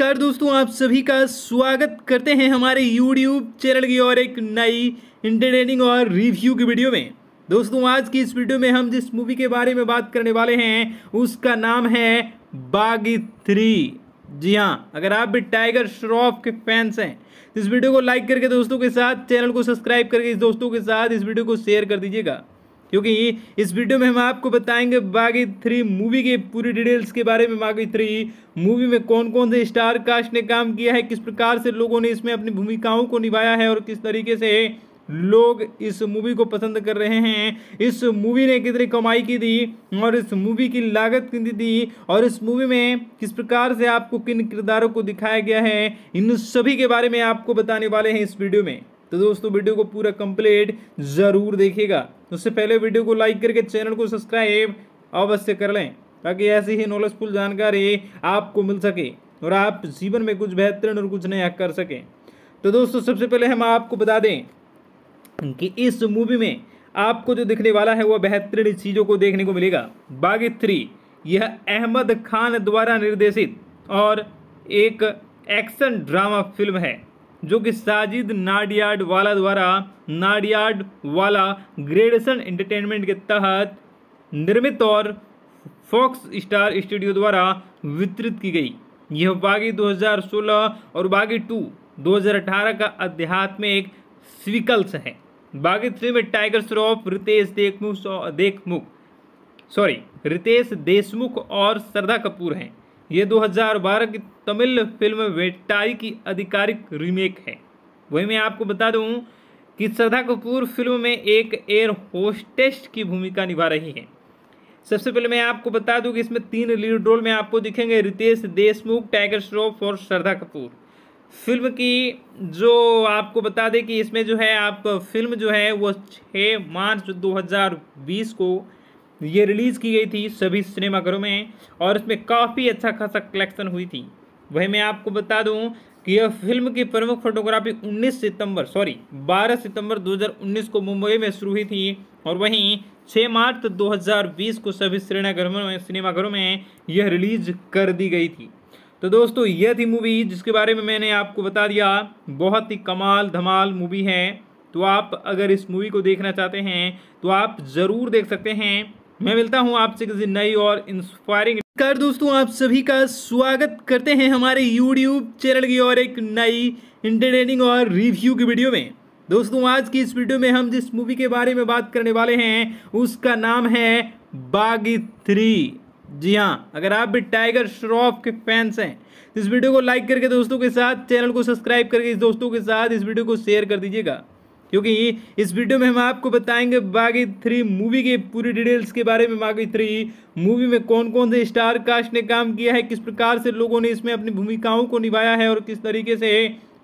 नमस्कार दोस्तों आप सभी का स्वागत करते हैं हमारे यूट्यूब चैनल की और एक नई इंटरटेनिंग और रिव्यू की वीडियो में दोस्तों आज की इस वीडियो में हम जिस मूवी के बारे में बात करने वाले हैं उसका नाम है बागी थ्री जी हाँ अगर आप भी टाइगर श्रॉफ के फैंस हैं तो इस वीडियो को लाइक करके दोस्तों के साथ चैनल को सब्सक्राइब करके इस दोस्तों के साथ इस वीडियो को शेयर कर दीजिएगा क्योंकि इस वीडियो में हम आपको बताएंगे बागी थ्री मूवी के पूरी डिटेल्स के बारे में बागी थ्री मूवी में कौन कौन से स्टार कास्ट ने काम किया है किस प्रकार से लोगों ने इसमें अपनी भूमिकाओं को निभाया है और किस तरीके से लोग इस मूवी को पसंद कर रहे हैं इस मूवी ने कितनी कमाई की थी और इस मूवी की लागत कितनी थी और इस मूवी में किस प्रकार से आपको किन किरदारों को दिखाया गया है इन सभी के बारे में आपको बताने वाले हैं इस वीडियो में तो दोस्तों वीडियो को पूरा कंप्लीट ज़रूर देखिएगा तो उससे पहले वीडियो को लाइक करके चैनल को सब्सक्राइब अवश्य कर लें ताकि ऐसी ही नॉलेजफुल जानकारी आपको मिल सके और आप जीवन में कुछ बेहतरीन और कुछ नया कर सकें तो दोस्तों सबसे पहले हम आपको बता दें कि इस मूवी में आपको जो दिखने वाला है वह बेहतरीन चीज़ों को देखने को मिलेगा बागी थ्री यह अहमद खान द्वारा निर्देशित और एक एक्शन ड्रामा फिल्म है जो कि साजिद नाडियाड वाला द्वारा नाडियाड वाला ग्रेडेशन एंटरटेनमेंट के तहत निर्मित और फॉक्स स्टार स्टूडियो द्वारा वितरित की गई यह बागी 2016 और बागी टू 2018 का आध्यात्मिक स्विकल्स है बागी थ्री में टाइगर श्रॉफ रितेश देखमुख देखमुख सॉरी रितेश देशमुख और श्रद्धा कपूर हैं ये 2012 की तमिल फिल्म वेटाई की आधिकारिक रीमेक है वही मैं आपको बता दूं कि श्रद्धा कपूर फिल्म में एक एयर होस्टेस की भूमिका निभा रही हैं सबसे पहले मैं आपको बता दूं कि इसमें तीन लीड रोल में आपको दिखेंगे रितेश देशमुख टाइगर श्रॉफ और श्रद्धा कपूर फिल्म की जो आपको बता दें कि इसमें जो है आप फिल्म जो है वो छः मार्च दो को ये रिलीज़ की गई थी सभी सिनेमाघरों में और इसमें काफ़ी अच्छा खासा कलेक्शन हुई थी वही मैं आपको बता दूं कि यह फिल्म की प्रमुख फोटोग्राफी 19 सितंबर सॉरी 12 सितंबर 2019 को मुंबई में शुरू हुई थी और वहीं 6 मार्च 2020 को सभी सिनेमाघरों में सिनेमाघरों में यह रिलीज कर दी गई थी तो दोस्तों यह थी मूवी जिसके बारे में मैंने आपको बता दिया बहुत ही कमाल धमाल मूवी है तो आप अगर इस मूवी को देखना चाहते हैं तो आप ज़रूर देख सकते हैं मैं मिलता हूँ आपसे किसी नई और इंस्पायरिंग कर दोस्तों आप सभी का स्वागत करते हैं हमारे यूट्यूब चैनल की और एक नई इंटरटेनिंग और रिव्यू की वीडियो में दोस्तों आज की इस वीडियो में हम जिस मूवी के बारे में बात करने वाले हैं उसका नाम है बागी थ्री जी हाँ अगर आप भी टाइगर श्रॉफ के फैंस हैं तो इस वीडियो को लाइक करके दोस्तों के साथ चैनल को सब्सक्राइब करके इस दोस्तों के साथ इस वीडियो को शेयर कर दीजिएगा क्योंकि इस वीडियो में हम आपको बताएंगे बागी थ्री मूवी के पूरी डिटेल्स के बारे में बागी थ्री मूवी में कौन कौन से स्टार कास्ट ने काम किया है किस प्रकार से लोगों ने इसमें अपनी भूमिकाओं को निभाया है और किस तरीके से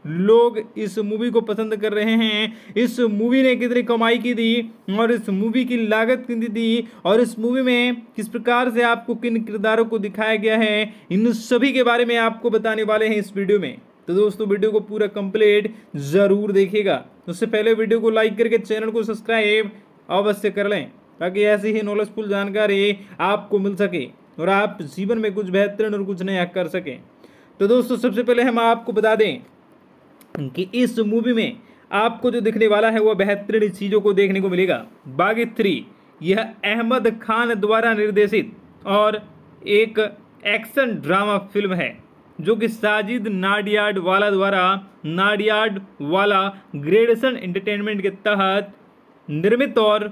लोग इस मूवी को पसंद कर रहे हैं इस मूवी ने कितनी कमाई की थी और इस मूवी की लागत कितनी थी और इस मूवी में किस प्रकार से आपको किन किरदारों को दिखाया गया है इन सभी के बारे में आपको बताने वाले हैं इस वीडियो में तो दोस्तों वीडियो को पूरा कंप्लीट ज़रूर देखिएगा तो उससे पहले वीडियो को लाइक करके चैनल को सब्सक्राइब अवश्य कर लें ताकि ऐसी ही नॉलेजफुल जानकारी आपको मिल सके और आप जीवन में कुछ बेहतरीन और कुछ नया कर सकें तो दोस्तों सबसे पहले हम आपको बता दें कि इस मूवी में आपको जो दिखने वाला है वह बेहतरीन चीज़ों को देखने को मिलेगा बागी थ्री यह अहमद खान द्वारा निर्देशित और एक एक्शन ड्रामा फिल्म है जो कि साजिद नाडियाड वाला द्वारा नाडियाड वाला ग्रेडेशन एंटरटेनमेंट के तहत निर्मित और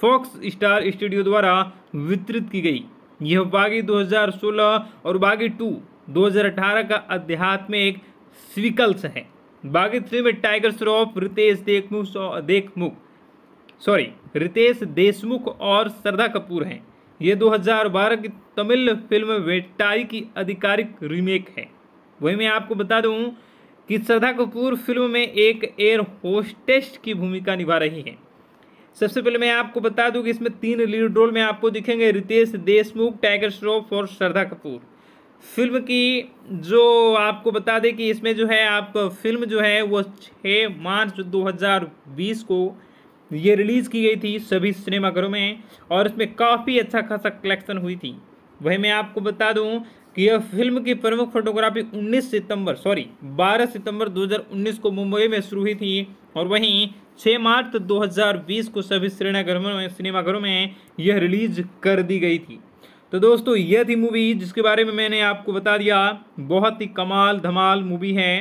फॉक्स स्टार स्टूडियो द्वारा वितरित की गई यह बागी 2016 और बागी टू 2018 का आध्यात्मिक स्विकल्स है बागी थ्री में टाइगर श्रॉफ रितेश देखमुख देखमुख सॉरी रितेश देशमुख और श्रद्धा कपूर हैं ये 2012 की तमिल फिल्म वेटाई की आधिकारिक रीमेक है वही मैं आपको बता दूं कि श्रद्धा कपूर फिल्म में एक एयर होस्टेस की भूमिका निभा रही है सबसे पहले मैं आपको बता दूं कि इसमें तीन लीड रोल में आपको दिखेंगे रितेश देशमुख टाइगर श्रॉफ और श्रद्धा कपूर फिल्म की जो आपको बता दें कि इसमें जो है आप फिल्म जो है वो छः मार्च दो को ये रिलीज़ की गई थी सभी सिनेमाघरों में और इसमें काफ़ी अच्छा खासा कलेक्शन हुई थी वही मैं आपको बता दूं कि यह फिल्म की प्रमुख फोटोग्राफी 19 सितंबर सॉरी 12 सितंबर 2019 को मुंबई में शुरू हुई थी और वहीं 6 मार्च 2020 को सभी सिनेमाघरों में सिनेमाघरों में यह रिलीज कर दी गई थी तो दोस्तों यह थी मूवी जिसके बारे में मैंने आपको बता दिया बहुत ही कमाल धमाल मूवी है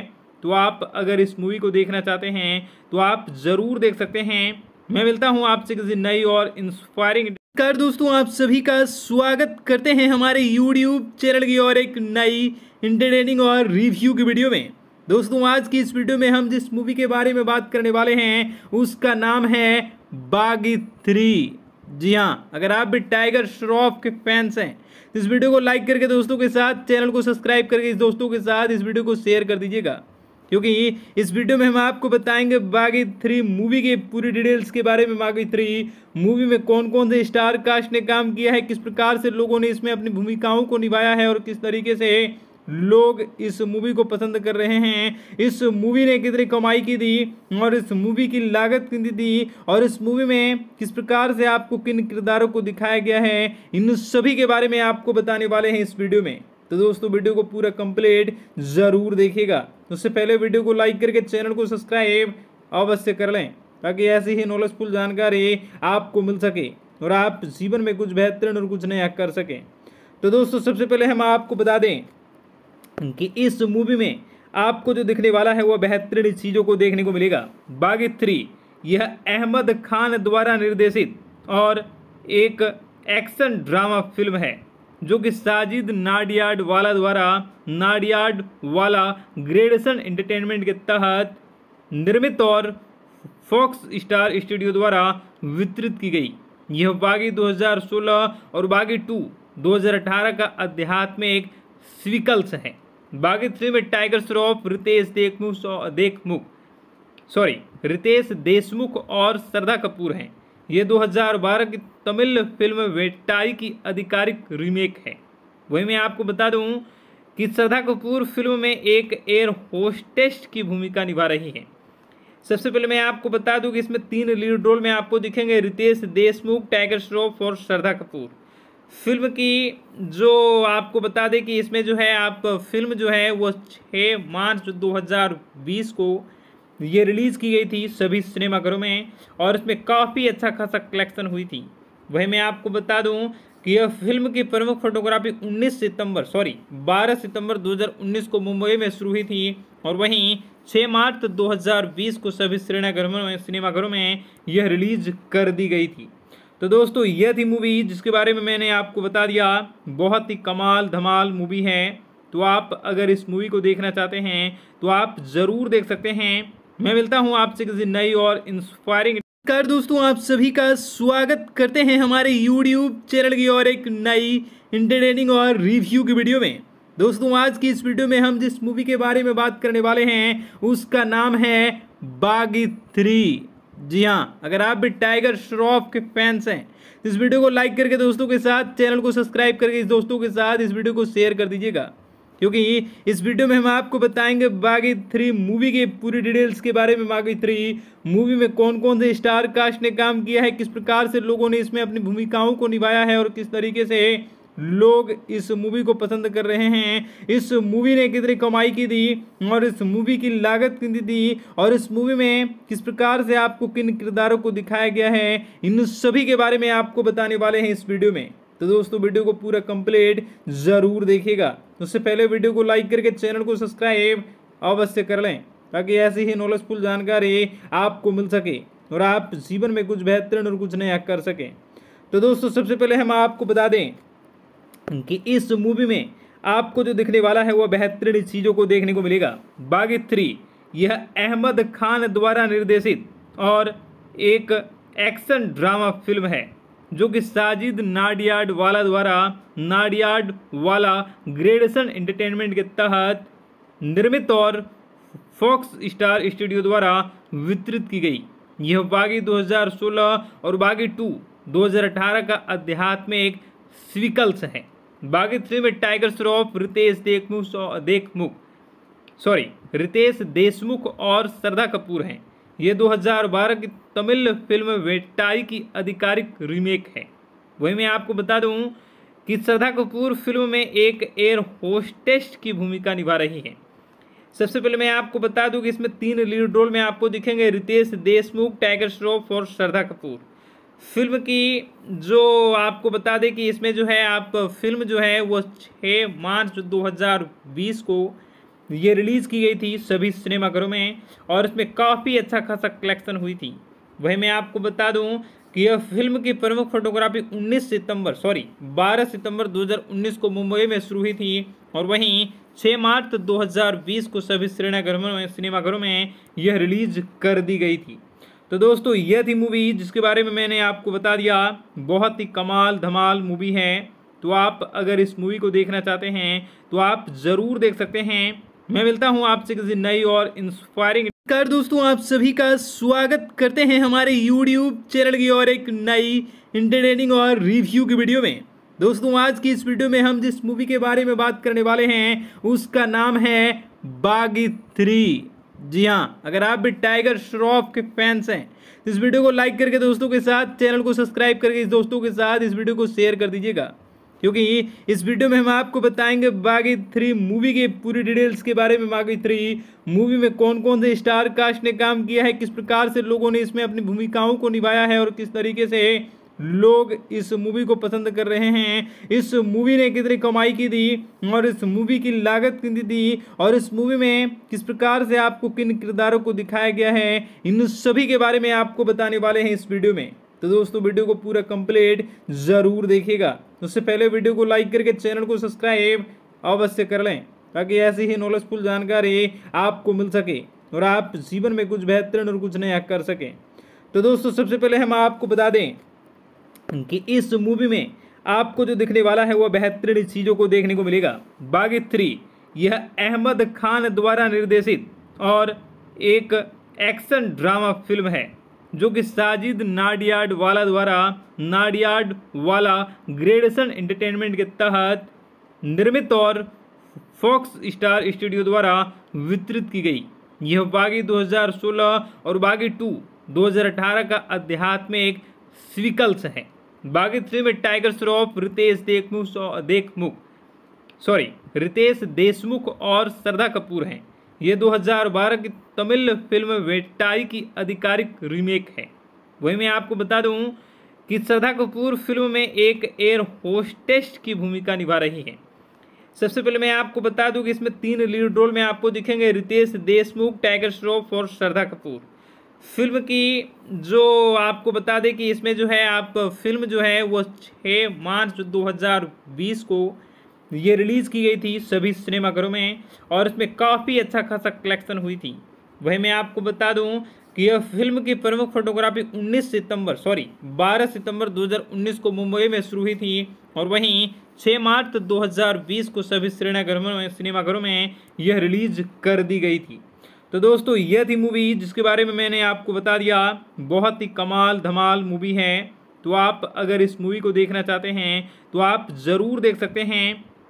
तो आप अगर इस मूवी को देखना चाहते हैं तो आप ज़रूर देख सकते हैं मैं मिलता हूँ आपसे किसी नई और इंस्पायरिंग कर दोस्तों आप सभी का स्वागत करते हैं हमारे यूट्यूब चैनल की और एक नई इंटरटेनिंग और रिव्यू की वीडियो में दोस्तों आज की इस वीडियो में हम जिस मूवी के बारे में बात करने वाले हैं उसका नाम है बागी थ्री जी हाँ अगर आप भी टाइगर श्रॉफ के फैंस हैं तो इस वीडियो को लाइक करके दोस्तों के साथ चैनल को सब्सक्राइब करके इस दोस्तों के साथ इस वीडियो को शेयर कर दीजिएगा क्योंकि इस वीडियो में हम आपको बताएंगे बागी थ्री मूवी के पूरी डिटेल्स के बारे में बागी थ्री मूवी में कौन कौन से स्टार कास्ट ने काम किया है किस प्रकार से लोगों ने इसमें अपनी भूमिकाओं को निभाया है और किस तरीके से लोग इस मूवी को पसंद कर रहे हैं इस मूवी ने कितनी कमाई की थी और इस मूवी की लागत कितनी थी और इस मूवी में किस प्रकार से आपको किन किरदारों को दिखाया गया है इन सभी के बारे में आपको बताने वाले हैं इस वीडियो में तो दोस्तों वीडियो को पूरा कंप्लीट ज़रूर देखेगा उससे पहले वीडियो को लाइक करके चैनल को सब्सक्राइब अवश्य कर लें ताकि ऐसी ही नॉलेजफुल जानकारी आपको मिल सके और आप जीवन में कुछ बेहतरीन और कुछ नया कर सकें तो दोस्तों सबसे पहले हम आपको बता दें कि इस मूवी में आपको जो दिखने वाला है वह बेहतरीन चीज़ों को देखने को मिलेगा बागी थ्री यह अहमद खान द्वारा निर्देशित और एक एक्शन ड्रामा फिल्म है जो कि साजिद नाडियाड वाला द्वारा नाडियाड वाला ग्रेडेशन एंटरटेनमेंट के तहत निर्मित और फॉक्स स्टार स्टूडियो द्वारा वितरित की गई यह बागी 2016 और बागी टू 2018 का आध्यात्मिक स्विकल्स है बागी थ्री में टाइगर श्रॉफ रितेश देखमुख देखमुख सॉरी रितेश देशमुख और श्रद्धा कपूर हैं ये 2012 की तमिल फिल्म वेटाई की आधिकारिक रीमेक है वही मैं आपको बता दूं कि श्रद्धा कपूर फिल्म में एक एयर होस्टेस की भूमिका निभा रही है सबसे पहले मैं आपको बता दूं कि इसमें तीन लीड रोल में आपको दिखेंगे रितेश देशमुख टाइगर श्रॉफ और श्रद्धा कपूर फिल्म की जो आपको बता दें कि इसमें जो है आप फिल्म जो है वो छः मार्च दो को ये रिलीज़ की गई थी सभी सिनेमाघरों में और इसमें काफ़ी अच्छा खासा कलेक्शन हुई थी वही मैं आपको बता दूं कि यह फिल्म की प्रमुख फोटोग्राफी 19 सितंबर सॉरी 12 सितंबर 2019 को मुंबई में शुरू हुई थी और वहीं 6 मार्च 2020 को सभी सिनेमाघरों में सिनेमाघरों में यह रिलीज कर दी गई थी तो दोस्तों यह थी मूवी जिसके बारे में मैंने आपको बता दिया बहुत ही कमाल धमाल मूवी है तो आप अगर इस मूवी को देखना चाहते हैं तो आप ज़रूर देख सकते हैं मैं मिलता हूँ आपसे किसी नई और इंस्पायरिंग कर दोस्तों आप सभी का स्वागत करते हैं हमारे यूट्यूब चैनल की और एक नई इंटरटेनिंग और रिव्यू की वीडियो में दोस्तों आज की इस वीडियो में हम जिस मूवी के बारे में बात करने वाले हैं उसका नाम है बागी थ्री जी हाँ अगर आप भी टाइगर श्रॉफ के फैंस हैं इस वीडियो को लाइक करके दोस्तों के साथ चैनल को सब्सक्राइब करके इस दोस्तों के साथ इस वीडियो को शेयर कर दीजिएगा क्योंकि इस वीडियो में हम आपको बताएंगे बागी थ्री मूवी के पूरी डिटेल्स के बारे में बागी थ्री मूवी में कौन कौन से स्टार कास्ट ने काम किया है किस प्रकार से लोगों ने इसमें अपनी भूमिकाओं को निभाया है और किस तरीके से लोग इस मूवी को पसंद कर रहे हैं इस मूवी ने कितनी कमाई की थी और इस मूवी की लागत कितनी थी और इस मूवी में किस प्रकार से आपको किन किरदारों को दिखाया गया है इन सभी के बारे में आपको बताने वाले हैं इस वीडियो में तो दोस्तों वीडियो को पूरा कंप्लीट ज़रूर देखिएगा उससे पहले वीडियो को लाइक करके चैनल को सब्सक्राइब अवश्य कर लें ताकि ऐसी ही नॉलेजफुल जानकारी आपको मिल सके और आप जीवन में कुछ बेहतरीन और कुछ नया कर सकें तो दोस्तों सबसे पहले हम आपको बता दें कि इस मूवी में आपको जो दिखने वाला है वह बेहतरीन चीज़ों को देखने को मिलेगा बागी थ्री यह अहमद खान द्वारा निर्देशित और एक एक्शन ड्रामा फिल्म है जो कि साजिद नाडियाड वाला द्वारा नाडियाड वाला ग्रेडेशन एंटरटेनमेंट के तहत निर्मित और फॉक्स स्टार स्टूडियो द्वारा वितरित की गई यह बागी 2016 और बागी टू 2018 का आध्यात्मिक स्विकल्स है बागी थ्री में टाइगर श्रॉफ रितेश देखमुख देखमुख सॉरी रितेश देशमुख और श्रद्धा कपूर हैं ये 2012 की तमिल फिल्म वेटाई की आधिकारिक रीमेक है वही मैं आपको बता दूं कि श्रद्धा कपूर फिल्म में एक एयर होस्टेस की भूमिका निभा रही हैं सबसे पहले मैं आपको बता दूं कि इसमें तीन लीड रोल में आपको दिखेंगे रितेश देशमुख टाइगर श्रॉफ और श्रद्धा कपूर फिल्म की जो आपको बता दें कि इसमें जो है आप फिल्म जो है वो छः मार्च दो को ये रिलीज़ की गई थी सभी सिनेमाघरों में और इसमें काफ़ी अच्छा खासा कलेक्शन हुई थी वही मैं आपको बता दूं कि यह फिल्म की प्रमुख फोटोग्राफी 19 सितंबर सॉरी 12 सितंबर 2019 को मुंबई में शुरू हुई थी और वहीं 6 मार्च 2020 को सभी सिनेमाघरों में सिनेमाघरों में यह रिलीज कर दी गई थी तो दोस्तों यह थी मूवी जिसके बारे में मैंने आपको बता दिया बहुत ही कमाल धमाल मूवी है तो आप अगर इस मूवी को देखना चाहते हैं तो आप ज़रूर देख सकते हैं मैं मिलता हूँ आपसे किसी नई और इंस्पायरिंग कर दोस्तों आप सभी का स्वागत करते हैं हमारे यूट्यूब चैनल की और एक नई इंटरटेनिंग और रिव्यू की वीडियो में दोस्तों आज की इस वीडियो में हम जिस मूवी के बारे में बात करने वाले हैं उसका नाम है बागी थ्री जी हाँ अगर आप भी टाइगर श्रॉफ के फैंस हैं इस वीडियो को लाइक करके दोस्तों के साथ चैनल को सब्सक्राइब करके इस दोस्तों के साथ इस वीडियो को शेयर कर दीजिएगा क्योंकि इस वीडियो में हम आपको बताएंगे बागी थ्री मूवी के पूरी डिटेल्स के बारे में बागी थ्री मूवी में कौन कौन से स्टार कास्ट ने काम किया है किस प्रकार से लोगों ने इसमें अपनी भूमिकाओं को निभाया है और किस तरीके से लोग इस मूवी को पसंद कर रहे हैं इस मूवी ने कितनी कमाई की थी और इस मूवी की लागत कितनी थी और इस मूवी में किस प्रकार से आपको किन किरदारों को दिखाया गया है इन सभी के बारे में आपको बताने वाले हैं इस वीडियो में तो दोस्तों वीडियो को पूरा कंप्लीट ज़रूर देखिएगा उससे पहले वीडियो को लाइक करके चैनल को सब्सक्राइब अवश्य कर लें ताकि ऐसी ही नॉलेजफुल जानकारी आपको मिल सके और आप जीवन में कुछ बेहतरीन और कुछ नया कर सकें तो दोस्तों सबसे पहले हम आपको बता दें कि इस मूवी में आपको जो दिखने वाला है वह बेहतरीन चीज़ों को देखने को मिलेगा बागी थ्री यह अहमद खान द्वारा निर्देशित और एक एक्शन ड्रामा फिल्म है जो कि साजिद नाडियाड वाला द्वारा नाडियाड वाला ग्रेडेशन एंटरटेनमेंट के तहत निर्मित और फॉक्स स्टार स्टूडियो द्वारा वितरित की गई यह बागी 2016 और बागी टू 2018 का आध्यात्मिक स्विकल्स है बागी थ्री में टाइगर श्रॉफ रितेश देखमुख देखमुख सॉरी रितेश देशमुख और श्रद्धा कपूर हैं ये 2012 की तमिल फिल्म वेटाई की आधिकारिक रीमेक है वही मैं आपको बता दूं कि श्रद्धा कपूर फिल्म में एक एयर होस्टेस की भूमिका निभा रही है सबसे पहले मैं आपको बता दूं कि इसमें तीन लीड रोल में आपको दिखेंगे रितेश देशमुख टाइगर श्रॉफ और श्रद्धा कपूर फिल्म की जो आपको बता दें कि इसमें जो है आप फिल्म जो है वो छः मार्च दो को ये रिलीज़ की गई थी सभी सिनेमाघरों में और इसमें काफ़ी अच्छा खासा कलेक्शन हुई थी वही मैं आपको बता दूं कि यह फिल्म की प्रमुख फोटोग्राफी 19 सितंबर सॉरी 12 सितंबर 2019 को मुंबई में शुरू हुई थी और वहीं 6 मार्च 2020 को सभी सिनेमाघरों में सिनेमाघरों में यह रिलीज कर दी गई थी तो दोस्तों यह थी मूवी जिसके बारे में मैंने आपको बता दिया बहुत ही कमाल धमाल मूवी है तो आप अगर इस मूवी को देखना चाहते हैं तो आप ज़रूर देख सकते हैं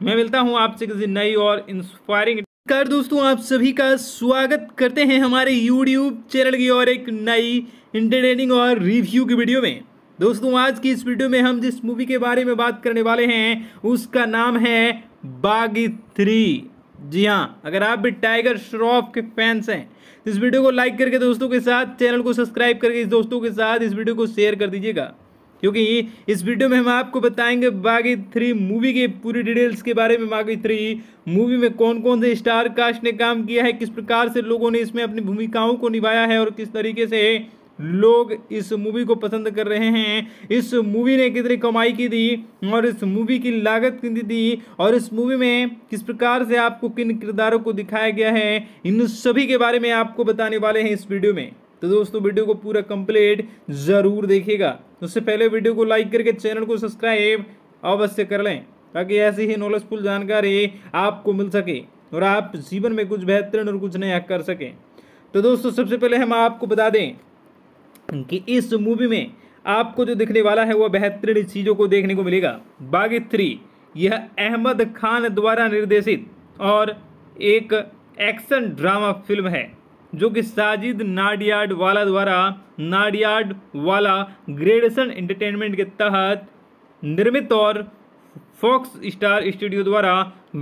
मैं मिलता हूँ आपसे किसी नई और इंस्पायरिंग कर दोस्तों आप सभी का स्वागत करते हैं हमारे यूट्यूब चैनल की और एक नई इंटरटेनिंग और रिव्यू की वीडियो में दोस्तों आज की इस वीडियो में हम जिस मूवी के बारे में बात करने वाले हैं उसका नाम है बागी थ्री जी हाँ अगर आप भी टाइगर श्रॉफ के फैंस हैं तो इस वीडियो को लाइक करके दोस्तों के साथ चैनल को सब्सक्राइब करके इस दोस्तों के साथ इस वीडियो को शेयर कर दीजिएगा क्योंकि इस वीडियो में हम आपको बताएंगे बागी थ्री मूवी के पूरी डिटेल्स के बारे में बागी थ्री मूवी में कौन कौन से स्टार कास्ट ने काम किया है किस प्रकार से लोगों ने इसमें अपनी भूमिकाओं को निभाया है और किस तरीके से लोग इस मूवी को पसंद कर रहे हैं इस मूवी ने कितनी कमाई की थी और इस मूवी की लागत कितनी थी और इस मूवी में किस प्रकार से आपको किन किरदारों को दिखाया गया है इन सभी के बारे में आपको बताने वाले हैं इस वीडियो में तो दोस्तों वीडियो को पूरा कंप्लीट ज़रूर देखिएगा तो उससे पहले वीडियो को लाइक करके चैनल को सब्सक्राइब अवश्य कर लें ताकि ऐसी ही नॉलेजफुल जानकारी आपको मिल सके और आप जीवन में कुछ बेहतरीन और कुछ नया कर सकें तो दोस्तों सबसे पहले हम आपको बता दें कि इस मूवी में आपको जो दिखने वाला है वह बेहतरीन चीज़ों को देखने को मिलेगा बागी थ्री यह अहमद खान द्वारा निर्देशित और एक एक्शन ड्रामा फिल्म है जो कि साजिद नाडियाड वाला द्वारा नाडियाड वाला ग्रेडेशन एंटरटेनमेंट के तहत निर्मित और फॉक्स स्टार स्टूडियो द्वारा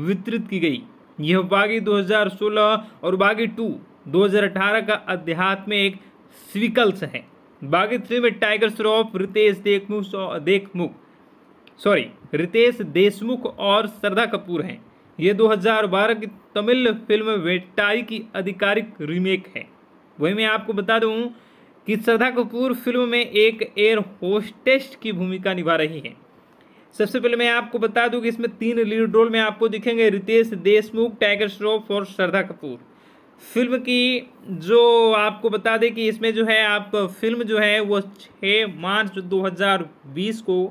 वितरित की गई यह बागी 2016 और बागी टू 2018 का आध्यात्मिक स्वीकल्स है बागी थ्री में टाइगर श्रॉफ रितेश देखमुख देखमुख सॉरी रितेश देशमुख और श्रद्धा कपूर हैं ये 2012 की तमिल फिल्म वेटाई की आधिकारिक रीमेक है वही मैं आपको बता दूं कि श्रद्धा कपूर फिल्म में एक एयर होस्टेस की भूमिका निभा रही है सबसे पहले मैं आपको बता दूं कि इसमें तीन लीड रोल में आपको दिखेंगे रितेश देशमुख टाइगर श्रॉफ और श्रद्धा कपूर फिल्म की जो आपको बता दें कि इसमें जो है आप फिल्म जो है वो छः मार्च दो को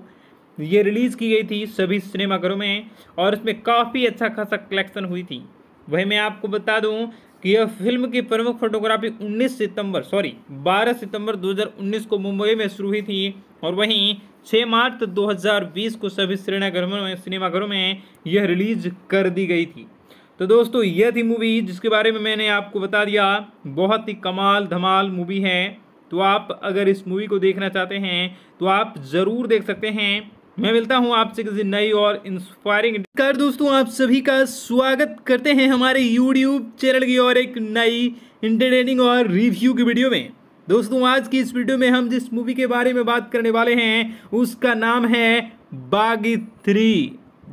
ये रिलीज़ की गई थी सभी सिनेमाघरों में और इसमें काफ़ी अच्छा खासा कलेक्शन हुई थी वही मैं आपको बता दूं कि यह फिल्म की प्रमुख फोटोग्राफी 19 सितंबर सॉरी 12 सितंबर 2019 को मुंबई में शुरू हुई थी और वहीं 6 मार्च 2020 को सभी सिनेमाघरों में सिनेमाघरों में यह रिलीज कर दी गई थी तो दोस्तों यह थी मूवी जिसके बारे में मैंने आपको बता दिया बहुत ही कमाल धमाल मूवी है तो आप अगर इस मूवी को देखना चाहते हैं तो आप ज़रूर देख सकते हैं मैं मिलता हूँ आपसे किसी नई और इंस्पायरिंग कर दोस्तों आप सभी का स्वागत करते हैं हमारे यूट्यूब चैनल की और एक नई इंटरटेनिंग और रिव्यू की वीडियो में दोस्तों आज की इस वीडियो में हम जिस मूवी के बारे में बात करने वाले हैं उसका नाम है बागी थ्री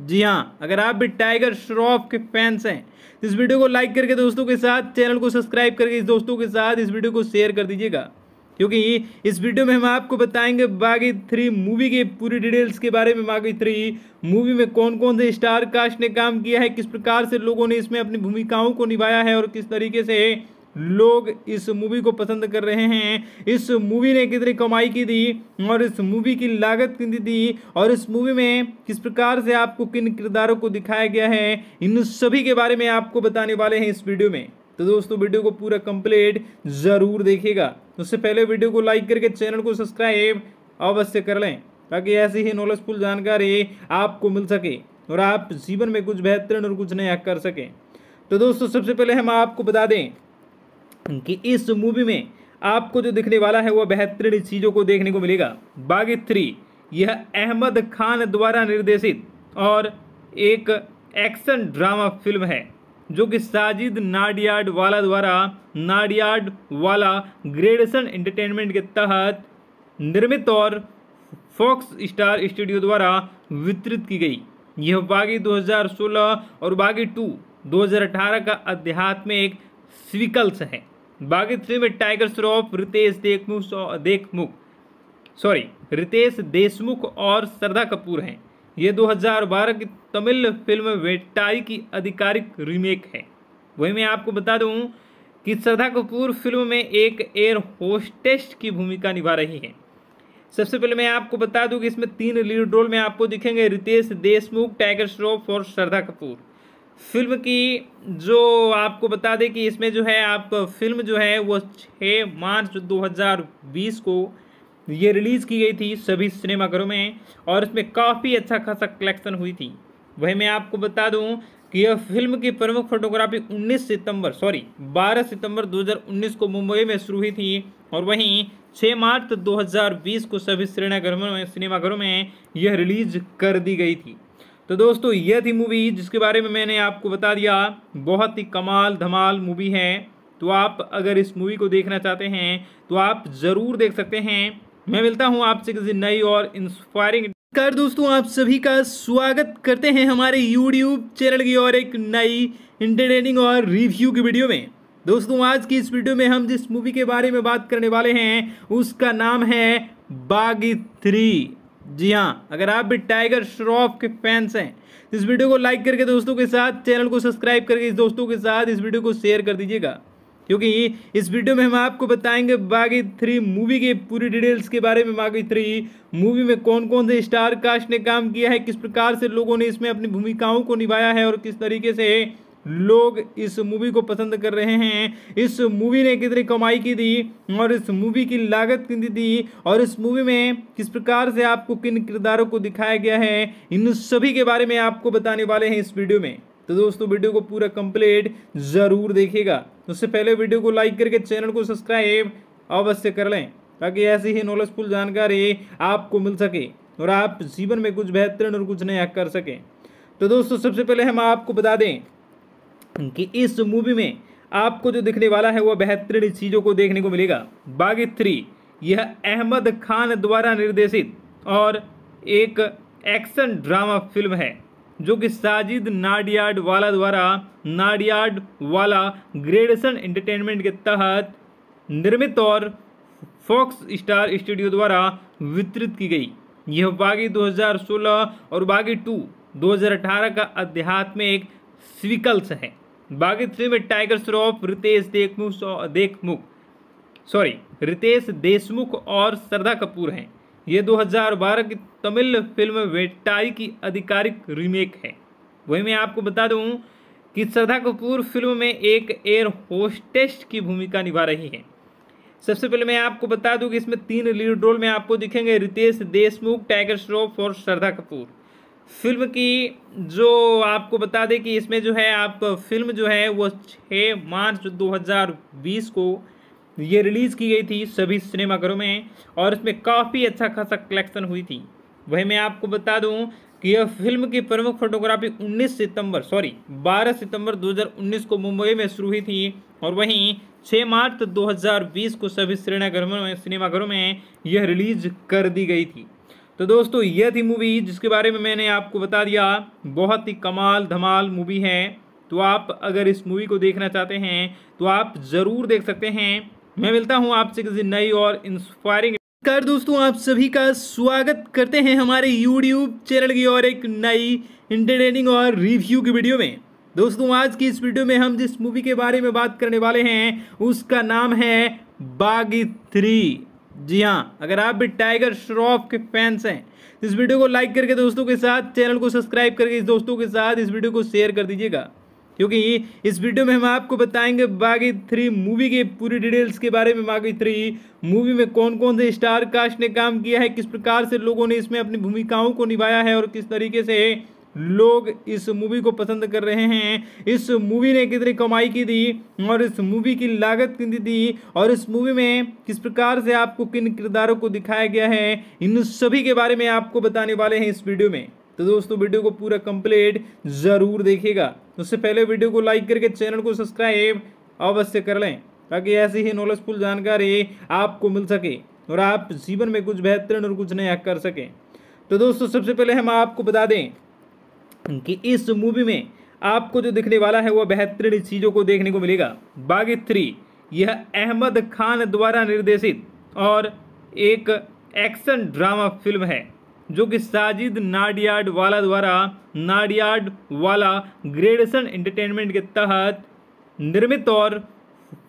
जी हाँ अगर आप भी टाइगर श्रॉफ के फैंस हैं तो इस वीडियो को लाइक करके दोस्तों के साथ चैनल को सब्सक्राइब करके इस दोस्तों के साथ इस वीडियो को शेयर कर दीजिएगा क्योंकि इस वीडियो में हम आपको बताएंगे बागी थ्री मूवी के पूरी डिटेल्स के बारे में बागी थ्री मूवी में कौन कौन से स्टार कास्ट ने काम किया है किस प्रकार से लोगों ने इसमें अपनी भूमिकाओं को निभाया है और किस तरीके से लोग इस मूवी को पसंद कर रहे हैं इस मूवी ने कितनी कमाई की थी और इस मूवी की लागत कितनी थी और इस मूवी में किस प्रकार से आपको किन किरदारों को दिखाया गया है इन सभी के बारे में आपको बताने वाले हैं इस वीडियो में तो दोस्तों वीडियो को पूरा कंप्लीट ज़रूर देखिएगा उससे पहले वीडियो को लाइक करके चैनल को सब्सक्राइब अवश्य कर लें ताकि ऐसी ही नॉलेजफुल जानकारी आपको मिल सके और आप जीवन में कुछ बेहतरीन और कुछ नया कर सकें तो दोस्तों सबसे पहले हम आपको बता दें कि इस मूवी में आपको जो दिखने वाला है वह बेहतरीन चीज़ों को देखने को मिलेगा बागी थ्री यह अहमद खान द्वारा निर्देशित और एक एक्शन ड्रामा फिल्म है जो कि साजिद नाडियाड वाला द्वारा नाडियाड वाला ग्रेडेशन एंटरटेनमेंट के तहत निर्मित और फॉक्स स्टार स्टूडियो द्वारा वितरित की गई यह बागी 2016 और बागी टू 2018 का अध्यात्मिक स्विकल्स है बागी थ्री में टाइगर श्रॉफ रितेश देखमुख देखमुख सॉरी रितेश देशमुख और श्रद्धा कपूर हैं ये 2012 की तमिल फिल्म वेटाई की आधिकारिक रीमेक है वही मैं आपको बता दूं कि श्रद्धा कपूर फिल्म में एक एयर होस्टेस की भूमिका निभा रही है सबसे पहले मैं आपको बता दूं कि इसमें तीन लीड रोल में आपको दिखेंगे रितेश देशमुख टाइगर श्रॉफ और श्रद्धा कपूर फिल्म की जो आपको बता दें कि इसमें जो है आप फिल्म जो है वो छः मार्च दो को ये रिलीज़ की गई थी सभी सिनेमाघरों में और इसमें काफ़ी अच्छा खासा कलेक्शन हुई थी वही मैं आपको बता दूं कि यह फिल्म की प्रमुख फोटोग्राफी 19 सितंबर सॉरी 12 सितंबर 2019 को मुंबई में शुरू हुई थी और वहीं 6 मार्च 2020 को सभी सिनेमाघरों में सिनेमाघरों में यह रिलीज कर दी गई थी तो दोस्तों यह थी मूवी जिसके बारे में मैंने आपको बता दिया बहुत ही कमाल धमाल मूवी है तो आप अगर इस मूवी को देखना चाहते हैं तो आप ज़रूर देख सकते हैं मैं मिलता हूँ आपसे किसी नई और इंस्पायरिंग कर दोस्तों आप सभी का स्वागत करते हैं हमारे यूट्यूब चैनल की और एक नई इंटरटेनिंग और रिव्यू की वीडियो में दोस्तों आज की इस वीडियो में हम जिस मूवी के बारे में बात करने वाले हैं उसका नाम है बागी थ्री जी हाँ अगर आप भी टाइगर श्रॉफ के फैंस हैं इस वीडियो को लाइक करके दोस्तों के साथ चैनल को सब्सक्राइब करके इस दोस्तों के साथ इस वीडियो को शेयर कर दीजिएगा क्योंकि इस वीडियो में हम आपको बताएंगे बागी थ्री मूवी के पूरी डिटेल्स के बारे में बागी थ्री मूवी में कौन कौन से स्टार कास्ट ने काम किया है किस प्रकार से लोगों ने इसमें अपनी भूमिकाओं को निभाया है और किस तरीके से लोग इस मूवी को पसंद कर रहे हैं इस मूवी ने कितनी कमाई की थी और इस मूवी की लागत कितनी थी और इस मूवी में किस प्रकार से आपको किन किरदारों को दिखाया गया है इन सभी के बारे में आपको बताने वाले हैं इस वीडियो में तो दोस्तों वीडियो को पूरा कंप्लीट ज़रूर देखिएगा उससे पहले वीडियो को लाइक करके चैनल को सब्सक्राइब अवश्य कर लें ताकि ऐसी ही नॉलेजफुल जानकारी आपको मिल सके और आप जीवन में कुछ बेहतरीन और कुछ नया कर सकें तो दोस्तों सबसे पहले हम आपको बता दें कि इस मूवी में आपको जो दिखने वाला है वह बेहतरीन चीज़ों को देखने को मिलेगा बागी थ्री यह अहमद खान द्वारा निर्देशित और एक एक्शन ड्रामा फिल्म है जो कि साजिद नाडियाड वाला द्वारा नाडियाड वाला ग्रेडेशन एंटरटेनमेंट के तहत निर्मित और फॉक्स स्टार स्टूडियो द्वारा वितरित की गई यह बागी 2016 और बागी टू 2018 का अध्यात्मिक स्वीकल्स है बागी थ्री में टाइगर श्रॉफ रितेश देखमुख देखमुख सॉरी रितेश देशमुख और श्रद्धा कपूर हैं ये 2012 की तमिल फिल्म वेटाई की आधिकारिक रीमेक है वही मैं आपको बता दूं कि श्रद्धा कपूर फिल्म में एक एयर होस्टेस की भूमिका निभा रही है सबसे पहले मैं आपको बता दूं कि इसमें तीन लीड रोल में आपको दिखेंगे रितेश देशमुख टाइगर श्रॉफ और श्रद्धा कपूर फिल्म की जो आपको बता दें कि इसमें जो है आप फिल्म जो है वो छः मार्च दो को ये रिलीज़ की गई थी सभी सिनेमाघरों में और इसमें काफ़ी अच्छा खासा कलेक्शन हुई थी वही मैं आपको बता दूं कि यह फिल्म की प्रमुख फोटोग्राफी 19 सितंबर सॉरी 12 सितंबर 2019 को मुंबई में शुरू हुई थी और वहीं 6 मार्च 2020 को सभी सिनेमाघरों में सिनेमाघरों में यह रिलीज कर दी गई थी तो दोस्तों यह थी मूवी जिसके बारे में मैंने आपको बता दिया बहुत ही कमाल धमाल मूवी है तो आप अगर इस मूवी को देखना चाहते हैं तो आप ज़रूर देख सकते हैं मैं मिलता हूँ आपसे किसी नई और इंस्पायरिंग नमस्कार दोस्तों आप सभी का स्वागत करते हैं हमारे यूट्यूब चैनल की और एक नई इंटरटेनिंग और रिव्यू की वीडियो में दोस्तों आज की इस वीडियो में हम जिस मूवी के बारे में बात करने वाले हैं उसका नाम है बागी थ्री जी हाँ अगर आप भी टाइगर श्रॉफ के फैंस हैं इस वीडियो को लाइक करके दोस्तों के साथ चैनल को सब्सक्राइब करके इस दोस्तों के साथ इस वीडियो को शेयर कर दीजिएगा क्योंकि इस वीडियो में हम आपको बताएंगे बागी थ्री मूवी के पूरी डिटेल्स के बारे में बागी थ्री मूवी में कौन कौन से स्टार कास्ट ने काम किया है किस प्रकार से लोगों ने इसमें अपनी भूमिकाओं को निभाया है और किस तरीके से लोग इस मूवी को पसंद कर रहे हैं इस मूवी ने कितनी कमाई की थी और इस मूवी की लागत कितनी थी और इस मूवी में किस प्रकार से आपको किन किरदारों को दिखाया गया है इन सभी के बारे में आपको बताने वाले हैं इस वीडियो में तो दोस्तों वीडियो को पूरा कंप्लीट ज़रूर देखिएगा उससे पहले वीडियो को लाइक करके चैनल को सब्सक्राइब अवश्य कर लें ताकि ऐसी ही नॉलेजफुल जानकारी आपको मिल सके और आप जीवन में कुछ बेहतरीन और कुछ नया कर सकें तो दोस्तों सबसे पहले हम आपको बता दें कि इस मूवी में आपको जो दिखने वाला है वह बेहतरीन चीज़ों को देखने को मिलेगा बागी थ्री यह अहमद खान द्वारा निर्देशित और एक एक्शन ड्रामा फिल्म है जो कि साजिद नाडियाड वाला द्वारा नाडियाड वाला ग्रेडेशन एंटरटेनमेंट के तहत निर्मित और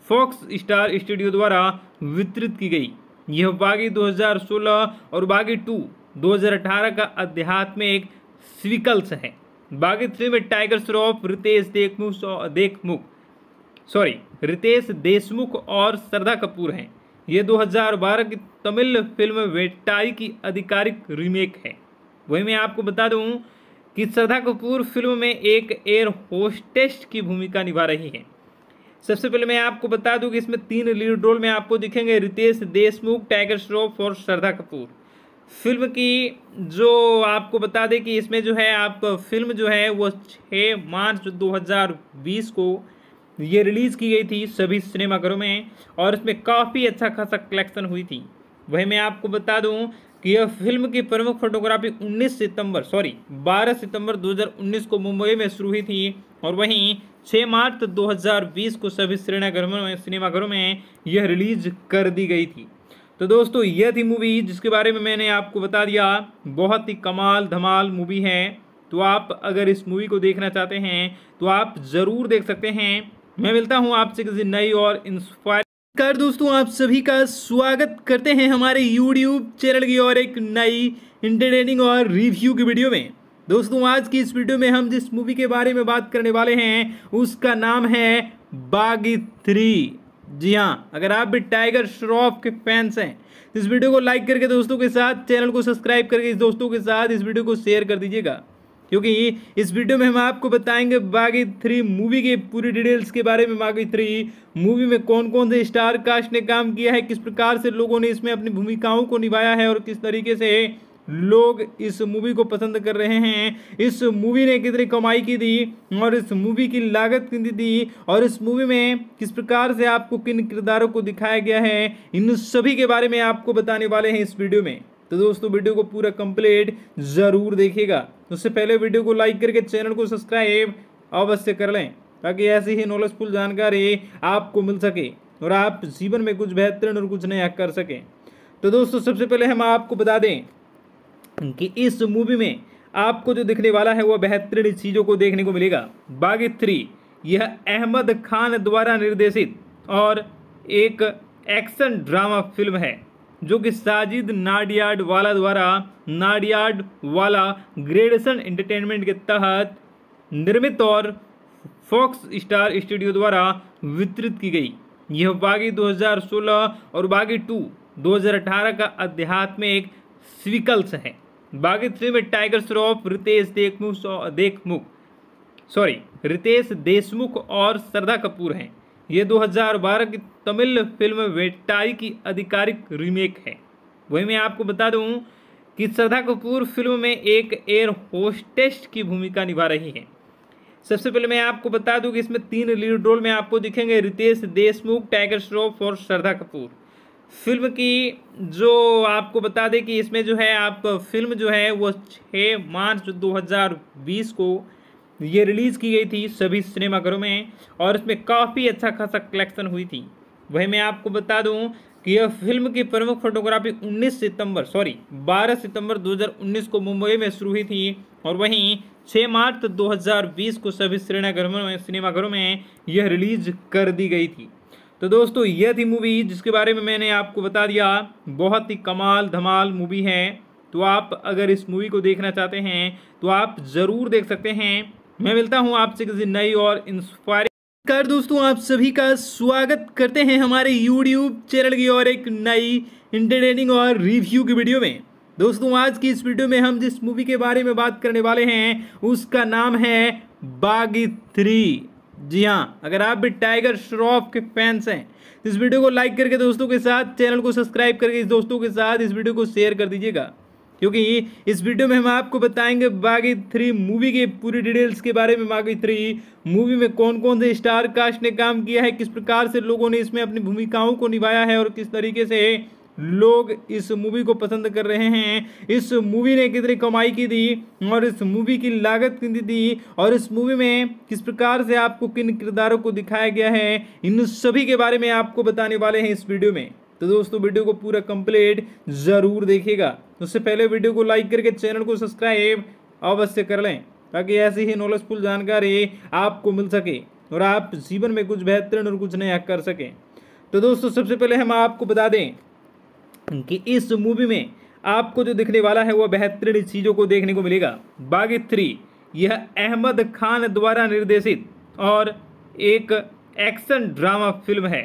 फॉक्स स्टार स्टूडियो द्वारा वितरित की गई यह बागी 2016 और बागी टू 2018 का अध्यात्मिक स्विकल्स है बागी थ्री में टाइगर श्रॉफ रितेश देखमुख देखमुख सॉरी रितेश देशमुख और श्रद्धा कपूर हैं ये 2012 की तमिल फिल्म वेटाई की आधिकारिक रीमेक है वही मैं आपको बता दूं कि श्रद्धा कपूर फिल्म में एक एयर होस्टेस की भूमिका निभा रही है सबसे पहले मैं आपको बता दूं कि इसमें तीन लीड रोल में आपको दिखेंगे रितेश देशमुख टाइगर श्रॉफ और श्रद्धा कपूर फिल्म की जो आपको बता दें कि इसमें जो है आप फिल्म जो है वो छः मार्च दो को ये रिलीज़ की गई थी सभी सिनेमाघरों में और इसमें काफ़ी अच्छा खासा कलेक्शन हुई थी वही मैं आपको बता दूं कि यह फिल्म की प्रमुख फोटोग्राफी 19 सितंबर सॉरी 12 सितंबर 2019 को मुंबई में शुरू हुई थी और वहीं 6 मार्च 2020 को सभी सिनेमाघरों में सिनेमाघरों में यह रिलीज कर दी गई थी तो दोस्तों यह थी मूवी जिसके बारे में मैंने आपको बता दिया बहुत ही कमाल धमाल मूवी है तो आप अगर इस मूवी को देखना चाहते हैं तो आप ज़रूर देख सकते हैं मैं मिलता हूँ आपसे किसी नई और इंस्पायर कर दोस्तों आप सभी का स्वागत करते हैं हमारे यूट्यूब चैनल की और एक नई इंटरटेनिंग और रिव्यू की वीडियो में दोस्तों आज की इस वीडियो में हम जिस मूवी के बारे में बात करने वाले हैं उसका नाम है बागी थ्री जी हाँ अगर आप भी टाइगर श्रॉफ के फैंस हैं इस वीडियो को लाइक करके दोस्तों के साथ चैनल को सब्सक्राइब करके इस दोस्तों के साथ इस वीडियो को शेयर कर दीजिएगा क्योंकि इस वीडियो में हम आपको बताएंगे बागी थ्री मूवी के पूरी डिटेल्स के बारे में बागी थ्री मूवी में कौन कौन से स्टार कास्ट ने काम किया है किस प्रकार से लोगों ने इसमें अपनी भूमिकाओं को निभाया है और किस तरीके से लोग इस मूवी को पसंद कर रहे हैं इस मूवी ने कितनी कमाई की थी और इस मूवी की लागत कितनी थी और इस मूवी में किस प्रकार से आपको किन किरदारों को दिखाया गया है इन सभी के बारे में आपको बताने वाले हैं इस वीडियो में तो दोस्तों वीडियो को पूरा कंप्लीट ज़रूर देखिएगा तो उससे पहले वीडियो को लाइक करके चैनल को सब्सक्राइब अवश्य कर लें ताकि ऐसी ही नॉलेजफुल जानकारी आपको मिल सके और आप जीवन में कुछ बेहतरीन और कुछ नया कर सकें तो दोस्तों सबसे पहले हम आपको बता दें कि इस मूवी में आपको जो दिखने वाला है वह बेहतरीन चीज़ों को देखने को मिलेगा बागी थ्री यह अहमद खान द्वारा निर्देशित और एक एक्शन ड्रामा फिल्म है जो कि साजिद नाडियाड वाला द्वारा नाडियाड वाला ग्रेडेशन एंटरटेनमेंट के तहत निर्मित और फॉक्स स्टार स्टूडियो द्वारा वितरित की गई यह बागी 2016 और बागी टू 2018 का आध्यात्मिक स्विकल्स है बागी थ्री में टाइगर श्रॉफ रितेश देखमुख देखमुख सॉरी रितेश देशमुख और श्रद्धा कपूर हैं ये 2012 की तमिल फिल्म वेट्टाई की आधिकारिक रीमेक है वही मैं आपको बता दूं कि श्रद्धा कपूर फिल्म में एक एयर होस्टेस की भूमिका निभा रही है सबसे पहले मैं आपको बता दूं कि इसमें तीन लीड रोल में आपको दिखेंगे रितेश देशमुख टाइगर श्रॉफ और श्रद्धा कपूर फिल्म की जो आपको बता दें कि इसमें जो है आप फिल्म जो है वो छः मार्च दो को ये रिलीज़ की गई थी सभी सिनेमाघरों में और इसमें काफ़ी अच्छा खासा कलेक्शन हुई थी वही मैं आपको बता दूं कि यह फिल्म की प्रमुख फोटोग्राफी 19 सितंबर सॉरी 12 सितंबर 2019 को मुंबई में शुरू हुई थी और वहीं 6 मार्च 2020 को सभी सिनेमाघरों में सिनेमाघरों में यह रिलीज कर दी गई थी तो दोस्तों यह थी मूवी जिसके बारे में मैंने आपको बता दिया बहुत ही कमाल धमाल मूवी है तो आप अगर इस मूवी को देखना चाहते हैं तो आप ज़रूर देख सकते हैं मैं मिलता हूँ आपसे किसी नई और इंस्पायरिंग कर दोस्तों आप सभी का स्वागत करते हैं हमारे YouTube चैनल की और एक नई इंटरटेनिंग और रिव्यू की वीडियो में दोस्तों आज की इस वीडियो में हम जिस मूवी के बारे में बात करने वाले हैं उसका नाम है बागी थ्री जी हाँ अगर आप भी टाइगर श्रॉफ के फैंस हैं इस वीडियो को लाइक करके दोस्तों के साथ चैनल को सब्सक्राइब करके इस दोस्तों के साथ इस वीडियो को शेयर कर दीजिएगा क्योंकि इस वीडियो में हम आपको बताएंगे बागी थ्री मूवी के पूरी डिटेल्स के बारे में बागी थ्री मूवी में कौन कौन से स्टार कास्ट ने काम किया है किस प्रकार से लोगों ने इसमें अपनी भूमिकाओं को निभाया है और किस तरीके से लोग इस मूवी को पसंद कर रहे हैं इस मूवी ने कितनी कमाई की थी और इस मूवी की लागत कितनी थी और इस मूवी में किस प्रकार से आपको किन किरदारों को दिखाया गया है इन सभी के बारे में आपको बताने वाले हैं इस वीडियो में तो दोस्तों वीडियो को पूरा कंप्लीट ज़रूर देखिएगा तो उससे पहले वीडियो को लाइक करके चैनल को सब्सक्राइब अवश्य कर लें ताकि ऐसी ही नॉलेजफुल जानकारी आपको मिल सके और आप जीवन में कुछ बेहतरीन और कुछ नया कर सकें तो दोस्तों सबसे पहले हम आपको बता दें कि इस मूवी में आपको जो दिखने वाला है वह बेहतरीन चीज़ों को देखने को मिलेगा बागी थ्री यह अहमद खान द्वारा निर्देशित और एक एक्शन ड्रामा फिल्म है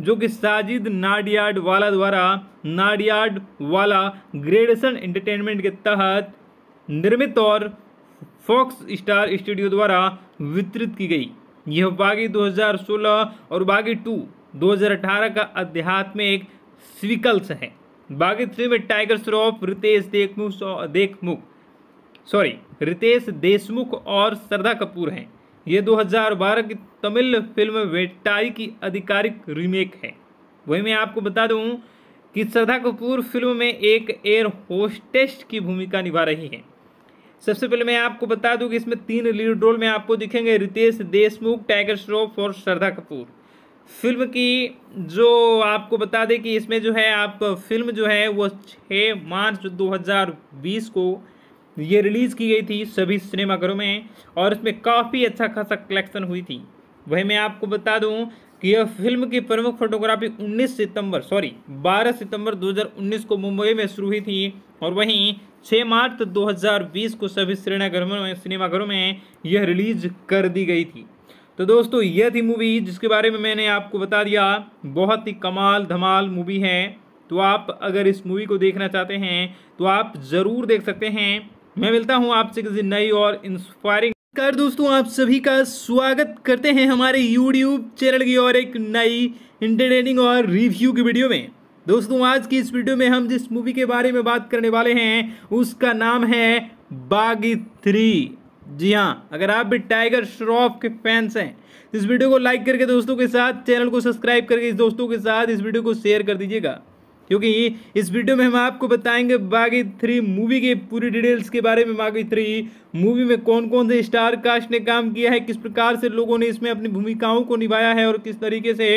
जो कि साजिद नाडियाड वाला द्वारा नाडियाड वाला ग्रेडेशन एंटरटेनमेंट के तहत निर्मित और फॉक्स स्टार स्टूडियो द्वारा वितरित की गई यह बागी 2016 और बागी टू 2018 का आध्यात्मिक स्विकल्स है बागी थ्री में टाइगर श्रॉफ रितेश देखमुख देखमुख सॉरी रितेश देशमुख और श्रद्धा कपूर हैं ये 2012 की तमिल फिल्म वेट्टाई की आधिकारिक रीमेक है वही मैं आपको बता दूं कि श्रद्धा कपूर फिल्म में एक एयर होस्टेस की भूमिका निभा रही है सबसे पहले मैं आपको बता दूं कि इसमें तीन लीड रोल में आपको दिखेंगे रितेश देशमुख टाइगर श्रॉफ और श्रद्धा कपूर फिल्म की जो आपको बता दें कि इसमें जो है आप फिल्म जो है वो छः मार्च दो को ये रिलीज़ की गई थी सभी सिनेमाघरों में और इसमें काफ़ी अच्छा खासा कलेक्शन हुई थी वही मैं आपको बता दूं कि यह फिल्म की प्रमुख फोटोग्राफी 19 सितंबर सॉरी 12 सितंबर 2019 को मुंबई में शुरू हुई थी और वहीं 6 मार्च 2020 को सभी सिनेमाघरों में सिनेमाघरों में यह रिलीज कर दी गई थी तो दोस्तों यह थी मूवी जिसके बारे में मैंने आपको बता दिया बहुत ही कमाल धमाल मूवी है तो आप अगर इस मूवी को देखना चाहते हैं तो आप ज़रूर देख सकते हैं मैं मिलता हूँ आपसे किसी नई और इंस्पायरिंग कर दोस्तों आप सभी का स्वागत करते हैं हमारे यूट्यूब चैनल की और एक नई इंटरटेनिंग और रिव्यू की वीडियो में दोस्तों आज की इस वीडियो में हम जिस मूवी के बारे में बात करने वाले हैं उसका नाम है बागी थ्री जी हाँ अगर आप भी टाइगर श्रॉफ के फैंस हैं इस वीडियो को लाइक करके दोस्तों के साथ चैनल को सब्सक्राइब करके इस दोस्तों के साथ इस वीडियो को शेयर कर दीजिएगा क्योंकि इस वीडियो में हम आपको बताएंगे बागी थ्री मूवी के पूरी डिटेल्स के बारे में बागी थ्री मूवी में कौन कौन से स्टार कास्ट ने काम किया है किस प्रकार से लोगों ने इसमें अपनी भूमिकाओं को निभाया है और किस तरीके से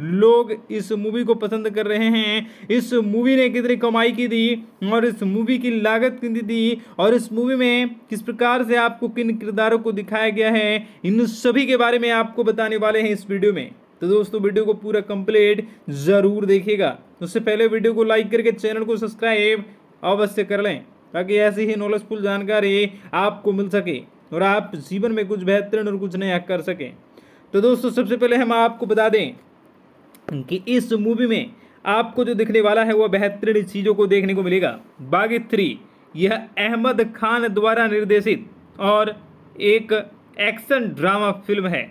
लोग इस मूवी को पसंद कर रहे हैं इस मूवी ने कितनी कमाई की थी और इस मूवी की लागत कितनी थी और इस मूवी में किस प्रकार से आपको किन किरदारों को दिखाया गया है इन सभी के बारे में आपको बताने वाले हैं इस वीडियो में तो दोस्तों वीडियो को पूरा कंप्लीट ज़रूर देखेगा उससे पहले वीडियो को लाइक करके चैनल को सब्सक्राइब अवश्य कर लें ताकि ऐसी ही नॉलेजफुल जानकारी आपको मिल सके और आप जीवन में कुछ बेहतरीन और कुछ नया कर सकें तो दोस्तों सबसे पहले हम आपको बता दें कि इस मूवी में आपको जो दिखने वाला है वह बेहतरीन चीज़ों को देखने को मिलेगा बागी थ्री यह अहमद खान द्वारा निर्देशित और एक एक्शन ड्रामा फिल्म है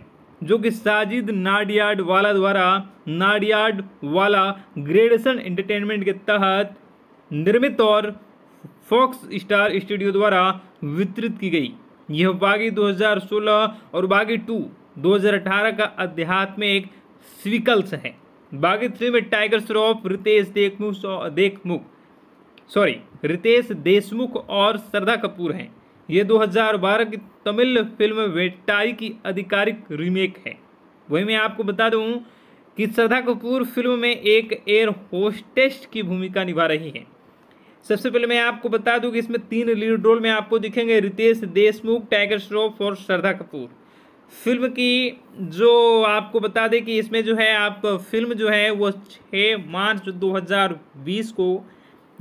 जो कि साजिद नाडियाड वाला द्वारा नाडियाड वाला ग्रेडेशन एंटरटेनमेंट के तहत निर्मित और फॉक्स स्टार स्टूडियो द्वारा वितरित की गई यह बागी 2016 और बागी टू 2018 का आध्यात्मिक स्विकल्स है बागी थ्री में टाइगर श्रॉफ रितेश देखमुख देखमुख सॉरी रितेश देशमुख और श्रद्धा कपूर हैं ये 2012 की तमिल फिल्म वेटाई की आधिकारिक रीमेक है वही मैं आपको बता दूं कि श्रद्धा कपूर फिल्म में एक एयर होस्टेस की भूमिका निभा रही है सबसे पहले मैं आपको बता दूं कि इसमें तीन लीड रोल में आपको दिखेंगे रितेश देशमुख टाइगर श्रॉफ और श्रद्धा कपूर फिल्म की जो आपको बता दें कि इसमें जो है आप फिल्म जो है वो छः मार्च दो को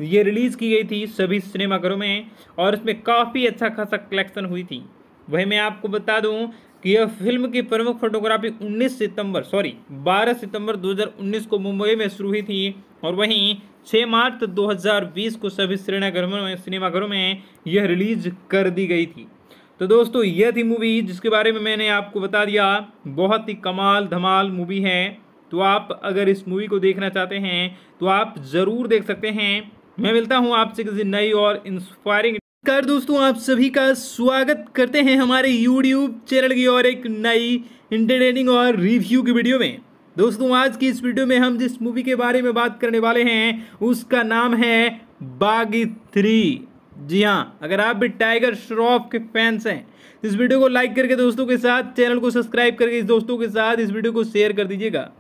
ये रिलीज़ की गई थी सभी सिनेमाघरों में और इसमें काफ़ी अच्छा खासा कलेक्शन हुई थी वही मैं आपको बता दूं कि यह फिल्म की प्रमुख फोटोग्राफी 19 सितंबर सॉरी 12 सितंबर 2019 को मुंबई में शुरू हुई थी और वहीं 6 मार्च 2020 को सभी सिनेमाघरों में सिनेमाघरों में यह रिलीज कर दी गई थी तो दोस्तों यह थी मूवी जिसके बारे में मैंने आपको बता दिया बहुत ही कमाल धमाल मूवी है तो आप अगर इस मूवी को देखना चाहते हैं तो आप ज़रूर देख सकते हैं मैं मिलता हूँ आपसे किसी नई और इंस्पायरिंग कर दोस्तों आप सभी का स्वागत करते हैं हमारे यूट्यूब चैनल की और एक नई इंटरटेनिंग और रिव्यू की वीडियो में दोस्तों आज की इस वीडियो में हम जिस मूवी के बारे में बात करने वाले हैं उसका नाम है बागी थ्री जी हाँ अगर आप भी टाइगर श्रॉफ के फैंस हैं इस वीडियो को लाइक करके दोस्तों के साथ चैनल को सब्सक्राइब करके इस दोस्तों के साथ इस वीडियो को शेयर कर दीजिएगा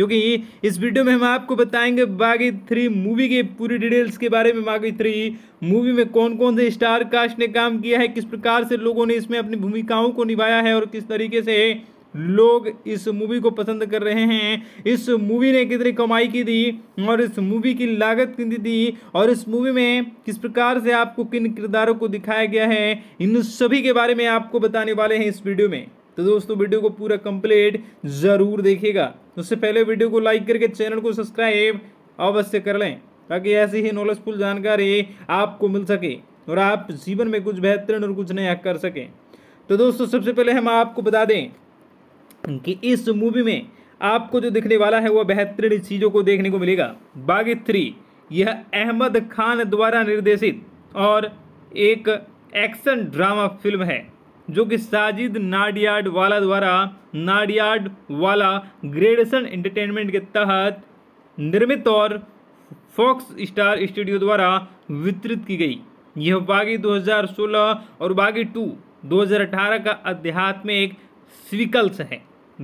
क्योंकि इस वीडियो में हम आपको बताएंगे बागी थ्री मूवी के पूरी डिटेल्स के बारे में बागी थ्री मूवी में कौन कौन से स्टार कास्ट ने काम किया है किस प्रकार से लोगों ने इसमें अपनी भूमिकाओं को निभाया है और किस तरीके से लोग इस मूवी को पसंद कर रहे हैं इस मूवी ने कितनी कमाई की थी और इस मूवी की लागत कितनी थी और इस मूवी में किस प्रकार से आपको किन किरदारों को दिखाया गया है इन सभी के बारे में आपको बताने वाले हैं इस वीडियो में तो दोस्तों वीडियो को पूरा कंप्लीट ज़रूर देखेगा उससे पहले वीडियो को लाइक करके चैनल को सब्सक्राइब अवश्य कर लें ताकि ऐसी ही नॉलेजफुल जानकारी आपको मिल सके और आप जीवन में कुछ बेहतरीन और कुछ नया कर सकें तो दोस्तों सबसे पहले हम आपको बता दें कि इस मूवी में आपको जो दिखने वाला है वह बेहतरीन चीज़ों को देखने को मिलेगा बागी थ्री यह अहमद खान द्वारा निर्देशित और एक एक्शन ड्रामा फिल्म है जो कि साजिद नाडियाड वाला द्वारा नाडियाड वाला ग्रेडेशन एंटरटेनमेंट के तहत निर्मित और फॉक्स स्टार स्टूडियो द्वारा वितरित की गई यह बागी 2016 और बागी टू 2018 का आध्यात्मिक स्विकल्स है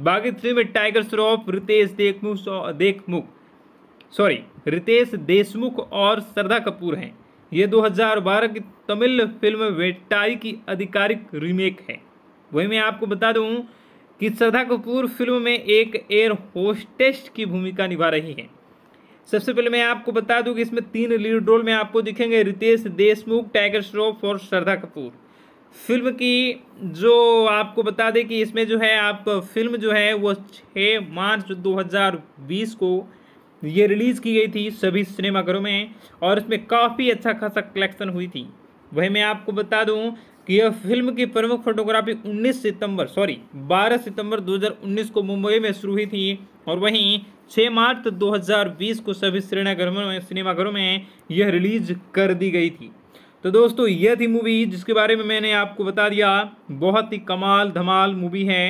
बागी थ्री में टाइगर श्रॉफ रितेश देखमुख देखमुख सॉरी रितेश देशमुख और श्रद्धा कपूर हैं ये 2012 की तमिल फिल्म वेटाई की आधिकारिक रीमेक है वही मैं आपको बता दूं कि श्रद्धा कपूर फिल्म में एक एयर होस्टेस की भूमिका निभा रही है सबसे पहले मैं आपको बता दूं कि इसमें तीन लीड रोल में आपको दिखेंगे रितेश देशमुख टाइगर श्रॉफ और श्रद्धा कपूर फिल्म की जो आपको बता दें कि इसमें जो है आप फिल्म जो है वो छः मार्च दो को ये रिलीज़ की गई थी सभी सिनेमाघरों में और इसमें काफ़ी अच्छा खासा कलेक्शन हुई थी वही मैं आपको बता दूं कि यह फिल्म की प्रमुख फोटोग्राफी 19 सितंबर सॉरी 12 सितंबर 2019 को मुंबई में शुरू हुई थी और वहीं 6 मार्च 2020 को सभी श्रेणाघरों में सिनेमाघरों में यह रिलीज कर दी गई थी तो दोस्तों यह थी मूवी जिसके बारे में मैंने आपको बता दिया बहुत ही कमाल धमाल मूवी है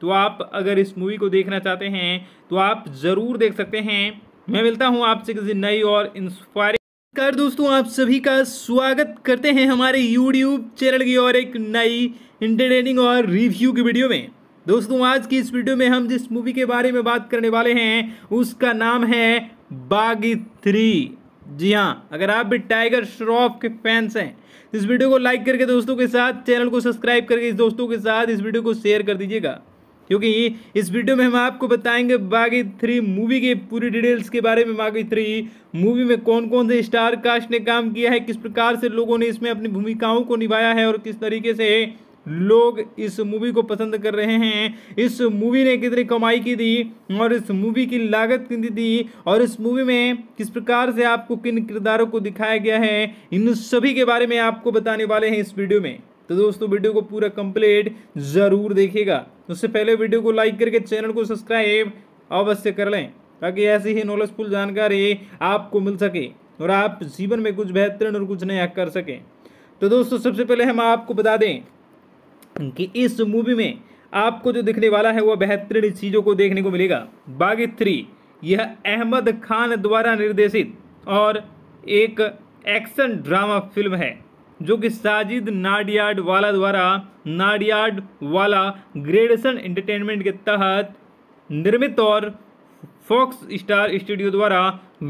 तो आप अगर इस मूवी को देखना चाहते हैं तो आप ज़रूर देख सकते हैं मैं मिलता हूँ आपसे किसी नई और इंस्पायरिंग कर दोस्तों आप सभी का स्वागत करते हैं हमारे YouTube चैनल की और एक नई इंटरटेनिंग और रिव्यू की वीडियो में दोस्तों आज की इस वीडियो में हम जिस मूवी के बारे में बात करने वाले हैं उसका नाम है बागी थ्री जी हाँ अगर आप भी टाइगर श्रॉफ के फैंस हैं इस वीडियो को लाइक करके दोस्तों के साथ चैनल को सब्सक्राइब करके इस दोस्तों के साथ इस वीडियो को शेयर कर दीजिएगा क्योंकि इस वीडियो में हम आपको बताएंगे बागी थ्री मूवी के पूरी डिटेल्स के बारे में बागी थ्री मूवी में कौन कौन से स्टार कास्ट ने काम किया है किस प्रकार से लोगों ने इसमें अपनी भूमिकाओं को निभाया है और किस तरीके से लोग इस मूवी को पसंद कर रहे हैं इस मूवी ने कितनी कमाई की थी और इस मूवी की लागत कितनी थी और इस मूवी में किस प्रकार से आपको किन किरदारों को दिखाया गया है इन सभी के बारे में आपको बताने वाले हैं इस वीडियो में तो दोस्तों वीडियो को पूरा कंप्लीट ज़रूर देखिएगा उससे पहले वीडियो को लाइक करके चैनल को सब्सक्राइब अवश्य कर लें ताकि ऐसी ही नॉलेजफुल जानकारी आपको मिल सके और आप जीवन में कुछ बेहतरीन और कुछ नया कर सकें तो दोस्तों सबसे पहले हम आपको बता दें कि इस मूवी में आपको जो दिखने वाला है वह बेहतरीन चीज़ों को देखने को मिलेगा बागी थ्री यह अहमद खान द्वारा निर्देशित और एक एक्शन ड्रामा फिल्म है जो कि साजिद नाडियाड वाला द्वारा नाडियाड वाला ग्रेडेशन एंटरटेनमेंट के तहत निर्मित और फॉक्स स्टार स्टूडियो द्वारा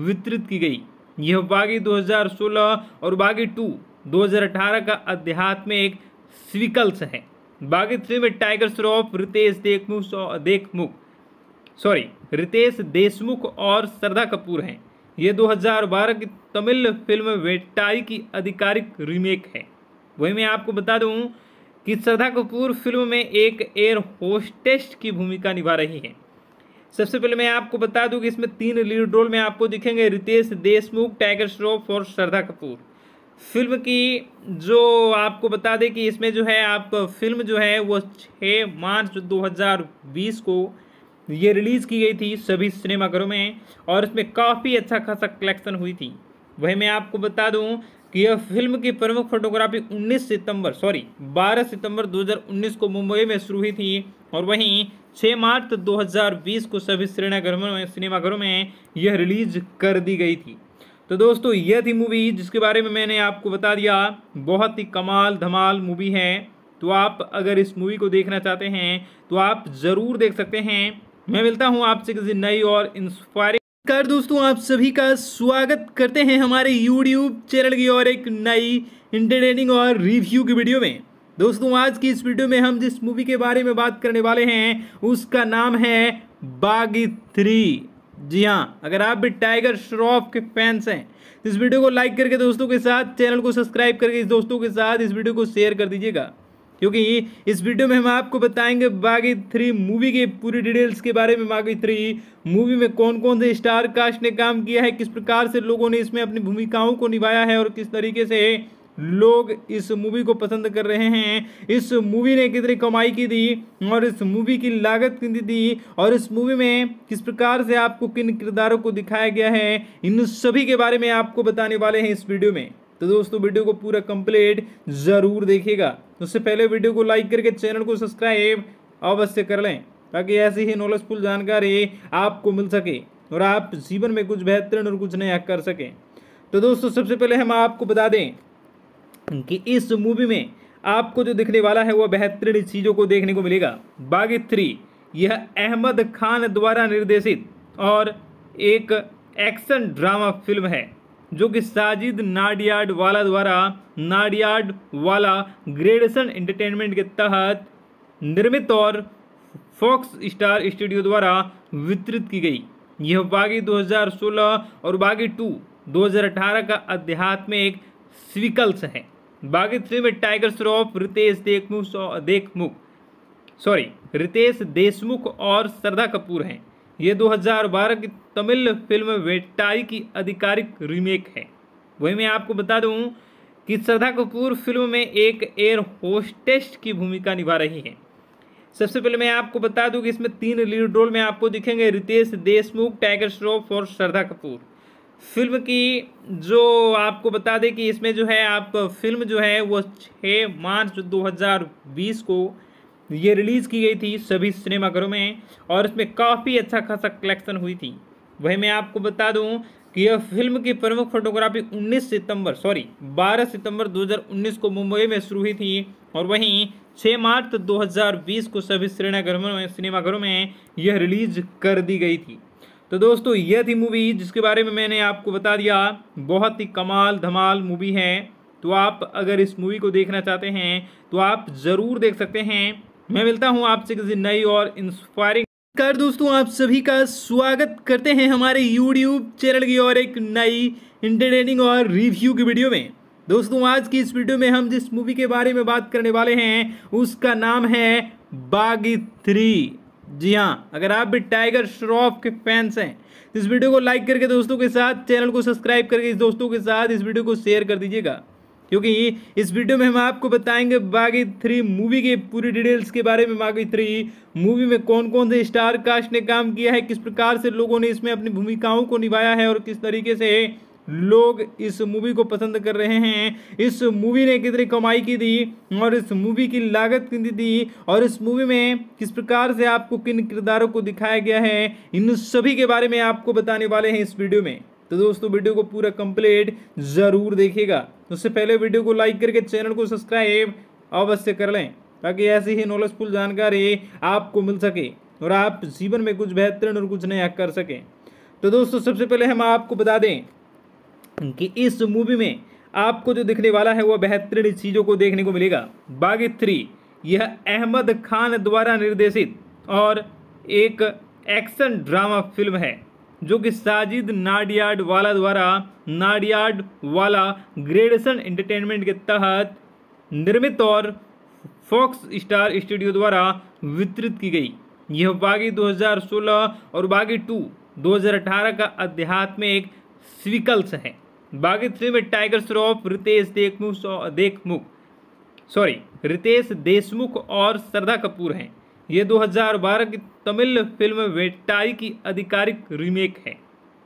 वितरित की गई यह बागी 2016 और बागी टू 2018 का आध्यात्मिक स्विकल्स है बागी थ्री में टाइगर श्रॉफ रितेश देखमुख देखमुख सॉरी रितेश देशमुख और श्रद्धा कपूर हैं ये 2012 की तमिल फिल्म वेटाई की आधिकारिक रीमेक है वही मैं आपको बता दूं कि श्रद्धा कपूर फिल्म में एक एयर होस्टेस की भूमिका निभा रही है सबसे पहले मैं आपको बता दूं कि इसमें तीन लीड रोल में आपको दिखेंगे रितेश देशमुख टाइगर श्रॉफ और श्रद्धा कपूर फिल्म की जो आपको बता दें कि इसमें जो है आप फिल्म जो है वो छः मार्च दो को ये रिलीज़ की गई थी सभी सिनेमाघरों में और इसमें काफ़ी अच्छा खासा कलेक्शन हुई थी वही मैं आपको बता दूं कि यह फिल्म की प्रमुख फोटोग्राफी 19 सितंबर सॉरी 12 सितंबर 2019 को मुंबई में शुरू हुई थी और वहीं 6 मार्च 2020 को सभी सिनेमाघरों में सिनेमाघरों में यह रिलीज कर दी गई थी तो दोस्तों यह थी मूवी जिसके बारे में मैंने आपको बता दिया बहुत ही कमाल धमाल मूवी है तो आप अगर इस मूवी को देखना चाहते हैं तो आप ज़रूर देख सकते हैं मैं मिलता हूँ आपसे किसी नई और इंस्पायरिंग नमस्कार दोस्तों आप सभी का स्वागत करते हैं हमारे YouTube चैनल की और एक नई इंटरटेनिंग और रिव्यू की वीडियो में दोस्तों आज की इस वीडियो में हम जिस मूवी के बारे में बात करने वाले हैं उसका नाम है बागी थ्री जी हाँ अगर आप भी टाइगर श्रॉफ के फैंस हैं तो इस वीडियो को लाइक करके दोस्तों के साथ चैनल को सब्सक्राइब करके इस दोस्तों के साथ इस वीडियो को शेयर कर दीजिएगा क्योंकि इस वीडियो में हम आपको बताएंगे बागी थ्री मूवी के पूरी डिटेल्स के बारे में बागी थ्री मूवी में कौन कौन से स्टार कास्ट ने काम किया है किस प्रकार से लोगों ने इसमें अपनी भूमिकाओं को निभाया है और किस तरीके से लोग इस मूवी को पसंद कर रहे हैं इस मूवी ने कितनी कमाई की थी और इस मूवी की लागत कितनी थी और इस मूवी में किस प्रकार से आपको किन किरदारों को दिखाया गया है इन सभी के बारे में आपको बताने वाले हैं इस वीडियो में तो दोस्तों वीडियो को पूरा कंप्लीट ज़रूर देखिएगा तो उससे पहले वीडियो को लाइक करके चैनल को सब्सक्राइब अवश्य कर लें ताकि ऐसी ही नॉलेजफुल जानकारी आपको मिल सके और आप जीवन में कुछ बेहतरीन और कुछ नया कर सकें तो दोस्तों सबसे पहले हम आपको बता दें कि इस मूवी में आपको जो दिखने वाला है वह बेहतरीन चीज़ों को देखने को मिलेगा बागी थ्री यह अहमद खान द्वारा निर्देशित और एक एक्शन ड्रामा फिल्म है जो कि साजिद नाडियाड वाला द्वारा नाडियाड वाला ग्रेडेशन एंटरटेनमेंट के तहत निर्मित और फॉक्स स्टार स्टूडियो द्वारा वितरित की गई यह बागी 2016 और बागी टू 2018 का आध्यात्मिक स्विकल्स है बागी थ्री में टाइगर श्रॉफ रितेश देखमुख देखमुख सॉरी रितेश देशमुख और श्रद्धा कपूर हैं ये 2012 की तमिल फिल्म वेटाई की आधिकारिक रीमेक है वही मैं आपको बता दूं कि श्रद्धा कपूर फिल्म में एक एयर होस्टेस की भूमिका निभा रही है सबसे पहले मैं आपको बता दूं कि इसमें तीन लीड रोल में आपको दिखेंगे रितेश देशमुख टाइगर श्रॉफ और श्रद्धा कपूर फिल्म की जो आपको बता दें कि इसमें जो है आप फिल्म जो है वो छः मार्च दो को ये रिलीज़ की गई थी सभी सिनेमाघरों में और इसमें काफ़ी अच्छा खासा कलेक्शन हुई थी वही मैं आपको बता दूं कि यह फिल्म की प्रमुख फोटोग्राफी 19 सितंबर सॉरी 12 सितंबर 2019 को मुंबई में शुरू हुई थी और वहीं 6 मार्च 2020 को सभी श्रेणाघरों में सिनेमाघरों में यह रिलीज कर दी गई थी तो दोस्तों यह थी मूवी जिसके बारे में मैंने आपको बता दिया बहुत ही कमाल धमाल मूवी है तो आप अगर इस मूवी को देखना चाहते हैं तो आप ज़रूर देख सकते हैं मैं मिलता हूँ आपसे किसी नई और इंस्पायरिंग कर दोस्तों आप सभी का स्वागत करते हैं हमारे YouTube चैनल की और एक नई इंटरटेनिंग और रिव्यू की वीडियो में दोस्तों आज की इस वीडियो में हम जिस मूवी के बारे में बात करने वाले हैं उसका नाम है बागी थ्री जी हाँ अगर आप भी टाइगर श्रॉफ के फैंस हैं तो इस वीडियो को लाइक करके दोस्तों के साथ चैनल को सब्सक्राइब करके इस दोस्तों के साथ इस वीडियो को शेयर कर दीजिएगा क्योंकि इस वीडियो में हम आपको बताएंगे बागी थ्री मूवी के पूरी डिटेल्स के बारे में बागी थ्री मूवी में कौन कौन से स्टार कास्ट ने काम किया है किस प्रकार से लोगों ने इसमें अपनी भूमिकाओं को निभाया है और किस तरीके से लोग इस मूवी को पसंद कर रहे हैं इस मूवी ने कितनी कमाई की थी और इस मूवी की लागत कितनी थी और इस मूवी में किस प्रकार से आपको किन किरदारों को दिखाया गया है इन सभी के बारे में आपको बताने वाले हैं इस वीडियो में तो दोस्तों वीडियो को पूरा कंप्लीट ज़रूर देखिएगा तो उससे पहले वीडियो को लाइक करके चैनल को सब्सक्राइब अवश्य कर लें ताकि ऐसी ही नॉलेजफुल जानकारी आपको मिल सके और आप जीवन में कुछ बेहतरीन और कुछ नया कर सकें तो दोस्तों सबसे पहले हम आपको बता दें कि इस मूवी में आपको जो दिखने वाला है वह बेहतरीन चीज़ों को देखने को मिलेगा बागी थ्री यह अहमद खान द्वारा निर्देशित और एक एक्शन ड्रामा फिल्म है जो कि साजिद नाडियाड वाला द्वारा नाडियाड वाला ग्रेडेशन एंटरटेनमेंट के तहत निर्मित और फॉक्स स्टार स्टूडियो द्वारा वितरित की गई यह बागी 2016 और बागी टू 2018 का आध्यात्मिक स्विकल्स है बागी थ्री में टाइगर श्रॉफ रितेश देखमुख देखमुख सॉरी रितेश देशमुख और श्रद्धा कपूर हैं ये 2012 की तमिल फिल्म वेटाई की आधिकारिक रीमेक है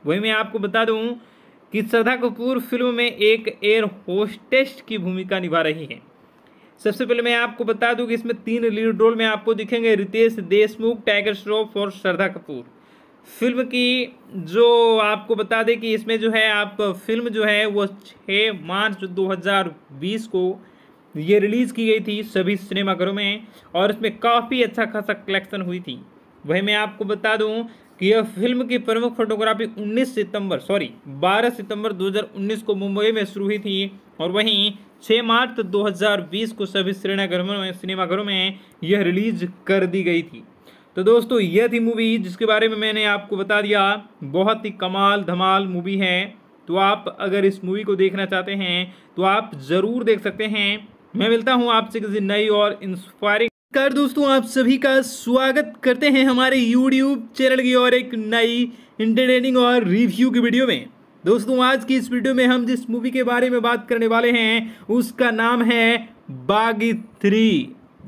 वही मैं आपको बता दूं कि श्रद्धा कपूर फिल्म में एक एयर होस्टेस की भूमिका निभा रही है सबसे पहले मैं आपको बता दूं कि इसमें तीन लीड रोल में आपको दिखेंगे रितेश देशमुख टाइगर श्रॉफ और श्रद्धा कपूर फिल्म की जो आपको बता दें कि इसमें जो है आप फिल्म जो है वो छः मार्च दो को ये रिलीज़ की गई थी सभी सिनेमाघरों में और इसमें काफ़ी अच्छा खासा कलेक्शन हुई थी वही मैं आपको बता दूं कि यह फिल्म की प्रमुख फोटोग्राफी 19 सितंबर सॉरी 12 सितंबर 2019 को मुंबई में शुरू हुई थी और वहीं 6 मार्च 2020 को सभी सिनेमाघरों में सिनेमाघरों में यह रिलीज कर दी गई थी तो दोस्तों यह थी मूवी जिसके बारे में मैंने आपको बता दिया बहुत ही कमाल धमाल मूवी है तो आप अगर इस मूवी को देखना चाहते हैं तो आप ज़रूर देख सकते हैं मैं मिलता हूँ आपसे किसी नई और इंस्पायरिंग कर दोस्तों आप सभी का स्वागत करते हैं हमारे यूट्यूब चैनल की और एक नई इंटरटेनिंग और रिव्यू की वीडियो में दोस्तों आज की इस वीडियो में हम जिस मूवी के बारे में बात करने वाले हैं उसका नाम है बागी थ्री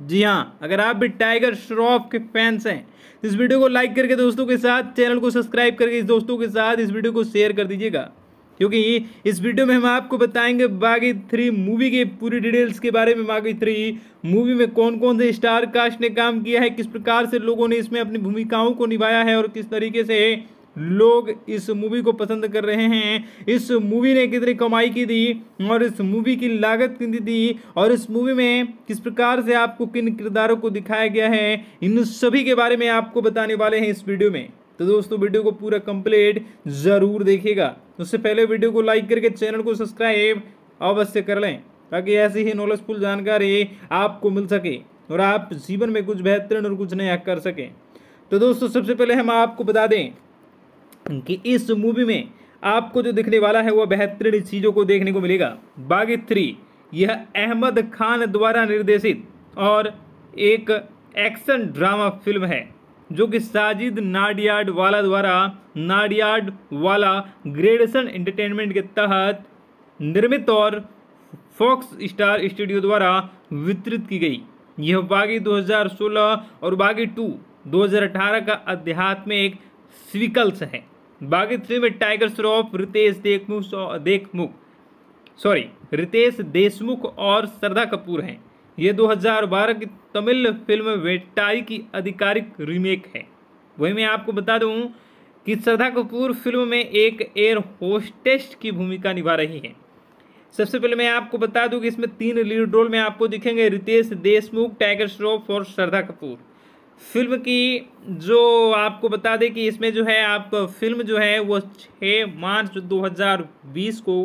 जी हाँ अगर आप भी टाइगर श्रॉफ के फैंस हैं इस वीडियो को लाइक करके दोस्तों के साथ चैनल को सब्सक्राइब करके इस दोस्तों के साथ इस वीडियो को शेयर कर दीजिएगा क्योंकि इस वीडियो में हम आपको बताएंगे बागी थ्री मूवी के पूरी डिटेल्स के बारे में बागी थ्री मूवी में कौन कौन से स्टार कास्ट ने काम किया है किस प्रकार से लोगों ने इसमें अपनी भूमिकाओं को निभाया है और किस तरीके से लोग इस मूवी को पसंद कर रहे हैं इस मूवी ने कितनी कमाई की थी और इस मूवी की लागत कितनी थी और इस मूवी में किस प्रकार से आपको किन किरदारों को दिखाया गया है इन सभी के बारे में आपको बताने वाले हैं इस वीडियो में तो दोस्तों वीडियो को पूरा कंप्लीट ज़रूर देखेगा तो उससे पहले वीडियो को लाइक करके चैनल को सब्सक्राइब अवश्य कर लें ताकि ऐसी ही नॉलेजफुल जानकारी आपको मिल सके और आप जीवन में कुछ बेहतरीन और कुछ नया कर सकें तो दोस्तों सबसे पहले हम आपको बता दें कि इस मूवी में आपको जो दिखने वाला है वह बेहतरीन चीज़ों को देखने को मिलेगा बागी थ्री यह अहमद खान द्वारा निर्देशित और एक एक्शन ड्रामा फिल्म है जो कि साजिद नाडियाड वाला द्वारा नाडियाड वाला ग्रेडेशन एंटरटेनमेंट के तहत निर्मित और फॉक्स स्टार स्टूडियो द्वारा वितरित की गई यह बागी 2016 और बागी टू 2018 का अध्यात्मिक स्विकल्स है बागी थ्री में टाइगर श्रॉफ रितेश देखमुख देखमुख सॉरी रितेश देशमुख और श्रद्धा कपूर हैं ये 2012 की तमिल फिल्म वेटाई की आधिकारिक रीमेक है वही मैं आपको बता दूं कि श्रद्धा कपूर फिल्म में एक एयर होस्टेस की भूमिका निभा रही हैं सबसे पहले मैं आपको बता दूं कि इसमें तीन लीड रोल में आपको दिखेंगे रितेश देशमुख टाइगर श्रॉफ और श्रद्धा कपूर फिल्म की जो आपको बता दें कि इसमें जो है आप फिल्म जो है वो छः मार्च दो को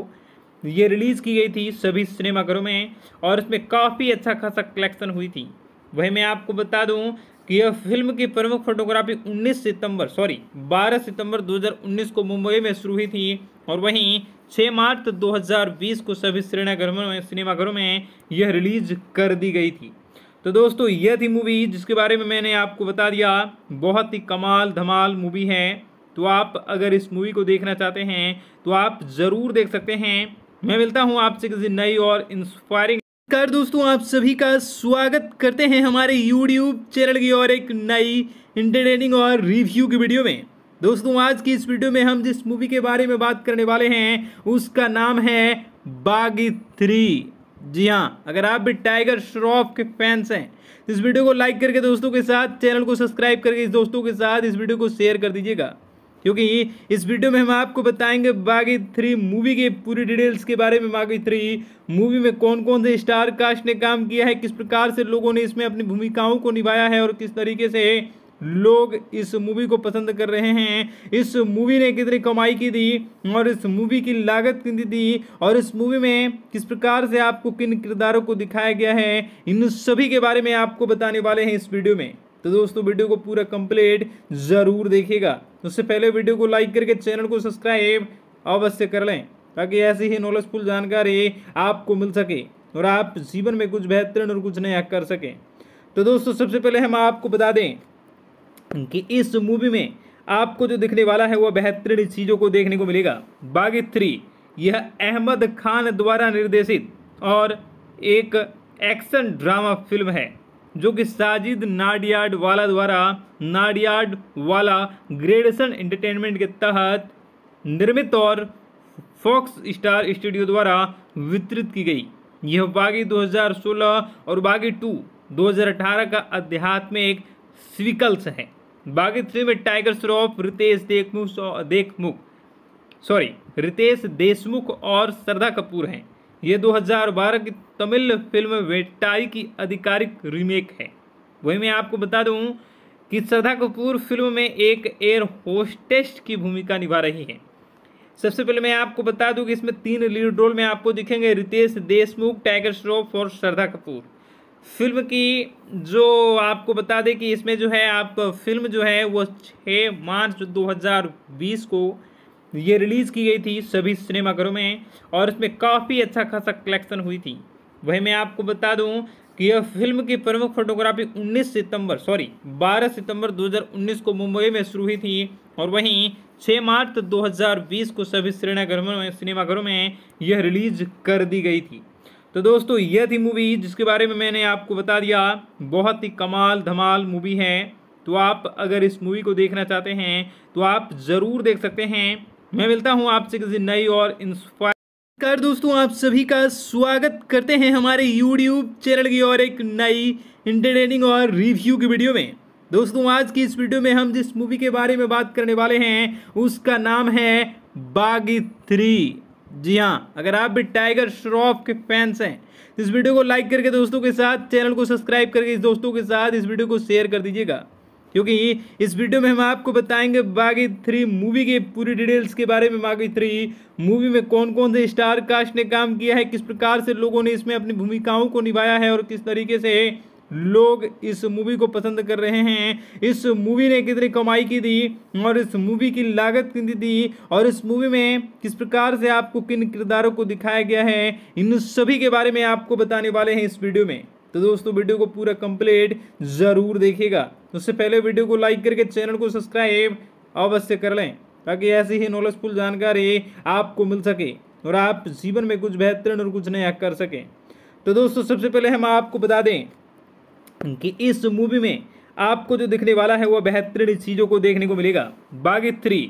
ये रिलीज़ की गई थी सभी सिनेमाघरों में और इसमें काफ़ी अच्छा खासा कलेक्शन हुई थी वही मैं आपको बता दूं कि यह फिल्म की प्रमुख फोटोग्राफी 19 सितंबर सॉरी 12 सितंबर 2019 को मुंबई में शुरू हुई थी और वहीं 6 मार्च 2020 को सभी श्रेणाघरों में सिनेमाघरों में यह रिलीज कर दी गई थी तो दोस्तों यह थी मूवी जिसके बारे में मैंने आपको बता दिया बहुत ही कमाल धमाल मूवी है तो आप अगर इस मूवी को देखना चाहते हैं तो आप ज़रूर देख सकते हैं मैं मिलता हूँ आपसे किसी नई और इंस्पायरिंग कर दोस्तों आप सभी का स्वागत करते हैं हमारे यूट्यूब चैनल की और एक नई इंटरटेनिंग और रिव्यू की वीडियो में दोस्तों आज की इस वीडियो में हम जिस मूवी के बारे में बात करने वाले हैं उसका नाम है बागी थ्री जी हाँ अगर आप भी टाइगर श्रॉफ के फैंस हैं इस वीडियो को लाइक करके दोस्तों के साथ चैनल को सब्सक्राइब करके इस दोस्तों के साथ इस वीडियो को शेयर कर दीजिएगा क्योंकि इस वीडियो में हम आपको बताएंगे बागी थ्री मूवी के पूरी डिटेल्स के बारे में बागी थ्री मूवी में कौन कौन से स्टार कास्ट ने काम किया है किस प्रकार से लोगों ने इसमें अपनी भूमिकाओं को निभाया है और किस तरीके से लोग इस मूवी को पसंद कर रहे हैं इस मूवी ने कितनी कमाई की थी और इस मूवी की लागत कितनी थी और इस मूवी में किस प्रकार से आपको किन किरदारों को दिखाया गया है इन सभी के बारे में आपको बताने वाले हैं इस वीडियो में तो दोस्तों वीडियो को पूरा कंप्लीट ज़रूर देखिएगा तो उससे पहले वीडियो को लाइक करके चैनल को सब्सक्राइब अवश्य कर लें ताकि ऐसी ही नॉलेजफुल जानकारी आपको मिल सके और आप जीवन में कुछ बेहतरीन और कुछ नया कर सकें तो दोस्तों सबसे पहले हम आपको बता दें कि इस मूवी में आपको जो दिखने वाला है वह बेहतरीन चीज़ों को देखने को मिलेगा बागी थ्री यह अहमद खान द्वारा निर्देशित और एक एक्शन ड्रामा फिल्म है जो कि साजिद नाडियाड वाला द्वारा नाडियाड वाला ग्रेडेशन एंटरटेनमेंट के तहत निर्मित और फॉक्स स्टार स्टूडियो द्वारा वितरित की गई यह बागी 2016 और बागी टू 2018 का अध्यात्मिक स्विकल्स है बागी थ्री में टाइगर श्रॉफ रितेश देखमुख देखमुख सॉरी रितेश देशमुख और श्रद्धा कपूर हैं ये 2012 की तमिल फिल्म वेटाई की आधिकारिक रीमेक है वही मैं आपको बता दूं कि श्रद्धा कपूर फिल्म में एक एयर होस्टेस की भूमिका निभा रही हैं सबसे पहले मैं आपको बता दूं कि इसमें तीन लीड रोल में आपको दिखेंगे रितेश देशमुख टाइगर श्रॉफ और श्रद्धा कपूर फिल्म की जो आपको बता दें कि इसमें जो है आप फिल्म जो है वो छः मार्च दो को ये रिलीज़ की गई थी सभी सिनेमाघरों में और इसमें काफ़ी अच्छा खासा कलेक्शन हुई थी वही मैं आपको बता दूं कि यह फिल्म की प्रमुख फोटोग्राफी 19 सितंबर सॉरी 12 सितंबर 2019 को मुंबई में शुरू हुई थी और वहीं 6 मार्च 2020 को सभी श्रेणाघरों में सिनेमाघरों में यह रिलीज कर दी गई थी तो दोस्तों यह थी मूवी जिसके बारे में मैंने आपको बता दिया बहुत ही कमाल धमाल मूवी है तो आप अगर इस मूवी को देखना चाहते हैं तो आप ज़रूर देख सकते हैं मैं मिलता हूँ आपसे किसी नई और इंस्पायर कर दोस्तों आप सभी का स्वागत करते हैं हमारे यूट्यूब चैनल की और एक नई इंटरटेनिंग और रिव्यू की वीडियो में दोस्तों आज की इस वीडियो में हम जिस मूवी के बारे में बात करने वाले हैं उसका नाम है बागी थ्री जी हाँ अगर आप भी टाइगर श्रॉफ के फैंस हैं इस वीडियो को लाइक करके दोस्तों के साथ चैनल को सब्सक्राइब करके इस दोस्तों के साथ इस वीडियो को शेयर कर दीजिएगा क्योंकि इस वीडियो में हम आपको बताएंगे बागी थ्री मूवी के पूरी डिटेल्स के बारे में बागी थ्री मूवी में कौन कौन से स्टार कास्ट ने काम किया है किस प्रकार से लोगों ने इसमें अपनी भूमिकाओं को निभाया है और किस तरीके से लोग इस मूवी को पसंद कर रहे हैं इस मूवी ने कितनी कमाई की थी और इस मूवी की लागत कितनी थी और इस मूवी में किस प्रकार से आपको किन किरदारों को दिखाया गया है इन सभी के बारे में आपको बताने वाले हैं इस वीडियो में तो दोस्तों वीडियो को पूरा कंप्लीट ज़रूर देखिएगा तो उससे पहले वीडियो को लाइक करके चैनल को सब्सक्राइब अवश्य कर लें ताकि ऐसी ही नॉलेजफुल जानकारी आपको मिल सके और आप जीवन में कुछ बेहतरीन और कुछ नया कर सकें तो दोस्तों सबसे पहले हम आपको बता दें कि इस मूवी में आपको जो दिखने वाला है वह बेहतरीन चीज़ों को देखने को मिलेगा बागी थ्री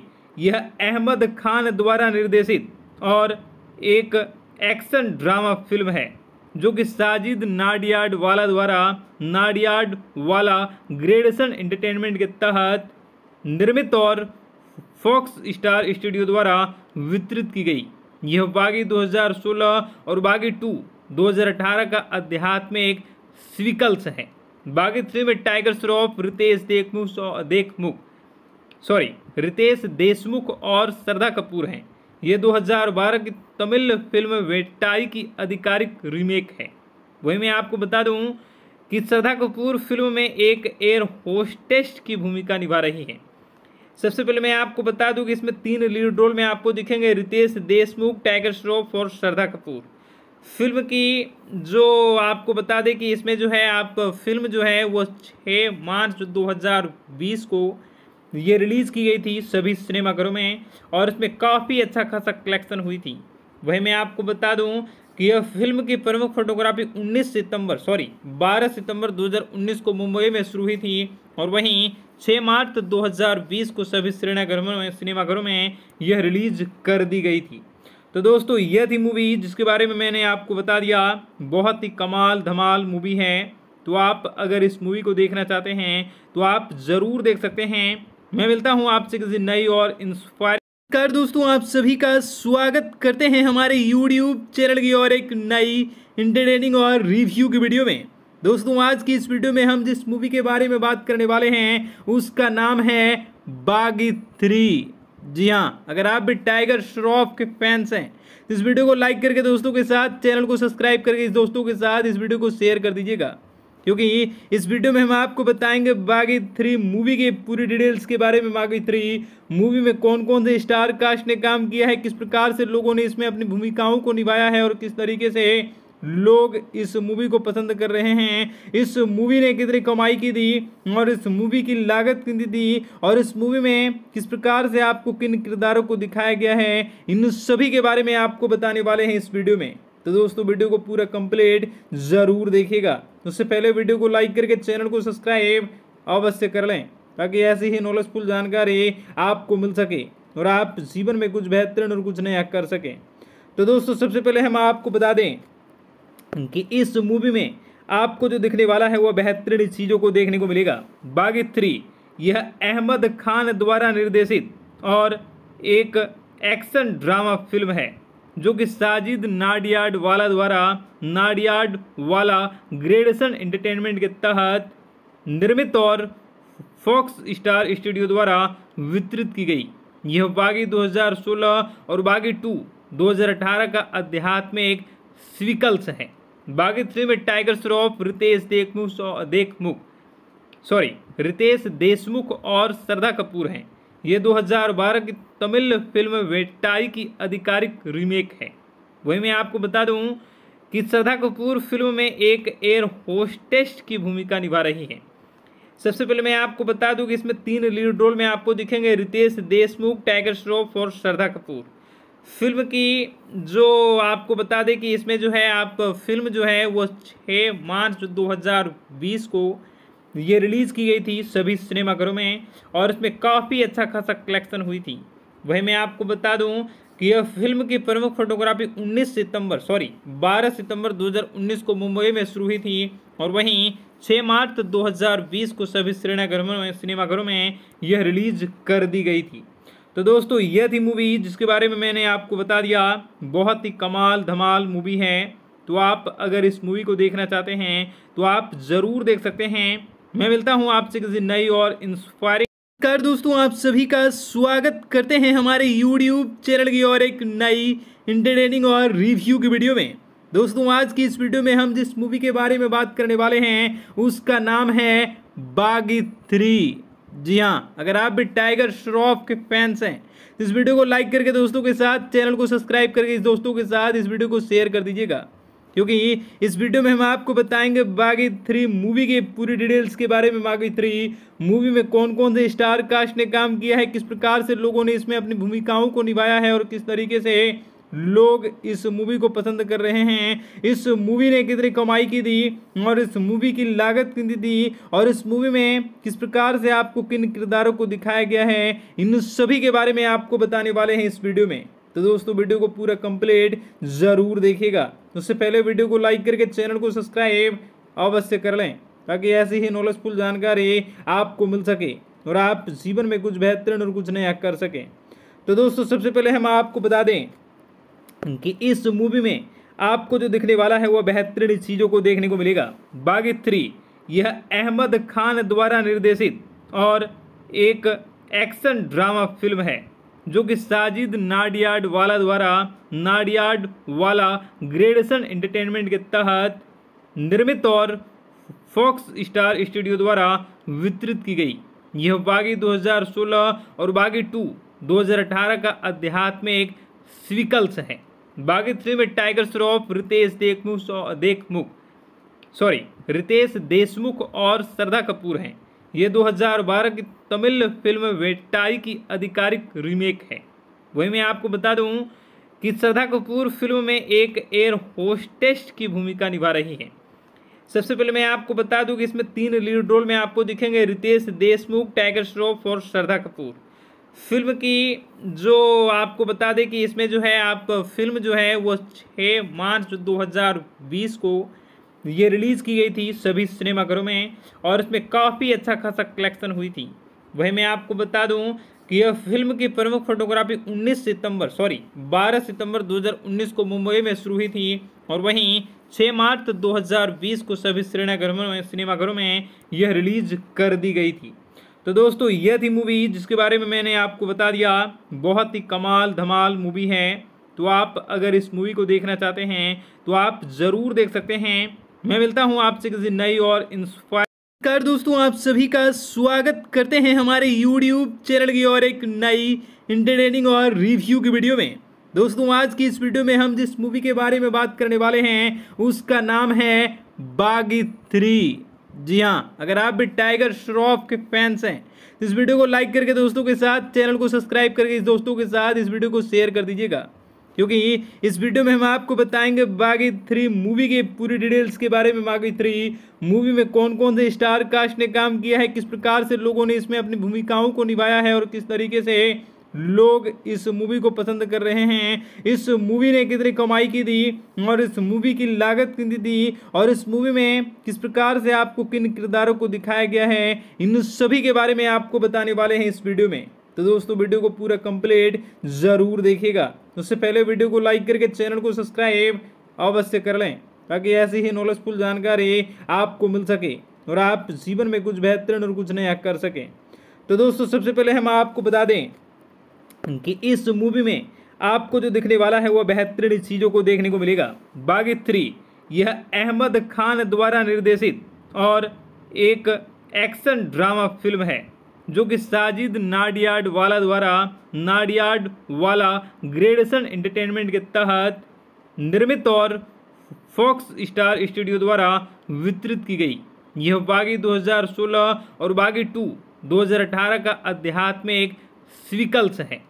यह अहमद खान द्वारा निर्देशित और एक एक्शन ड्रामा फिल्म है जो कि साजिद नाडियाड वाला द्वारा नाडियाड वाला ग्रेडेशन एंटरटेनमेंट के तहत निर्मित और फॉक्स स्टार स्टूडियो द्वारा वितरित की गई यह बागी 2016 और बागी टू 2018 का आध्यात्मिक स्विकल्स है बागी थ्री में टाइगर श्रॉफ रितेश देखमुख देखमुख सॉरी रितेश देशमुख और श्रद्धा कपूर हैं ये 2012 की तमिल फिल्म वेटाई की आधिकारिक रीमेक है वही मैं आपको बता दूं कि श्रद्धा कपूर फिल्म में एक एयर होस्टेस की भूमिका निभा रही हैं सबसे पहले मैं आपको बता दूं कि इसमें तीन लीड रोल में आपको दिखेंगे रितेश देशमुख टाइगर श्रॉफ और श्रद्धा कपूर फिल्म की जो आपको बता दें कि इसमें जो है आप फिल्म जो है वो छः मार्च दो को ये रिलीज़ की गई थी सभी सिनेमाघरों में और इसमें काफ़ी अच्छा खासा कलेक्शन हुई थी वही मैं आपको बता दूं कि यह फिल्म की प्रमुख फोटोग्राफी 19 सितंबर सॉरी 12 सितंबर 2019 को मुंबई में शुरू हुई थी और वहीं 6 मार्च 2020 को सभी श्रेणाघरों में सिनेमाघरों में यह रिलीज कर दी गई थी तो दोस्तों यह थी मूवी जिसके बारे में मैंने आपको बता दिया बहुत ही कमाल धमाल मूवी है तो आप अगर इस मूवी को देखना चाहते हैं तो आप ज़रूर देख सकते हैं मैं मिलता हूँ आपसे किसी नई और इंस्पायर कर दोस्तों आप सभी का स्वागत करते हैं हमारे यूट्यूब चैनल की और एक नई इंटरटेनिंग और रिव्यू की वीडियो में दोस्तों आज की इस वीडियो में हम जिस मूवी के बारे में बात करने वाले हैं उसका नाम है बागी थ्री जी हाँ अगर आप भी टाइगर श्रॉफ के फैंस हैं तो इस वीडियो को लाइक करके दोस्तों के साथ चैनल को सब्सक्राइब करके इस दोस्तों के साथ इस वीडियो को शेयर कर दीजिएगा क्योंकि इस वीडियो में हम आपको बताएंगे बागी थ्री मूवी के पूरी डिटेल्स के बारे में बागी थ्री मूवी में कौन कौन से स्टार कास्ट ने काम किया है किस प्रकार से लोगों ने इसमें अपनी भूमिकाओं को निभाया है और किस तरीके से लोग इस मूवी को पसंद कर रहे हैं इस मूवी ने कितनी कमाई की थी और इस मूवी की लागत कितनी थी और इस मूवी में किस प्रकार से आपको किन किरदारों को दिखाया गया है इन सभी के बारे में आपको बताने वाले हैं इस वीडियो में तो दोस्तों वीडियो को पूरा कंप्लीट ज़रूर देखिएगा तो उससे पहले वीडियो को लाइक करके चैनल को सब्सक्राइब अवश्य कर लें ताकि ऐसी ही नॉलेजफुल जानकारी आपको मिल सके और आप जीवन में कुछ बेहतरीन और कुछ नया कर सकें तो दोस्तों सबसे पहले हम आपको बता दें कि इस मूवी में आपको जो दिखने वाला है वह बेहतरीन चीज़ों को देखने को मिलेगा बागी थ्री यह अहमद खान द्वारा निर्देशित और एक एक्शन ड्रामा फिल्म है जो कि साजिद नाडियाड वाला द्वारा नाडियाड वाला ग्रेडेशन एंटरटेनमेंट के तहत निर्मित और फॉक्स स्टार स्टूडियो द्वारा वितरित की गई यह बागी 2016 और बागी टू 2018 का आध्यात्मिक स्विकल्स है बागी थ्री में टाइगर श्रॉफ रितेश देखमुख देखमुख सॉरी रितेश देशमुख और श्रद्धा कपूर हैं ये 2012 की तमिल फिल्म वेटाई की आधिकारिक रीमेक है वही मैं आपको बता दूं कि श्रद्धा कपूर फिल्म में एक एयर होस्टेस की भूमिका निभा रही हैं सबसे पहले मैं आपको बता दूं कि इसमें तीन लीड रोल में आपको दिखेंगे रितेश देशमुख टाइगर श्रॉफ और श्रद्धा कपूर फिल्म की जो आपको बता दें कि इसमें जो है आप फिल्म जो है वो छः मार्च दो को ये रिलीज़ की गई थी सभी सिनेमाघरों में और इसमें काफ़ी अच्छा खासा कलेक्शन हुई थी वही मैं आपको बता दूं कि यह फिल्म की प्रमुख फोटोग्राफी 19 सितंबर सॉरी 12 सितंबर 2019 को मुंबई में शुरू हुई थी और वहीं 6 मार्च 2020 को सभी सिनेमाघरों में सिनेमाघरों में यह रिलीज कर दी गई थी तो दोस्तों यह थी मूवी जिसके बारे में मैंने आपको बता दिया बहुत ही कमाल धमाल मूवी है तो आप अगर इस मूवी को देखना चाहते हैं तो आप ज़रूर देख सकते हैं मैं मिलता हूँ आपसे किसी नई और इंस्पायरिंग कर दोस्तों आप सभी का स्वागत करते हैं हमारे यूट्यूब चैनल की और एक नई इंटरटेनिंग और रिव्यू की वीडियो में दोस्तों आज की इस वीडियो में हम जिस मूवी के बारे में बात करने वाले हैं उसका नाम है बागी थ्री जी हाँ अगर आप भी टाइगर श्रॉफ के फैंस हैं इस वीडियो को लाइक करके दोस्तों के साथ चैनल को सब्सक्राइब करके इस दोस्तों के साथ इस वीडियो को शेयर कर दीजिएगा क्योंकि इस वीडियो में हम आपको बताएंगे बागी थ्री मूवी के पूरी डिटेल्स के बारे में बागी थ्री मूवी में कौन कौन से स्टार कास्ट ने काम किया है किस प्रकार से लोगों ने इसमें अपनी भूमिकाओं को निभाया है और किस तरीके से लोग इस मूवी को पसंद कर रहे हैं इस मूवी ने कितनी कमाई की थी और इस मूवी की लागत कितनी थी और इस मूवी में किस प्रकार से आपको किन किरदारों को दिखाया गया है इन सभी के बारे में आपको बताने वाले हैं इस वीडियो में तो दोस्तों वीडियो को पूरा कंप्लीट ज़रूर देखिएगा तो उससे पहले वीडियो को लाइक करके चैनल को सब्सक्राइब अवश्य कर लें ताकि ऐसी ही नॉलेजफुल जानकारी आपको मिल सके और आप जीवन में कुछ बेहतरीन और कुछ नया कर सकें तो दोस्तों सबसे पहले हम आपको बता दें कि इस मूवी में आपको जो दिखने वाला है वह बेहतरीन चीज़ों को देखने को मिलेगा बागी थ्री यह अहमद खान द्वारा निर्देशित और एक एक्शन ड्रामा फिल्म है जो कि साजिद नाडियाड वाला द्वारा नाडियाड वाला ग्रेडेशन एंटरटेनमेंट के तहत निर्मित और फॉक्स स्टार स्टूडियो द्वारा वितरित की गई यह बागी 2016 और बागी टू 2018 का आध्यात्मिक स्विकल्स है बागी थ्री में टाइगर श्रॉफ रितेश देखमुख देखमुख सॉरी रितेश देशमुख और श्रद्धा कपूर हैं ये 2012 की तमिल फिल्म वेटाई की आधिकारिक रीमेक है वही मैं आपको बता दूं कि श्रद्धा कपूर फिल्म में एक एयर होस्टेस की भूमिका निभा रही है सबसे पहले मैं आपको बता दूं कि इसमें तीन लीड रोल में आपको दिखेंगे रितेश देशमुख टाइगर श्रॉफ और श्रद्धा कपूर फिल्म की जो आपको बता दें कि इसमें जो है आप फिल्म जो है वो छः मार्च दो को ये रिलीज़ की गई थी सभी सिनेमाघरों में और इसमें काफ़ी अच्छा खासा कलेक्शन हुई थी वही मैं आपको बता दूं कि यह फिल्म की प्रमुख फोटोग्राफी 19 सितंबर सॉरी 12 सितंबर 2019 को मुंबई में शुरू हुई थी और वहीं 6 मार्च 2020 को सभी सिनेमाघरों में सिनेमाघरों में यह रिलीज कर दी गई थी तो दोस्तों यह थी मूवी जिसके बारे में मैंने आपको बता दिया बहुत ही कमाल धमाल मूवी है तो आप अगर इस मूवी को देखना चाहते हैं तो आप ज़रूर देख सकते हैं मैं मिलता हूँ आपसे किसी नई और इंस्पायर कर दोस्तों आप सभी का स्वागत करते हैं हमारे यूट्यूब चैनल की और एक नई इंटरटेनिंग और रिव्यू की वीडियो में दोस्तों आज की इस वीडियो में हम जिस मूवी के बारे में बात करने वाले हैं उसका नाम है बागी थ्री जी हाँ अगर आप भी टाइगर श्रॉफ के फैंस हैं इस वीडियो को लाइक करके दोस्तों के साथ चैनल को सब्सक्राइब करके इस दोस्तों के साथ इस वीडियो को शेयर कर दीजिएगा क्योंकि इस वीडियो में हम आपको बताएंगे बागी थ्री मूवी के पूरी डिटेल्स के बारे में बागी थ्री मूवी में कौन कौन से स्टार कास्ट ने काम किया है किस प्रकार से लोगों ने इसमें अपनी भूमिकाओं को निभाया है और किस तरीके से लोग इस मूवी को पसंद कर रहे हैं इस मूवी ने कितनी कमाई की थी और इस मूवी की लागत कितनी थी और इस मूवी में किस प्रकार से आपको किन किरदारों को दिखाया गया है इन सभी के बारे में आपको बताने वाले हैं इस वीडियो में तो दोस्तों वीडियो को पूरा कंप्लीट ज़रूर देखिएगा उससे पहले वीडियो को लाइक करके चैनल को सब्सक्राइब अवश्य कर लें ताकि ऐसी ही नॉलेजफुल जानकारी आपको मिल सके और आप जीवन में कुछ बेहतरीन और कुछ नया कर सकें तो दोस्तों सबसे पहले हम आपको बता दें कि इस मूवी में आपको जो दिखने वाला है वह बेहतरीन चीज़ों को देखने को मिलेगा बागी थ्री यह अहमद खान द्वारा निर्देशित और एक एक्शन ड्रामा फिल्म है जो कि साजिद नाडियाड वाला द्वारा नाडियाड वाला ग्रेडेशन एंटरटेनमेंट के तहत निर्मित और फॉक्स स्टार स्टूडियो द्वारा वितरित की गई यह बागी 2016 और बागी टू 2018 का आध्यात्मिक स्विकल्स है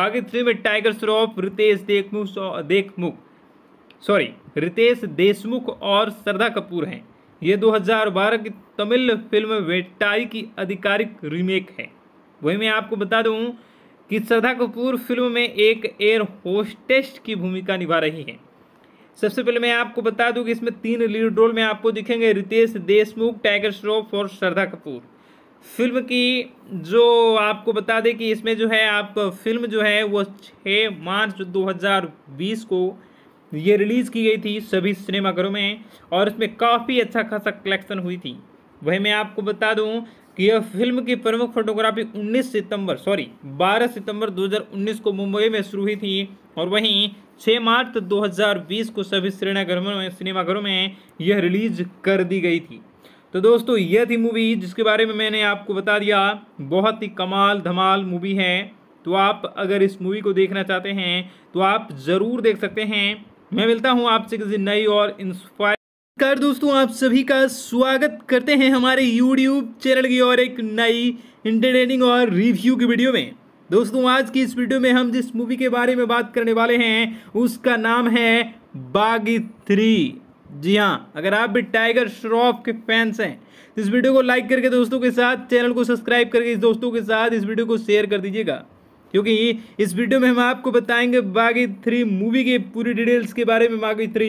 बागी थ्री में टाइगर श्रॉफ रितेश देखमुख देखमुख सॉरी रितेश देशमुख और श्रद्धा कपूर हैं ये 2012 की तमिल फिल्म वेटाई की आधिकारिक रीमेक है वही मैं आपको बता दूं कि श्रद्धा कपूर फिल्म में एक एयर होस्टेस की भूमिका निभा रही है सबसे पहले मैं आपको बता दूं कि इसमें तीन लीड रोल में आपको दिखेंगे रितेश देशमुख टाइगर श्रॉफ और श्रद्धा कपूर फिल्म की जो आपको बता दें कि इसमें जो है आप फिल्म जो है वो छः मार्च दो को ये रिलीज़ की गई थी सभी सिनेमाघरों में और इसमें काफ़ी अच्छा खासा कलेक्शन हुई थी वही मैं आपको बता दूं कि यह फिल्म की प्रमुख फोटोग्राफी 19 सितंबर सॉरी 12 सितंबर 2019 को मुंबई में शुरू हुई थी और वहीं 6 मार्च 2020 को सभी सिनेमाघरों में सिनेमाघरों में यह रिलीज कर दी गई थी तो दोस्तों यह थी मूवी जिसके बारे में मैंने आपको बता दिया बहुत ही कमाल धमाल मूवी है तो आप अगर इस मूवी को देखना चाहते हैं तो आप ज़रूर देख सकते हैं मैं मिलता हूँ आपसे किसी नई और इंस्पायर कर दोस्तों आप सभी का स्वागत करते हैं हमारे यूट्यूब चैनल की और एक नई इंटरटेनिंग और रिव्यू की वीडियो में दोस्तों आज की इस वीडियो में हम जिस मूवी के बारे में बात करने वाले हैं उसका नाम है बागी थ्री जी हाँ अगर आप भी टाइगर श्रॉफ के फैंस हैं तो इस वीडियो को लाइक करके दोस्तों के साथ चैनल को सब्सक्राइब करके इस दोस्तों के साथ इस वीडियो को शेयर कर दीजिएगा क्योंकि इस वीडियो में हम आपको बताएंगे बागी थ्री मूवी के पूरी डिटेल्स के बारे में बागी थ्री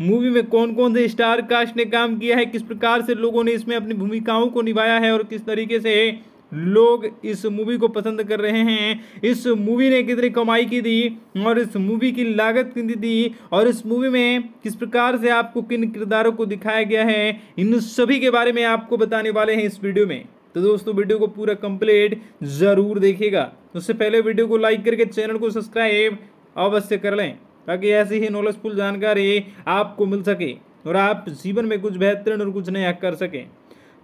मूवी में कौन कौन से स्टार कास्ट ने काम किया है किस प्रकार से लोगों ने इसमें अपनी भूमिकाओं को निभाया है और किस तरीके से लोग इस मूवी को पसंद कर रहे हैं इस मूवी ने कितनी कमाई की थी और इस मूवी की लागत कितनी थी और इस मूवी में किस प्रकार से आपको किन किरदारों को दिखाया गया है इन सभी के बारे में आपको बताने वाले हैं इस वीडियो में तो दोस्तों वीडियो को पूरा कंप्लीट ज़रूर देखेगा उससे पहले वीडियो को लाइक करके चैनल को सब्सक्राइब अवश्य कर लें ताकि ऐसी ही नॉलेजफुल जानकारी आपको मिल सके और आप जीवन में कुछ बेहतरीन और कुछ नया कर सकें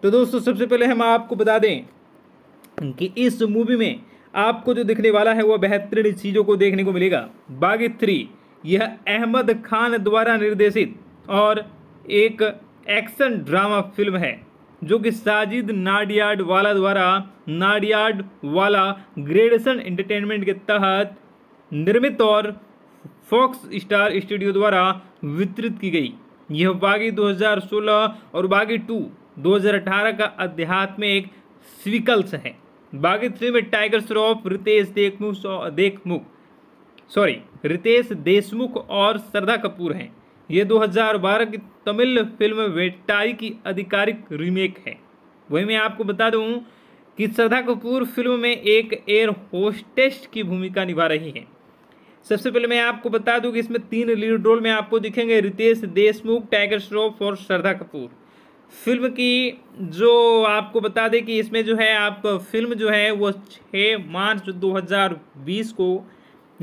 तो दोस्तों सबसे पहले हम आपको बता दें कि इस मूवी में आपको जो दिखने वाला है वह बेहतरीन चीज़ों को देखने को मिलेगा बागी थ्री यह अहमद खान द्वारा निर्देशित और एक एक्शन ड्रामा फिल्म है जो कि साजिद नाडियाड वाला द्वारा नाडियाड वाला ग्रेडेशन एंटरटेनमेंट के तहत निर्मित और फॉक्स स्टार स्टूडियो द्वारा वितरित की गई यह बागी 2016 और बागी टू 2018 का आध्यात्मिक स्वीकल्स है बागी थ्री में टाइगर श्रॉफ रितेश देखमुख देखमुख सॉरी रितेश देशमुख और श्रद्धा कपूर हैं ये 2012 की तमिल फिल्म वेटाई की आधिकारिक रीमेक है वही मैं आपको बता दूं कि श्रद्धा कपूर फिल्म में एक एयर होस्टेस की भूमिका निभा रही है सबसे पहले मैं आपको बता दूं कि इसमें तीन लीड रोल में आपको दिखेंगे रितेश देशमुख टाइगर श्रॉफ और श्रद्धा कपूर फिल्म की जो आपको बता दें कि इसमें जो है आप फिल्म जो है वो छः मार्च दो को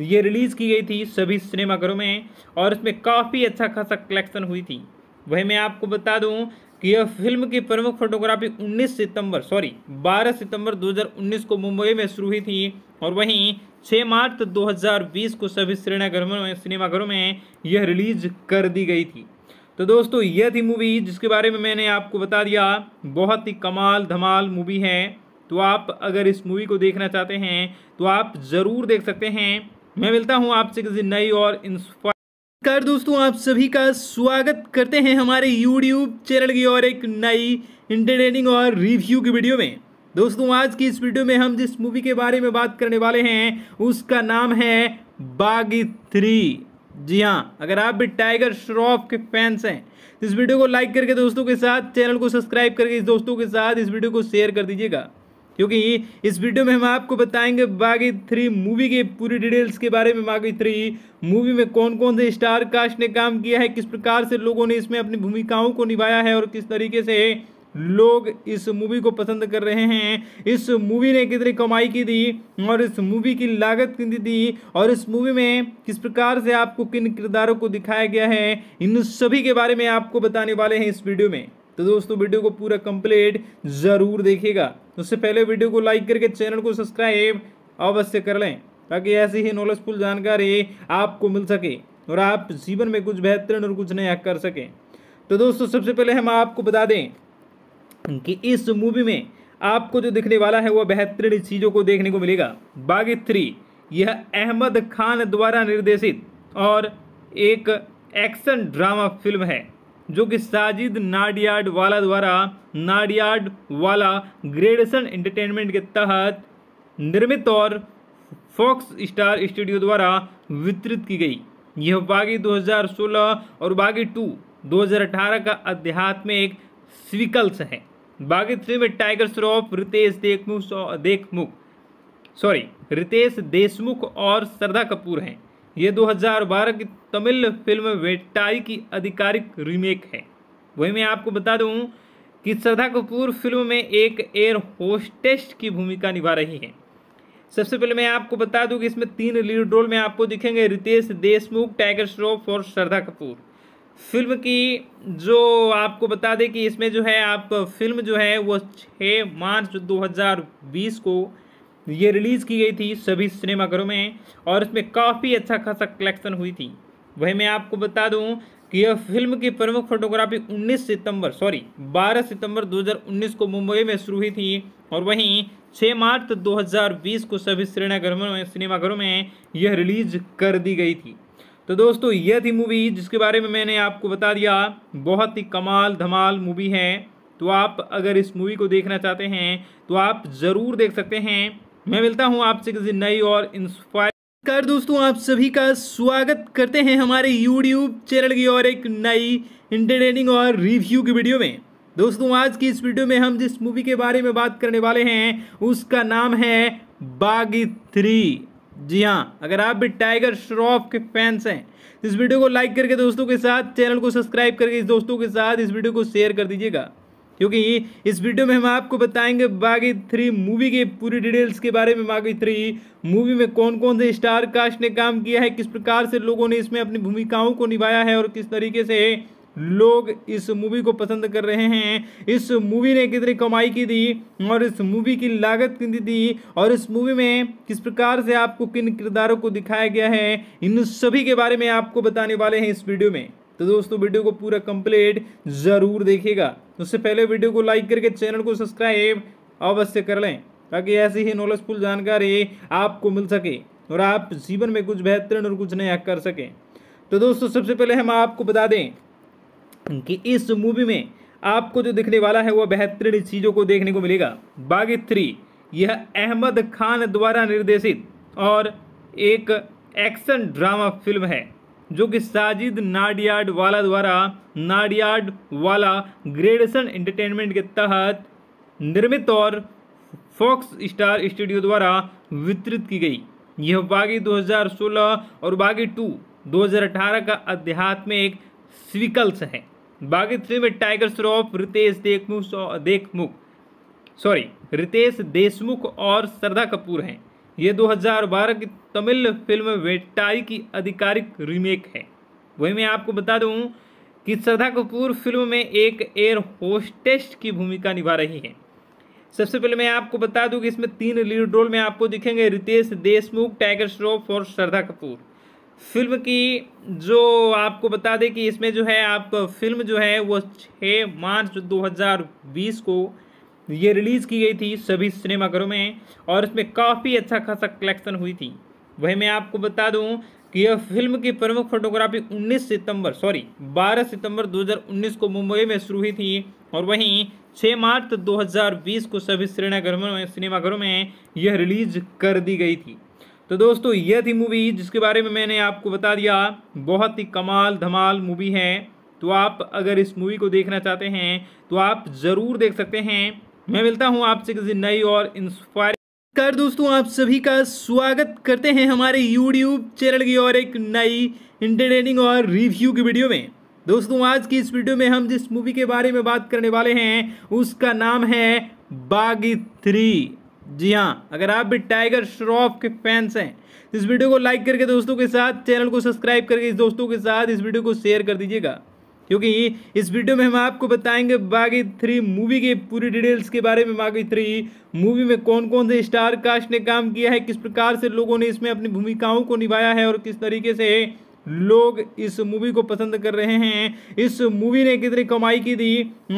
ये रिलीज़ की गई थी सभी सिनेमाघरों में और इसमें काफ़ी अच्छा खासा कलेक्शन हुई थी वही मैं आपको बता दूं कि यह फिल्म की प्रमुख फोटोग्राफी 19 सितंबर सॉरी 12 सितंबर 2019 को मुंबई में शुरू हुई थी और वहीं 6 मार्च 2020 को सभी सिनेमाघरों में सिनेमाघरों में यह रिलीज कर दी गई थी तो दोस्तों यह थी मूवी जिसके बारे में मैंने आपको बता दिया बहुत ही कमाल धमाल मूवी है तो आप अगर इस मूवी को देखना चाहते हैं तो आप ज़रूर देख सकते हैं मैं मिलता हूँ आपसे किसी नई और इंस्पायर कर दोस्तों आप सभी का स्वागत करते हैं हमारे यूट्यूब चैनल की और एक नई इंटरटेनिंग और रिव्यू की वीडियो में दोस्तों आज की इस वीडियो में हम जिस मूवी के बारे में बात करने वाले हैं उसका नाम है बागी थ्री जी हाँ अगर आप भी टाइगर श्रॉफ के फैंस हैं तो इस वीडियो को लाइक करके दोस्तों के साथ चैनल को सब्सक्राइब करके इस दोस्तों के साथ इस वीडियो को शेयर कर दीजिएगा क्योंकि इस वीडियो में हम आपको बताएंगे बागी थ्री मूवी के पूरी डिटेल्स के बारे में बागी थ्री मूवी में कौन कौन से स्टार कास्ट ने काम किया है किस प्रकार से लोगों ने इसमें अपनी भूमिकाओं को निभाया है और किस तरीके से लोग इस मूवी को पसंद कर रहे हैं इस मूवी ने कितनी कमाई की थी और इस मूवी की लागत कितनी थी और इस मूवी में किस प्रकार से आपको किन किरदारों को दिखाया गया है इन सभी के बारे में आपको बताने वाले हैं इस वीडियो में तो दोस्तों वीडियो को पूरा कंप्लीट ज़रूर देखिएगा उससे पहले वीडियो को लाइक करके चैनल को सब्सक्राइब अवश्य कर लें ताकि ऐसी ही नॉलेजफुल जानकारी आपको मिल सके और आप जीवन में कुछ बेहतरीन और कुछ नया कर सकें तो दोस्तों सबसे पहले हम आपको बता दें कि इस मूवी में आपको जो दिखने वाला है वह बेहतरीन चीज़ों को देखने को मिलेगा बागी थ्री यह अहमद खान द्वारा निर्देशित और एक एक्शन ड्रामा फिल्म है जो कि साजिद नाडियाड वाला द्वारा नाडियाड वाला ग्रेडेशन एंटरटेनमेंट के तहत निर्मित और फॉक्स स्टार स्टूडियो द्वारा वितरित की गई यह बागी 2016 और बागी टू 2018 का आध्यात्मिक स्वीकल्स है बागी थ्री में टाइगर श्रॉफ रितेश देखमुख देखमुख सॉरी रितेश देशमुख और श्रद्धा कपूर हैं ये 2012 की तमिल फिल्म वेटाई की आधिकारिक रीमेक है वही मैं आपको बता दूं कि श्रद्धा कपूर फिल्म में एक एयर होस्टेस की भूमिका निभा रही है सबसे पहले मैं आपको बता दूं कि इसमें तीन लीड रोल में आपको दिखेंगे रितेश देशमुख टाइगर श्रॉफ और श्रद्धा कपूर फिल्म की जो आपको बता दें कि इसमें जो है आप फिल्म जो है वो छः मार्च दो को ये रिलीज़ की गई थी सभी सिनेमाघरों में और इसमें काफ़ी अच्छा खासा कलेक्शन हुई थी वही मैं आपको बता दूं कि यह फिल्म की प्रमुख फोटोग्राफी 19 सितंबर सॉरी 12 सितंबर 2019 को मुंबई में शुरू हुई थी और वहीं 6 मार्च 2020 को सभी सिनेमाघरों में सिनेमाघरों में यह रिलीज कर दी गई थी तो दोस्तों यह थी मूवी जिसके बारे में मैंने आपको बता दिया बहुत ही कमाल धमाल मूवी है तो आप अगर इस मूवी को देखना चाहते हैं तो आप ज़रूर देख सकते हैं मैं मिलता हूँ आपसे किसी नई और इंस्पायर कर दोस्तों आप सभी का स्वागत करते हैं हमारे यूट्यूब चैनल की और एक नई इंटरटेनिंग और रिव्यू की वीडियो में दोस्तों आज की इस वीडियो में हम जिस मूवी के बारे में बात करने वाले हैं उसका नाम है बागी थ्री जी हाँ अगर आप भी टाइगर श्रॉफ के फैंस हैं इस वीडियो को लाइक करके दोस्तों के साथ चैनल को सब्सक्राइब करके इस दोस्तों के साथ इस वीडियो को शेयर कर दीजिएगा क्योंकि इस वीडियो में हम आपको बताएंगे बागी थ्री मूवी के पूरी डिटेल्स के बारे में बागी थ्री मूवी में कौन कौन से स्टार कास्ट ने काम किया है किस प्रकार से लोगों ने इसमें अपनी भूमिकाओं को निभाया है और किस तरीके से लोग इस मूवी को पसंद कर रहे हैं इस मूवी ने कितनी कमाई की थी और इस मूवी की लागत कितनी थी और इस मूवी में किस प्रकार से आपको किन किरदारों को दिखाया गया है इन सभी के बारे में आपको बताने वाले हैं इस वीडियो में तो दोस्तों वीडियो को पूरा कंप्लीट ज़रूर देखिएगा उससे पहले वीडियो को लाइक करके चैनल को सब्सक्राइब अवश्य कर लें ताकि ऐसी ही नॉलेजफुल जानकारी आपको मिल सके और आप जीवन में कुछ बेहतरीन और कुछ नया कर सकें तो दोस्तों सबसे पहले हम आपको बता दें कि इस मूवी में आपको जो दिखने वाला है वह बेहतरीन चीज़ों को देखने को मिलेगा बागी थ्री यह अहमद खान द्वारा निर्देशित और एक एक्शन ड्रामा फिल्म है जो कि साजिद नाडियाड वाला द्वारा नाडियाड वाला ग्रेडेशन एंटरटेनमेंट के तहत निर्मित और फॉक्स स्टार स्टूडियो द्वारा वितरित की गई यह बागी 2016 और बागी टू 2018 का अध्यात्मिक स्वीकल्स है बागी थ्री में टाइगर श्रॉफ रितेश देखमुख देखमुख सॉरी रितेश देशमुख और श्रद्धा कपूर हैं ये 2012 की तमिल फिल्म वेटाई की आधिकारिक रीमेक है वही मैं आपको बता दूं कि श्रद्धा कपूर फिल्म में एक एयर होस्टेस की भूमिका निभा रही है सबसे पहले मैं आपको बता दूं कि इसमें तीन लीड रोल में आपको दिखेंगे रितेश देशमुख टाइगर श्रॉफ और श्रद्धा कपूर फिल्म की जो आपको बता दें कि इसमें जो है आप फिल्म जो है वो छः मार्च दो को ये रिलीज़ की गई थी सभी सिनेमाघरों में और इसमें काफ़ी अच्छा खासा कलेक्शन हुई थी वही मैं आपको बता दूं कि यह फिल्म की प्रमुख फोटोग्राफी 19 सितंबर सॉरी 12 सितंबर 2019 को मुंबई में शुरू हुई थी और वहीं 6 मार्च 2020 को सभी सिनेमाघरों में सिनेमाघरों में यह रिलीज कर दी गई थी तो दोस्तों यह थी मूवी जिसके बारे में मैंने आपको बता दिया बहुत ही कमाल धमाल मूवी है तो आप अगर इस मूवी को देखना चाहते हैं तो आप ज़रूर देख सकते हैं मैं मिलता हूँ आपसे किसी नई और इंस्पायर कर दोस्तों आप सभी का स्वागत करते हैं हमारे यूट्यूब चैनल की और एक नई इंटरटेनिंग और रिव्यू की वीडियो में दोस्तों आज की इस वीडियो में हम जिस मूवी के बारे में बात करने वाले हैं उसका नाम है बागी थ्री जी हाँ अगर आप भी टाइगर श्रॉफ के फैंस हैं इस वीडियो को लाइक करके दोस्तों के साथ चैनल को सब्सक्राइब करके इस दोस्तों के साथ इस वीडियो को शेयर कर दीजिएगा क्योंकि इस वीडियो में हम आपको बताएंगे बागी थ्री मूवी के पूरी डिटेल्स के बारे में बागी थ्री मूवी में कौन कौन से स्टार कास्ट ने काम किया है किस प्रकार से लोगों ने इसमें अपनी भूमिकाओं को निभाया है और किस तरीके से लोग इस मूवी को पसंद कर रहे हैं इस मूवी ने कितनी कमाई की थी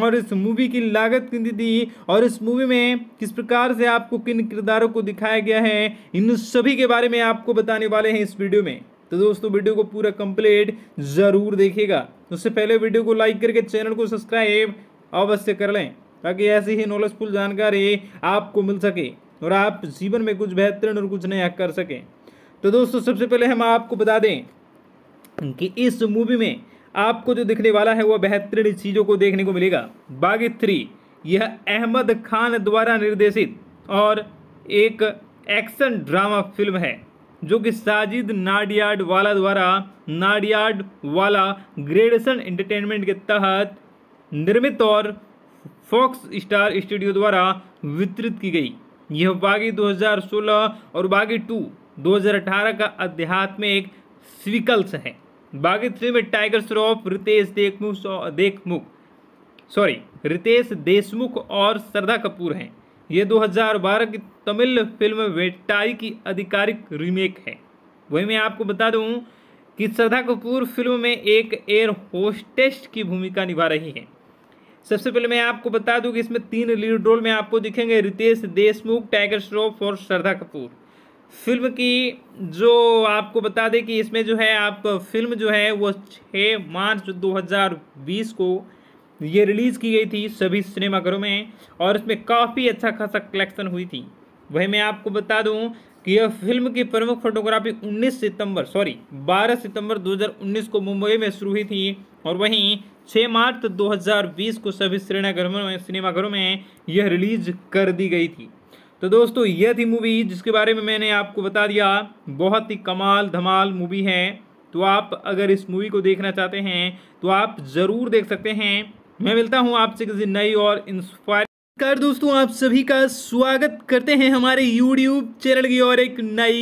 और इस मूवी की लागत कितनी थी और इस मूवी में किस प्रकार से आपको किन किरदारों को दिखाया गया है इन सभी के बारे में आपको बताने वाले हैं इस वीडियो में तो दोस्तों वीडियो को पूरा कंप्लीट ज़रूर देखिएगा उससे पहले वीडियो को लाइक करके चैनल को सब्सक्राइब अवश्य कर लें ताकि ऐसी ही नॉलेजफुल जानकारी आपको मिल सके और आप जीवन में कुछ बेहतरीन और कुछ नया कर सकें तो दोस्तों सबसे पहले हम आपको बता दें कि इस मूवी में आपको जो दिखने वाला है वह बेहतरीन चीज़ों को देखने को मिलेगा बागी थ्री यह अहमद खान द्वारा निर्देशित और एक एक्शन ड्रामा फिल्म है जो कि साजिद नाडियाड वाला द्वारा नाडियाड वाला ग्रेडेशन एंटरटेनमेंट के तहत निर्मित और फॉक्स स्टार स्टूडियो द्वारा वितरित की गई यह बागी 2016 और बागी टू 2018 का अध्यात्मिक स्विकल्स है बागी थ्री में टाइगर श्रॉफ रितेश देखमुख देखमुख सॉरी रितेश देशमुख और श्रद्धा कपूर हैं ये 2012 की तमिल फिल्म वेटाई की आधिकारिक रीमेक है वही मैं आपको बता दूं कि श्रद्धा कपूर फिल्म में एक एयर होस्टेस की भूमिका निभा रही है सबसे पहले मैं आपको बता दूं कि इसमें तीन लीड रोल में आपको दिखेंगे रितेश देशमुख टाइगर श्रॉफ और श्रद्धा कपूर फिल्म की जो आपको बता दें कि इसमें जो है आप फिल्म जो है वो छः मार्च दो को ये रिलीज़ की गई थी सभी सिनेमाघरों में और इसमें काफ़ी अच्छा खासा कलेक्शन हुई थी वही मैं आपको बता दूं कि यह फिल्म की प्रमुख फोटोग्राफी 19 सितंबर सॉरी 12 सितंबर 2019 को मुंबई में शुरू हुई थी और वहीं 6 मार्च 2020 को सभी सिनेमाघरों में सिनेमाघरों में यह रिलीज कर दी गई थी तो दोस्तों यह थी मूवी जिसके बारे में मैंने आपको बता दिया बहुत ही कमाल धमाल मूवी है तो आप अगर इस मूवी को देखना चाहते हैं तो आप ज़रूर देख सकते हैं मैं मिलता हूँ आपसे किसी नई और इंस्पायर कर दोस्तों आप सभी का स्वागत करते हैं हमारे यूट्यूब चैनल की और एक नई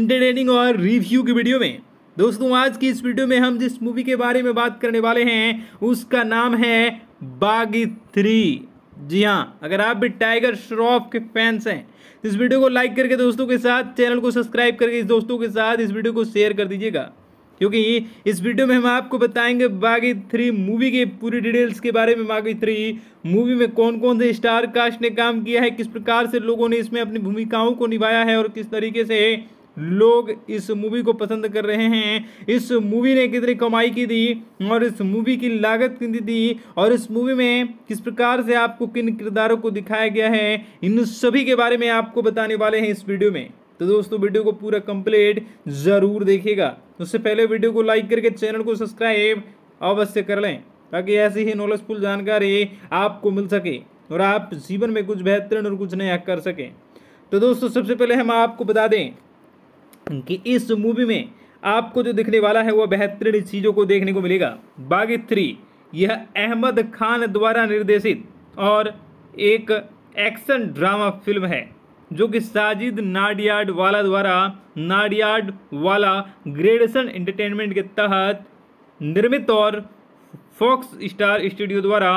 इंटरटेनिंग और रिव्यू की वीडियो में दोस्तों आज की इस वीडियो में हम जिस मूवी के बारे में बात करने वाले हैं उसका नाम है बागी थ्री जी हाँ अगर आप भी टाइगर श्रॉफ के फैंस हैं इस वीडियो को लाइक करके दोस्तों के साथ चैनल को सब्सक्राइब करके इस दोस्तों के साथ इस वीडियो को शेयर कर दीजिएगा क्योंकि इस वीडियो में हम आपको बताएंगे बागी थ्री मूवी के पूरी डिटेल्स के बारे में बागी थ्री मूवी में कौन कौन से स्टार कास्ट ने काम किया है किस प्रकार से लोगों ने इसमें अपनी भूमिकाओं को निभाया है और किस तरीके से लोग इस मूवी को पसंद कर रहे हैं इस मूवी ने कितनी कमाई की थी और इस मूवी की लागत कितनी थी और इस मूवी में किस प्रकार से आपको किन किरदारों को दिखाया गया है इन सभी के बारे में आपको बताने वाले हैं इस वीडियो में तो दोस्तों वीडियो को पूरा कंप्लीट ज़रूर देखिएगा तो उससे पहले वीडियो को लाइक करके चैनल को सब्सक्राइब अवश्य कर लें ताकि ऐसी ही नॉलेजफुल जानकारी आपको मिल सके और आप जीवन में कुछ बेहतरीन और कुछ नया कर सकें तो दोस्तों सबसे पहले हम आपको बता दें कि इस मूवी में आपको जो दिखने वाला है वह बेहतरीन चीज़ों को देखने को मिलेगा बागी थ्री यह अहमद खान द्वारा निर्देशित और एक एक्शन ड्रामा फिल्म है जो कि साजिद नाडियाड वाला द्वारा नाडियाड वाला ग्रेडेशन एंटरटेनमेंट के तहत निर्मित और फॉक्स स्टार स्टूडियो द्वारा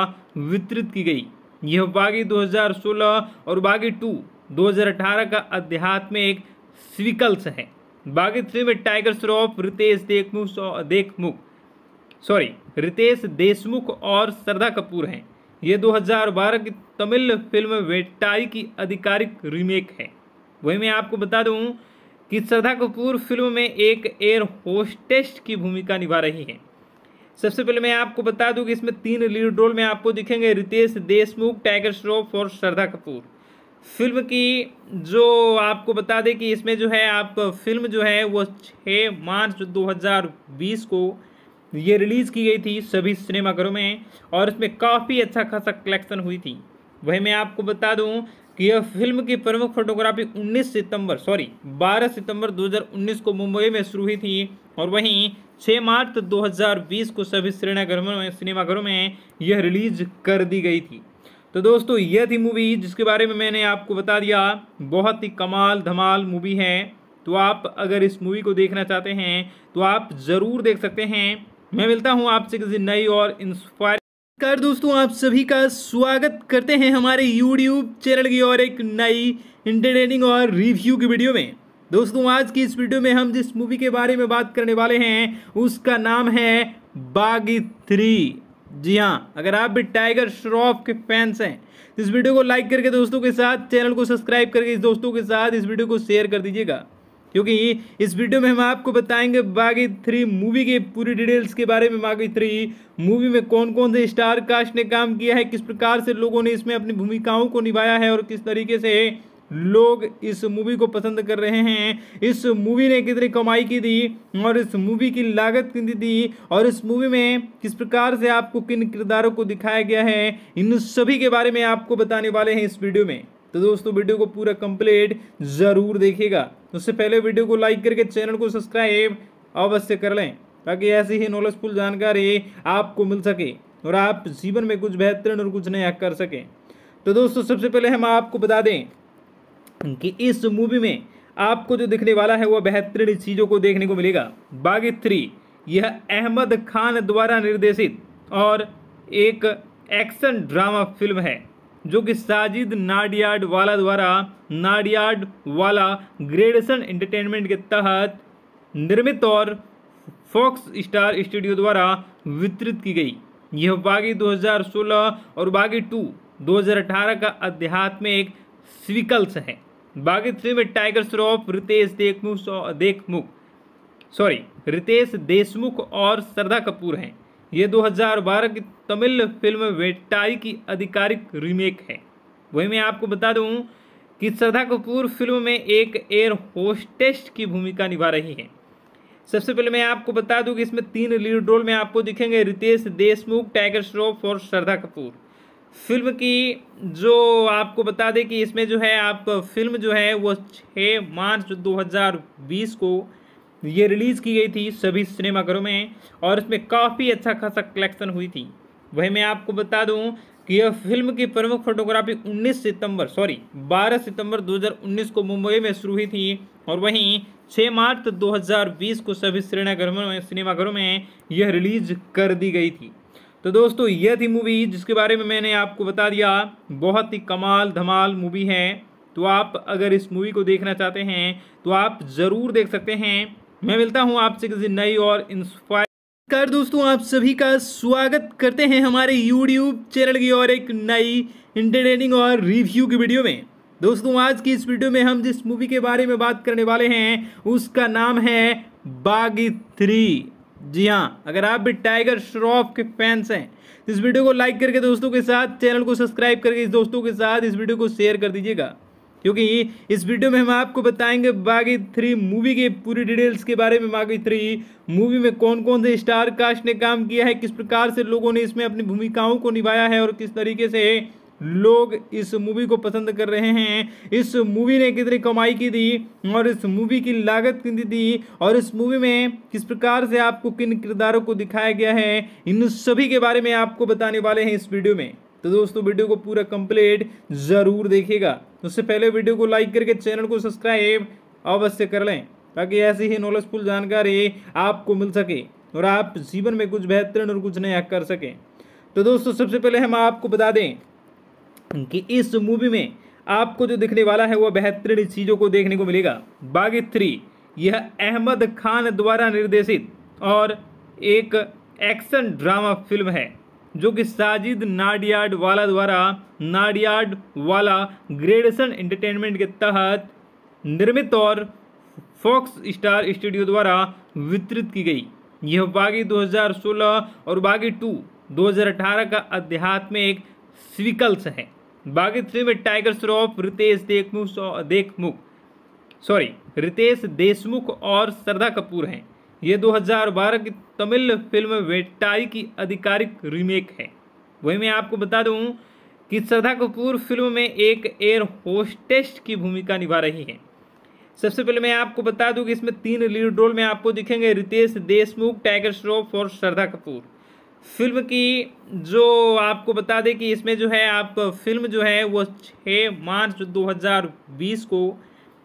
वितरित की गई यह बागी 2016 और बागी टू 2018 का आध्यात्मिक स्विकल्स है बागी थ्री में टाइगर श्रॉफ रितेश देखमुख देखमुख सॉरी रितेश देशमुख और श्रद्धा कपूर हैं ये 2012 की तमिल फिल्म वेट्टाई की आधिकारिक रीमेक है वही मैं आपको बता दूं कि श्रद्धा कपूर फिल्म में एक एयर होस्टेस की भूमिका निभा रही है सबसे पहले मैं आपको बता दूं कि इसमें तीन लीड रोल में आपको दिखेंगे रितेश देशमुख टाइगर श्रॉफ और श्रद्धा कपूर फिल्म की जो आपको बता दें कि इसमें जो है आप फिल्म जो है वो छः मार्च दो को ये रिलीज़ की गई थी सभी सिनेमाघरों में और इसमें काफ़ी अच्छा खासा कलेक्शन हुई थी वही मैं आपको बता दूं कि यह फिल्म की प्रमुख फोटोग्राफी 19 सितंबर सॉरी 12 सितंबर 2019 को मुंबई में शुरू हुई थी और वहीं 6 मार्च 2020 को सभी सिनेमाघरों में सिनेमाघरों में यह रिलीज कर दी गई थी तो दोस्तों यह थी मूवी जिसके बारे में मैंने आपको बता दिया बहुत ही कमाल धमाल मूवी है तो आप अगर इस मूवी को देखना चाहते हैं तो आप ज़रूर देख सकते हैं मैं मिलता हूँ आपसे किसी नई और इंस्पायर कर दोस्तों आप सभी का स्वागत करते हैं हमारे यूट्यूब चैनल की और एक नई इंटरटेनिंग और रिव्यू की वीडियो में दोस्तों आज की इस वीडियो में हम जिस मूवी के बारे में बात करने वाले हैं उसका नाम है बागी थ्री जी हाँ अगर आप भी टाइगर श्रॉफ के फैंस हैं इस वीडियो को लाइक करके दोस्तों के साथ चैनल को सब्सक्राइब करके इस दोस्तों के साथ इस वीडियो को शेयर कर दीजिएगा क्योंकि इस वीडियो में हम आपको बताएंगे बागी थ्री मूवी के पूरी डिटेल्स के बारे में बागी थ्री मूवी में कौन कौन से स्टार कास्ट ने काम किया है किस प्रकार से लोगों ने इसमें अपनी भूमिकाओं को निभाया है और किस तरीके से लोग इस मूवी को पसंद कर रहे हैं इस मूवी ने कितनी कमाई की थी और इस मूवी की लागत कितनी थी और इस मूवी में किस प्रकार से आपको किन किरदारों को दिखाया गया है इन सभी के बारे में आपको बताने वाले हैं इस वीडियो में तो दोस्तों वीडियो को पूरा कंप्लीट ज़रूर देखिएगा तो उससे पहले वीडियो को लाइक करके चैनल को सब्सक्राइब अवश्य कर लें ताकि ऐसी ही नॉलेजफुल जानकारी आपको मिल सके और आप जीवन में कुछ बेहतरीन और कुछ नया कर सकें तो दोस्तों सबसे पहले हम आपको बता दें कि इस मूवी में आपको जो दिखने वाला है वह बेहतरीन चीज़ों को देखने को मिलेगा बागी थ्री यह अहमद खान द्वारा निर्देशित और एक एक्शन ड्रामा फिल्म है जो कि साजिद नाडियाड वाला द्वारा नाडियाड वाला ग्रेडेशन एंटरटेनमेंट के तहत निर्मित और फॉक्स स्टार स्टूडियो द्वारा वितरित की गई यह बागी 2016 और बागी टू 2018 का आध्यात्मिक स्विकल्स है बागी थ्री में टाइगर श्रॉफ रितेश देखमुख देखमुख सॉरी रितेश देशमुख और श्रद्धा कपूर हैं ये 2012 की तमिल फिल्म वेट्टाई की आधिकारिक रीमेक है वही मैं आपको बता दूं कि श्रद्धा कपूर फिल्म में एक एयर होस्टेस की भूमिका निभा रही है सबसे पहले मैं आपको बता दूं कि इसमें तीन लीड रोल में आपको दिखेंगे रितेश देशमुख टाइगर श्रॉफ और श्रद्धा कपूर फिल्म की जो आपको बता दें कि इसमें जो है आप फिल्म जो है वो छः मार्च दो को ये रिलीज़ की गई थी सभी सिनेमाघरों में और इसमें काफ़ी अच्छा खासा कलेक्शन हुई थी वही मैं आपको बता दूं कि यह फिल्म की प्रमुख फोटोग्राफी 19 सितंबर सॉरी 12 सितंबर 2019 को मुंबई में शुरू हुई थी और वहीं 6 मार्च 2020 को सभी सिनेमाघरों में सिनेमाघरों में यह रिलीज कर दी गई थी तो दोस्तों यह थी मूवी जिसके बारे में मैंने आपको बता दिया बहुत ही कमाल धमाल मूवी है तो आप अगर इस मूवी को देखना चाहते हैं तो आप ज़रूर देख सकते हैं मैं मिलता हूँ आपसे किसी नई और इंस्पायर कर दोस्तों आप सभी का स्वागत करते हैं हमारे यूट्यूब चैनल की और एक नई इंटरटेनिंग और रिव्यू की वीडियो में दोस्तों आज की इस वीडियो में हम जिस मूवी के बारे में बात करने वाले हैं उसका नाम है बागी थ्री जी हाँ अगर आप भी टाइगर श्रॉफ के फैंस हैं इस वीडियो को लाइक करके दोस्तों के साथ चैनल को सब्सक्राइब करके इस दोस्तों के साथ इस वीडियो को शेयर कर दीजिएगा क्योंकि इस वीडियो में हम आपको बताएंगे बागी थ्री मूवी के पूरी डिटेल्स के बारे में बागी थ्री मूवी में कौन कौन से स्टार कास्ट ने काम किया है किस प्रकार से लोगों ने इसमें अपनी भूमिकाओं को निभाया है और किस तरीके से लोग इस मूवी को पसंद कर रहे हैं इस मूवी ने कितनी कमाई की थी और इस मूवी की लागत कितनी थी और इस मूवी में किस प्रकार से आपको किन किरदारों को दिखाया गया है इन सभी के बारे में आपको बताने वाले हैं इस वीडियो में तो दोस्तों वीडियो को पूरा कंप्लीट ज़रूर देखिएगा तो उससे पहले वीडियो को लाइक करके चैनल को सब्सक्राइब अवश्य कर लें ताकि ऐसी ही नॉलेजफुल जानकारी आपको मिल सके और आप जीवन में कुछ बेहतरीन और कुछ नया कर सकें तो दोस्तों सबसे पहले हम आपको बता दें कि इस मूवी में आपको जो दिखने वाला है वह बेहतरीन चीज़ों को देखने को मिलेगा बागी थ्री यह अहमद खान द्वारा निर्देशित और एक एक्शन ड्रामा फिल्म है जो कि साजिद नाडियाड वाला द्वारा नाडियाड वाला ग्रेडेशन एंटरटेनमेंट के तहत निर्मित और फॉक्स स्टार स्टूडियो द्वारा वितरित की गई यह बागी 2016 और बागी टू 2018 का आध्यात्मिक स्विकल्स है बागी थ्री में टाइगर श्रॉफ रितेश देखमुख देखमुख सॉरी रितेश देशमुख और श्रद्धा कपूर हैं ये 2012 की तमिल फिल्म वेट्टाई की आधिकारिक रीमेक है वही मैं आपको बता दूं कि श्रद्धा कपूर फिल्म में एक एयर होस्टेस की भूमिका निभा रही है सबसे पहले मैं आपको बता दूं कि इसमें तीन लीड रोल में आपको दिखेंगे रितेश देशमुख टाइगर श्रॉफ और श्रद्धा कपूर फिल्म की जो आपको बता दें कि इसमें जो है आप फिल्म जो है वो छः मार्च दो को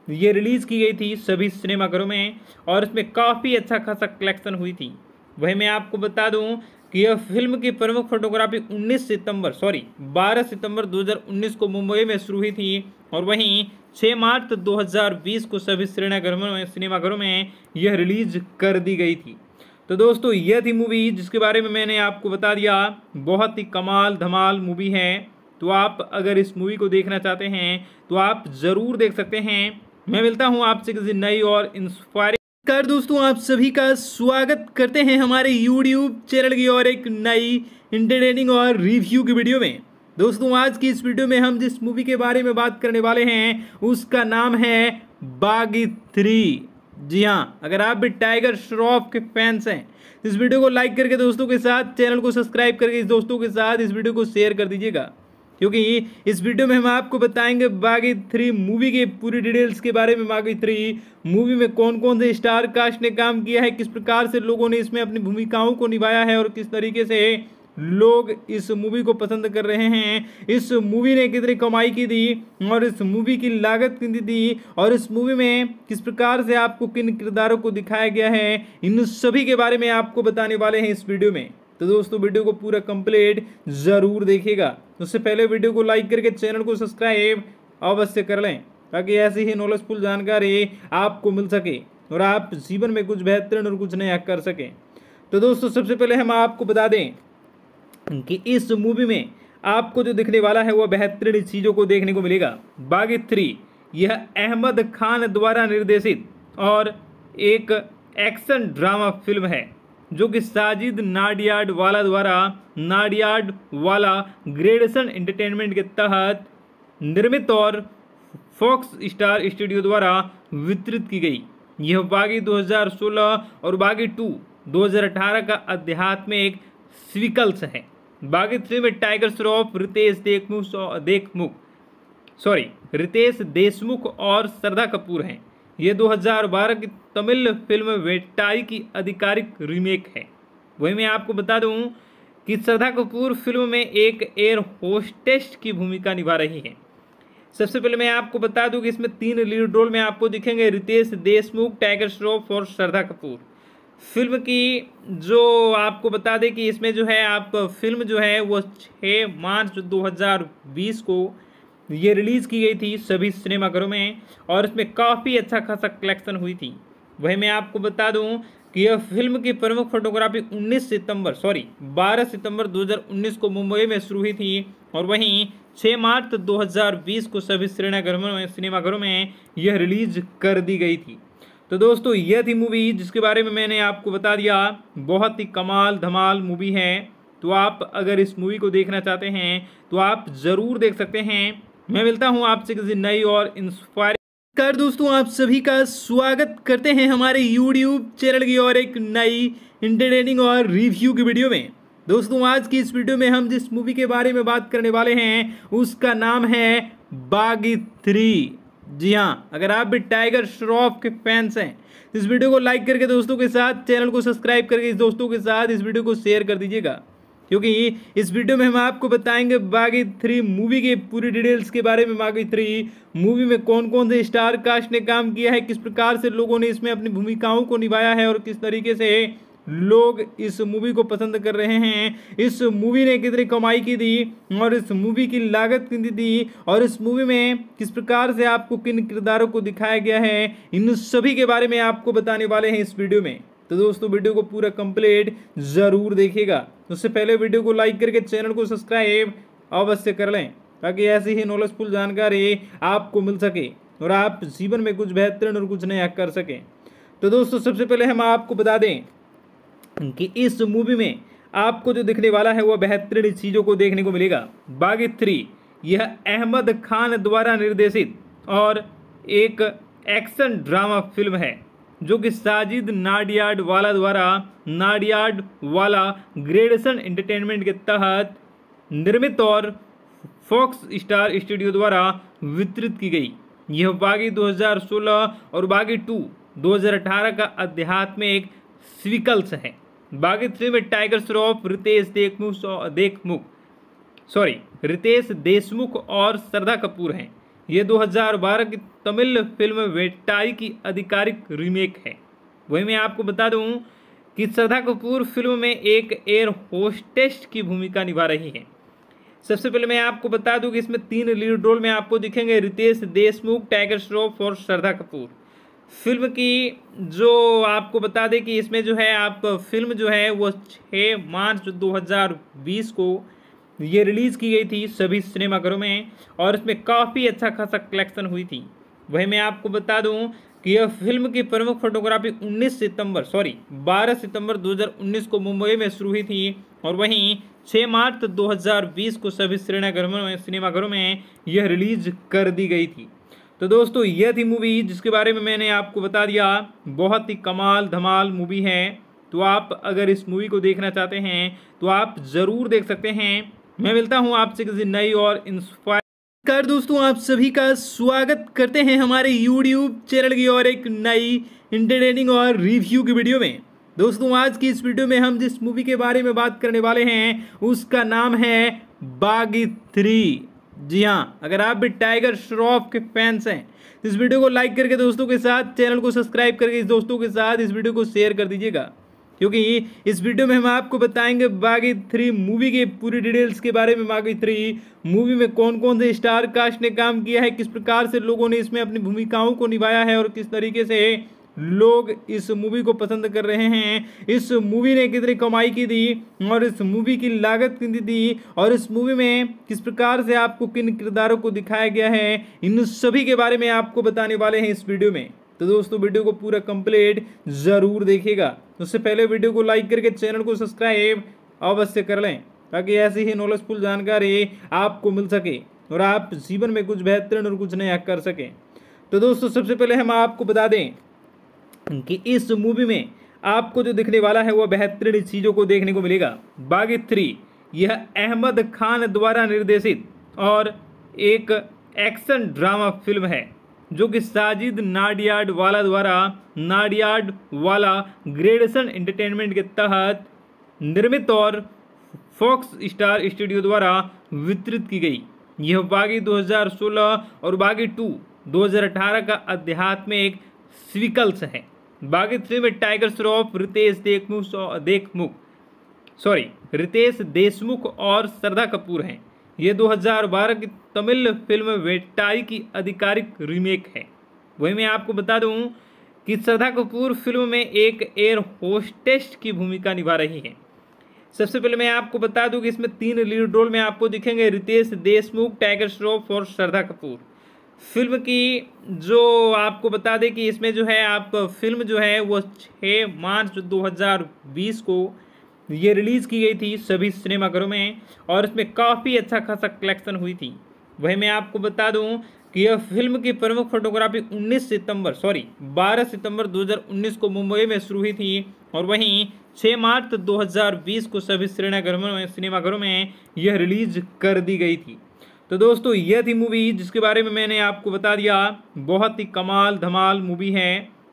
ये रिलीज़ की गई थी सभी सिनेमाघरों में और इसमें काफ़ी अच्छा खासा कलेक्शन हुई थी वही मैं आपको बता दूं कि यह फिल्म की प्रमुख फोटोग्राफी 19 सितंबर सॉरी 12 सितंबर 2019 को मुंबई में शुरू हुई थी और वहीं 6 मार्च 2020 को सभी सिनेमाघरों में सिनेमाघरों में यह रिलीज कर दी गई थी तो दोस्तों यह थी मूवी जिसके बारे में मैंने आपको बता दिया बहुत ही कमाल धमाल मूवी है तो आप अगर इस मूवी को देखना चाहते हैं तो आप ज़रूर देख सकते हैं मैं मिलता हूँ आपसे किसी नई और इंस्पायरिंग कर दोस्तों आप सभी का स्वागत करते हैं हमारे YouTube चैनल की और एक नई इंटरटेनिंग और रिव्यू की वीडियो में दोस्तों आज की इस वीडियो में हम जिस मूवी के बारे में बात करने वाले हैं उसका नाम है बागी थ्री जी हाँ अगर आप भी टाइगर श्रॉफ के फैंस हैं इस वीडियो को लाइक करके दोस्तों के साथ चैनल को सब्सक्राइब करके इस दोस्तों के साथ इस वीडियो को शेयर कर दीजिएगा क्योंकि इस वीडियो में हम आपको बताएंगे बागी थ्री मूवी के पूरी डिटेल्स के बारे में बागी थ्री मूवी में कौन कौन से स्टार कास्ट ने काम किया है किस प्रकार से लोगों ने इसमें अपनी भूमिकाओं को निभाया है और किस तरीके से लोग इस मूवी को पसंद कर रहे हैं इस मूवी ने कितनी कमाई की थी और इस मूवी की लागत कितनी थी और इस मूवी में किस प्रकार से आपको किन किरदारों को दिखाया गया है इन सभी के बारे में आपको बताने वाले हैं इस वीडियो में तो दोस्तों वीडियो को पूरा कंप्लीट ज़रूर देखिएगा उससे पहले वीडियो को लाइक करके चैनल को सब्सक्राइब अवश्य कर लें ताकि ऐसी ही नॉलेजफुल जानकारी आपको मिल सके और आप जीवन में कुछ बेहतरीन और कुछ नया कर सकें तो दोस्तों सबसे पहले हम आपको बता दें कि इस मूवी में आपको जो दिखने वाला है वह बेहतरीन चीज़ों को देखने को मिलेगा बागी थ्री यह अहमद खान द्वारा निर्देशित और एक एक्शन ड्रामा फिल्म है जो कि साजिद नाडियाड वाला द्वारा नाडियाड वाला ग्रेडेशन एंटरटेनमेंट के तहत निर्मित और फॉक्स स्टार स्टूडियो द्वारा वितरित की गई यह बागी 2016 और बागी टू 2018 का आध्यात्मिक स्विकल्स है बागी थ्री में टाइगर श्रॉफ रितेश देखमुख देखमुख सॉरी रितेश देशमुख और श्रद्धा कपूर हैं ये 2012 की तमिल फिल्म वेट्टाई की आधिकारिक रीमेक है वही मैं आपको बता दूं कि श्रद्धा कपूर फिल्म में एक एयर होस्टेस की भूमिका निभा रही है सबसे पहले मैं आपको बता दूं कि इसमें तीन लीड रोल में आपको दिखेंगे रितेश देशमुख टाइगर श्रॉफ और श्रद्धा कपूर फिल्म की जो आपको बता दें कि इसमें जो है आप फिल्म जो है वो छः मार्च दो को ये रिलीज़ की गई थी सभी सिनेमाघरों में और इसमें काफ़ी अच्छा खासा कलेक्शन हुई थी वही मैं आपको बता दूं कि यह फिल्म की प्रमुख फोटोग्राफी 19 सितंबर सॉरी 12 सितंबर 2019 को मुंबई में शुरू हुई थी और वहीं 6 मार्च 2020 को सभी सिनेमाघरों में सिनेमाघरों में यह रिलीज कर दी गई थी तो दोस्तों यह थी मूवी जिसके बारे में मैंने आपको बता दिया बहुत ही कमाल धमाल मूवी है तो आप अगर इस मूवी को देखना चाहते हैं तो आप ज़रूर देख सकते हैं मैं मिलता हूँ आपसे किसी नई और इंस्पायर कर दोस्तों आप सभी का स्वागत करते हैं हमारे यूट्यूब चैनल की और एक नई इंटरटेनिंग और रिव्यू की वीडियो में दोस्तों आज की इस वीडियो में हम जिस मूवी के बारे में बात करने वाले हैं उसका नाम है बागी थ्री जी हाँ अगर आप भी टाइगर श्रॉफ के फैंस हैं इस वीडियो को लाइक करके दोस्तों के साथ चैनल को सब्सक्राइब करके इस दोस्तों के साथ इस वीडियो को शेयर कर दीजिएगा क्योंकि इस वीडियो में हम आपको बताएंगे बागी थ्री मूवी के पूरी डिटेल्स के बारे में बागी थ्री मूवी में कौन कौन से स्टार कास्ट ने काम किया है किस प्रकार से लोगों ने इसमें अपनी भूमिकाओं को निभाया है और किस तरीके से लोग इस मूवी को पसंद कर रहे हैं इस मूवी ने कितनी कमाई की थी और इस मूवी की लागत कितनी थी और इस मूवी में किस प्रकार से आपको किन किरदारों को दिखाया गया है इन सभी के बारे में आपको बताने वाले हैं इस वीडियो में तो दोस्तों वीडियो को पूरा कंप्लीट ज़रूर देखिएगा तो उससे पहले वीडियो को लाइक करके चैनल को सब्सक्राइब अवश्य कर लें ताकि ऐसी ही नॉलेजफुल जानकारी आपको मिल सके और आप जीवन में कुछ बेहतरीन और कुछ नया कर सकें तो दोस्तों सबसे पहले हम आपको बता दें कि इस मूवी में आपको जो दिखने वाला है वह बेहतरीन चीज़ों को देखने को मिलेगा बागी थ्री यह अहमद खान द्वारा निर्देशित और एक एक्शन ड्रामा फिल्म है जो कि साजिद नाडियाड वाला द्वारा नाडियाड वाला ग्रेडेशन एंटरटेनमेंट के तहत निर्मित और फॉक्स स्टार स्टूडियो द्वारा वितरित की गई यह बागी 2016 और बागी टू 2018 का आध्यात्मिक स्विकल्स है बागी थ्री में टाइगर श्रॉफ रितेश देखमुख देखमुख सॉरी रितेश देशमुख और श्रद्धा कपूर हैं ये 2012 की तमिल फिल्म वेट्टाई की आधिकारिक रीमेक है वही मैं आपको बता दूं कि श्रद्धा कपूर फिल्म में एक एयर होस्टेस की भूमिका निभा रही है सबसे पहले मैं आपको बता दूं कि इसमें तीन लीड रोल में आपको दिखेंगे रितेश देशमुख टाइगर श्रॉफ और श्रद्धा कपूर फिल्म की जो आपको बता दें कि इसमें जो है आप फिल्म जो है वो छः मार्च दो को ये रिलीज़ की गई थी सभी सिनेमाघरों में और इसमें काफ़ी अच्छा खासा कलेक्शन हुई थी वही मैं आपको बता दूं कि यह फिल्म की प्रमुख फोटोग्राफी 19 सितंबर सॉरी 12 सितंबर 2019 को मुंबई में शुरू हुई थी और वहीं 6 मार्च 2020 को सभी श्रेणाघरों में सिनेमाघरों में यह रिलीज कर दी गई थी तो दोस्तों यह थी मूवी जिसके बारे में मैंने आपको बता दिया बहुत ही कमाल धमाल मूवी है तो आप अगर इस मूवी को देखना चाहते हैं तो आप ज़रूर देख सकते हैं मैं मिलता हूँ आपसे किसी नई और इंस्पायर कर दोस्तों आप सभी का स्वागत करते हैं हमारे यूट्यूब चैनल की और एक नई इंटरटेनिंग और रिव्यू की वीडियो में दोस्तों आज की इस वीडियो में हम जिस मूवी के बारे में बात करने वाले हैं उसका नाम है बागी थ्री जी हाँ अगर आप भी टाइगर श्रॉफ के फैंस हैं तो इस वीडियो को लाइक करके दोस्तों के साथ चैनल को सब्सक्राइब करके इस दोस्तों के साथ इस वीडियो को शेयर कर दीजिएगा क्योंकि इस वीडियो में हम आपको बताएंगे बागी थ्री मूवी के पूरी डिटेल्स के बारे में बागी थ्री मूवी में कौन कौन से स्टार कास्ट ने काम किया है किस प्रकार से लोगों ने इसमें अपनी भूमिकाओं को निभाया है और किस तरीके से लोग इस मूवी को पसंद कर रहे हैं इस मूवी ने कितनी कमाई की थी और इस मूवी की लागत कितनी थी और इस मूवी में किस प्रकार से आपको किन किरदारों को दिखाया गया है इन सभी के बारे में आपको बताने वाले हैं इस वीडियो में तो दोस्तों वीडियो को पूरा कंप्लीट ज़रूर देखिएगा तो उससे पहले वीडियो को लाइक करके चैनल को सब्सक्राइब अवश्य कर लें ताकि ऐसी ही नॉलेजफुल जानकारी आपको मिल सके और आप जीवन में कुछ बेहतरीन और कुछ नया कर सकें तो दोस्तों सबसे पहले हम आपको बता दें कि इस मूवी में आपको जो दिखने वाला है वह बेहतरीन चीज़ों को देखने को मिलेगा बागी थ्री यह अहमद खान द्वारा निर्देशित और एक एक्शन ड्रामा फिल्म है जो कि साजिद नाडियाड वाला द्वारा नाडियाड वाला ग्रेडेशन एंटरटेनमेंट के तहत निर्मित और फॉक्स स्टार स्टूडियो द्वारा वितरित की गई यह बागी 2016 और बागी टू 2018 का आध्यात्मिक स्विकल्स है बागी थ्री में टाइगर श्रॉफ रितेश देखमुख देखमुख सॉरी रितेश देशमुख और श्रद्धा कपूर हैं ये 2012 की तमिल फिल्म वेटाई की आधिकारिक रीमेक है वही मैं आपको बता दूं कि श्रद्धा कपूर फिल्म में एक एयर होस्टेस की भूमिका निभा रही है सबसे पहले मैं आपको बता दूं कि इसमें तीन लीड रोल में आपको दिखेंगे रितेश देशमुख टाइगर श्रॉफ और श्रद्धा कपूर फिल्म की जो आपको बता दें कि इसमें जो है आप फिल्म जो है वो छः मार्च दो को ये रिलीज़ की गई थी सभी सिनेमाघरों में और इसमें काफ़ी अच्छा खासा कलेक्शन हुई थी वही मैं आपको बता दूं कि यह फिल्म की प्रमुख फोटोग्राफी 19 सितंबर सॉरी 12 सितंबर 2019 को मुंबई में शुरू हुई थी और वहीं 6 मार्च 2020 को सभी सिनेमाघरों में सिनेमाघरों में यह रिलीज कर दी गई थी तो दोस्तों यह थी मूवी जिसके बारे में मैंने आपको बता दिया बहुत ही कमाल धमाल मूवी है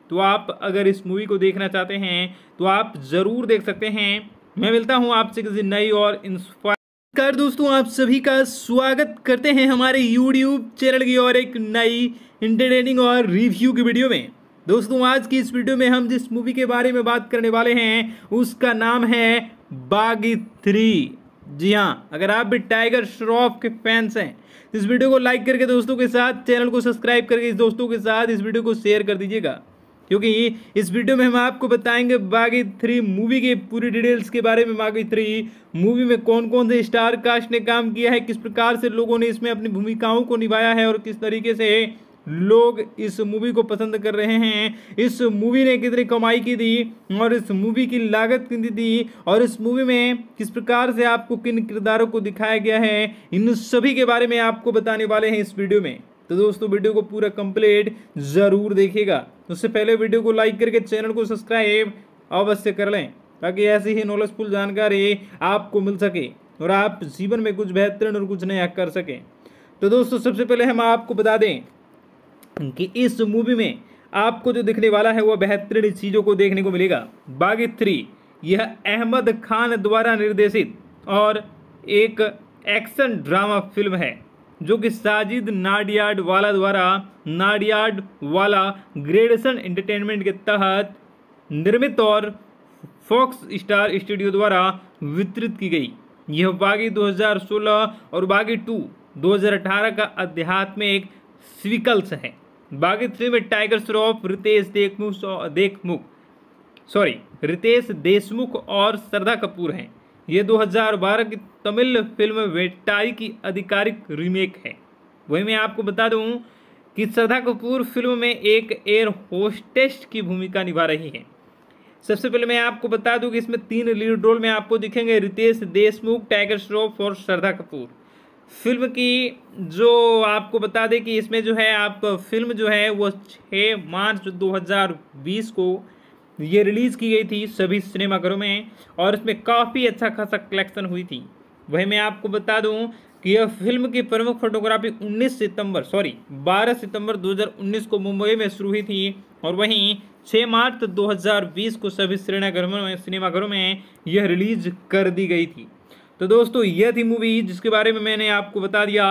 तो आप अगर इस मूवी को देखना चाहते हैं तो आप ज़रूर देख सकते हैं मैं मिलता हूँ आपसे किसी नई और इंस्पायर दोस्तों आप सभी का स्वागत करते हैं हमारे यूट्यूब चैनल की और एक नई इंटरटेनिंग और रिव्यू की वीडियो में दोस्तों आज की इस वीडियो में हम जिस मूवी के बारे में बात करने वाले हैं उसका नाम है बागी थ्री जी हाँ अगर आप भी टाइगर श्रॉफ के फैंस हैं तो इस वीडियो को लाइक करके दोस्तों के साथ चैनल को सब्सक्राइब करके इस दोस्तों के साथ इस वीडियो को शेयर कर दीजिएगा क्योंकि इस वीडियो में हम आपको बताएंगे बागी थ्री मूवी के पूरी डिटेल्स के बारे में बागी थ्री मूवी में कौन कौन से स्टार कास्ट ने काम किया है किस प्रकार से लोगों ने इसमें अपनी भूमिकाओं को निभाया है और किस तरीके से लोग इस मूवी को पसंद कर रहे हैं इस मूवी ने कितनी कमाई की थी और इस मूवी की लागत कितनी थी और इस मूवी में किस प्रकार से आपको किन किरदारों को दिखाया गया है इन सभी के बारे में आपको बताने वाले हैं इस वीडियो में तो दोस्तों वीडियो को पूरा कंप्लीट ज़रूर देखिएगा उससे पहले वीडियो को लाइक करके चैनल को सब्सक्राइब अवश्य कर लें ताकि ऐसी ही नॉलेजफुल जानकारी आपको मिल सके और आप जीवन में कुछ बेहतरीन और कुछ नया कर सकें तो दोस्तों सबसे पहले हम आपको बता दें कि इस मूवी में आपको जो दिखने वाला है वह बेहतरीन चीज़ों को देखने को मिलेगा बागी थ्री यह अहमद खान द्वारा निर्देशित और एक एक्शन ड्रामा फिल्म है जो कि साजिद नाडियाड वाला द्वारा नाडियाड वाला ग्रेडेशन एंटरटेनमेंट के तहत निर्मित और फॉक्स स्टार स्टूडियो द्वारा वितरित की गई यह बागी 2016 और बागी टू 2018 का आध्यात्मिक स्विकल्स है बागी थ्री में टाइगर श्रॉफ रितेश देखमुख देखमुख सॉरी रितेश देशमुख और श्रद्धा कपूर हैं ये 2012 की तमिल फिल्म वेटाई की आधिकारिक रीमेक है वही मैं आपको बता दूं कि श्रद्धा कपूर फिल्म में एक एयर होस्टेस की भूमिका निभा रही हैं सबसे पहले मैं आपको बता दूं कि इसमें तीन लीड रोल में आपको दिखेंगे रितेश देशमुख टाइगर श्रॉफ और श्रद्धा कपूर फिल्म की जो आपको बता दें कि इसमें जो है आप फिल्म जो है वो छः मार्च दो को ये रिलीज़ की गई थी सभी सिनेमाघरों में और इसमें काफ़ी अच्छा खासा कलेक्शन हुई थी वही मैं आपको बता दूं कि यह फिल्म की प्रमुख फोटोग्राफी 19 सितंबर सॉरी 12 सितंबर 2019 को मुंबई में शुरू हुई थी और वहीं 6 मार्च 2020 को सभी सिनेमाघरों में सिनेमाघरों में यह रिलीज कर दी गई थी तो दोस्तों यह थी मूवी जिसके बारे में मैंने आपको बता दिया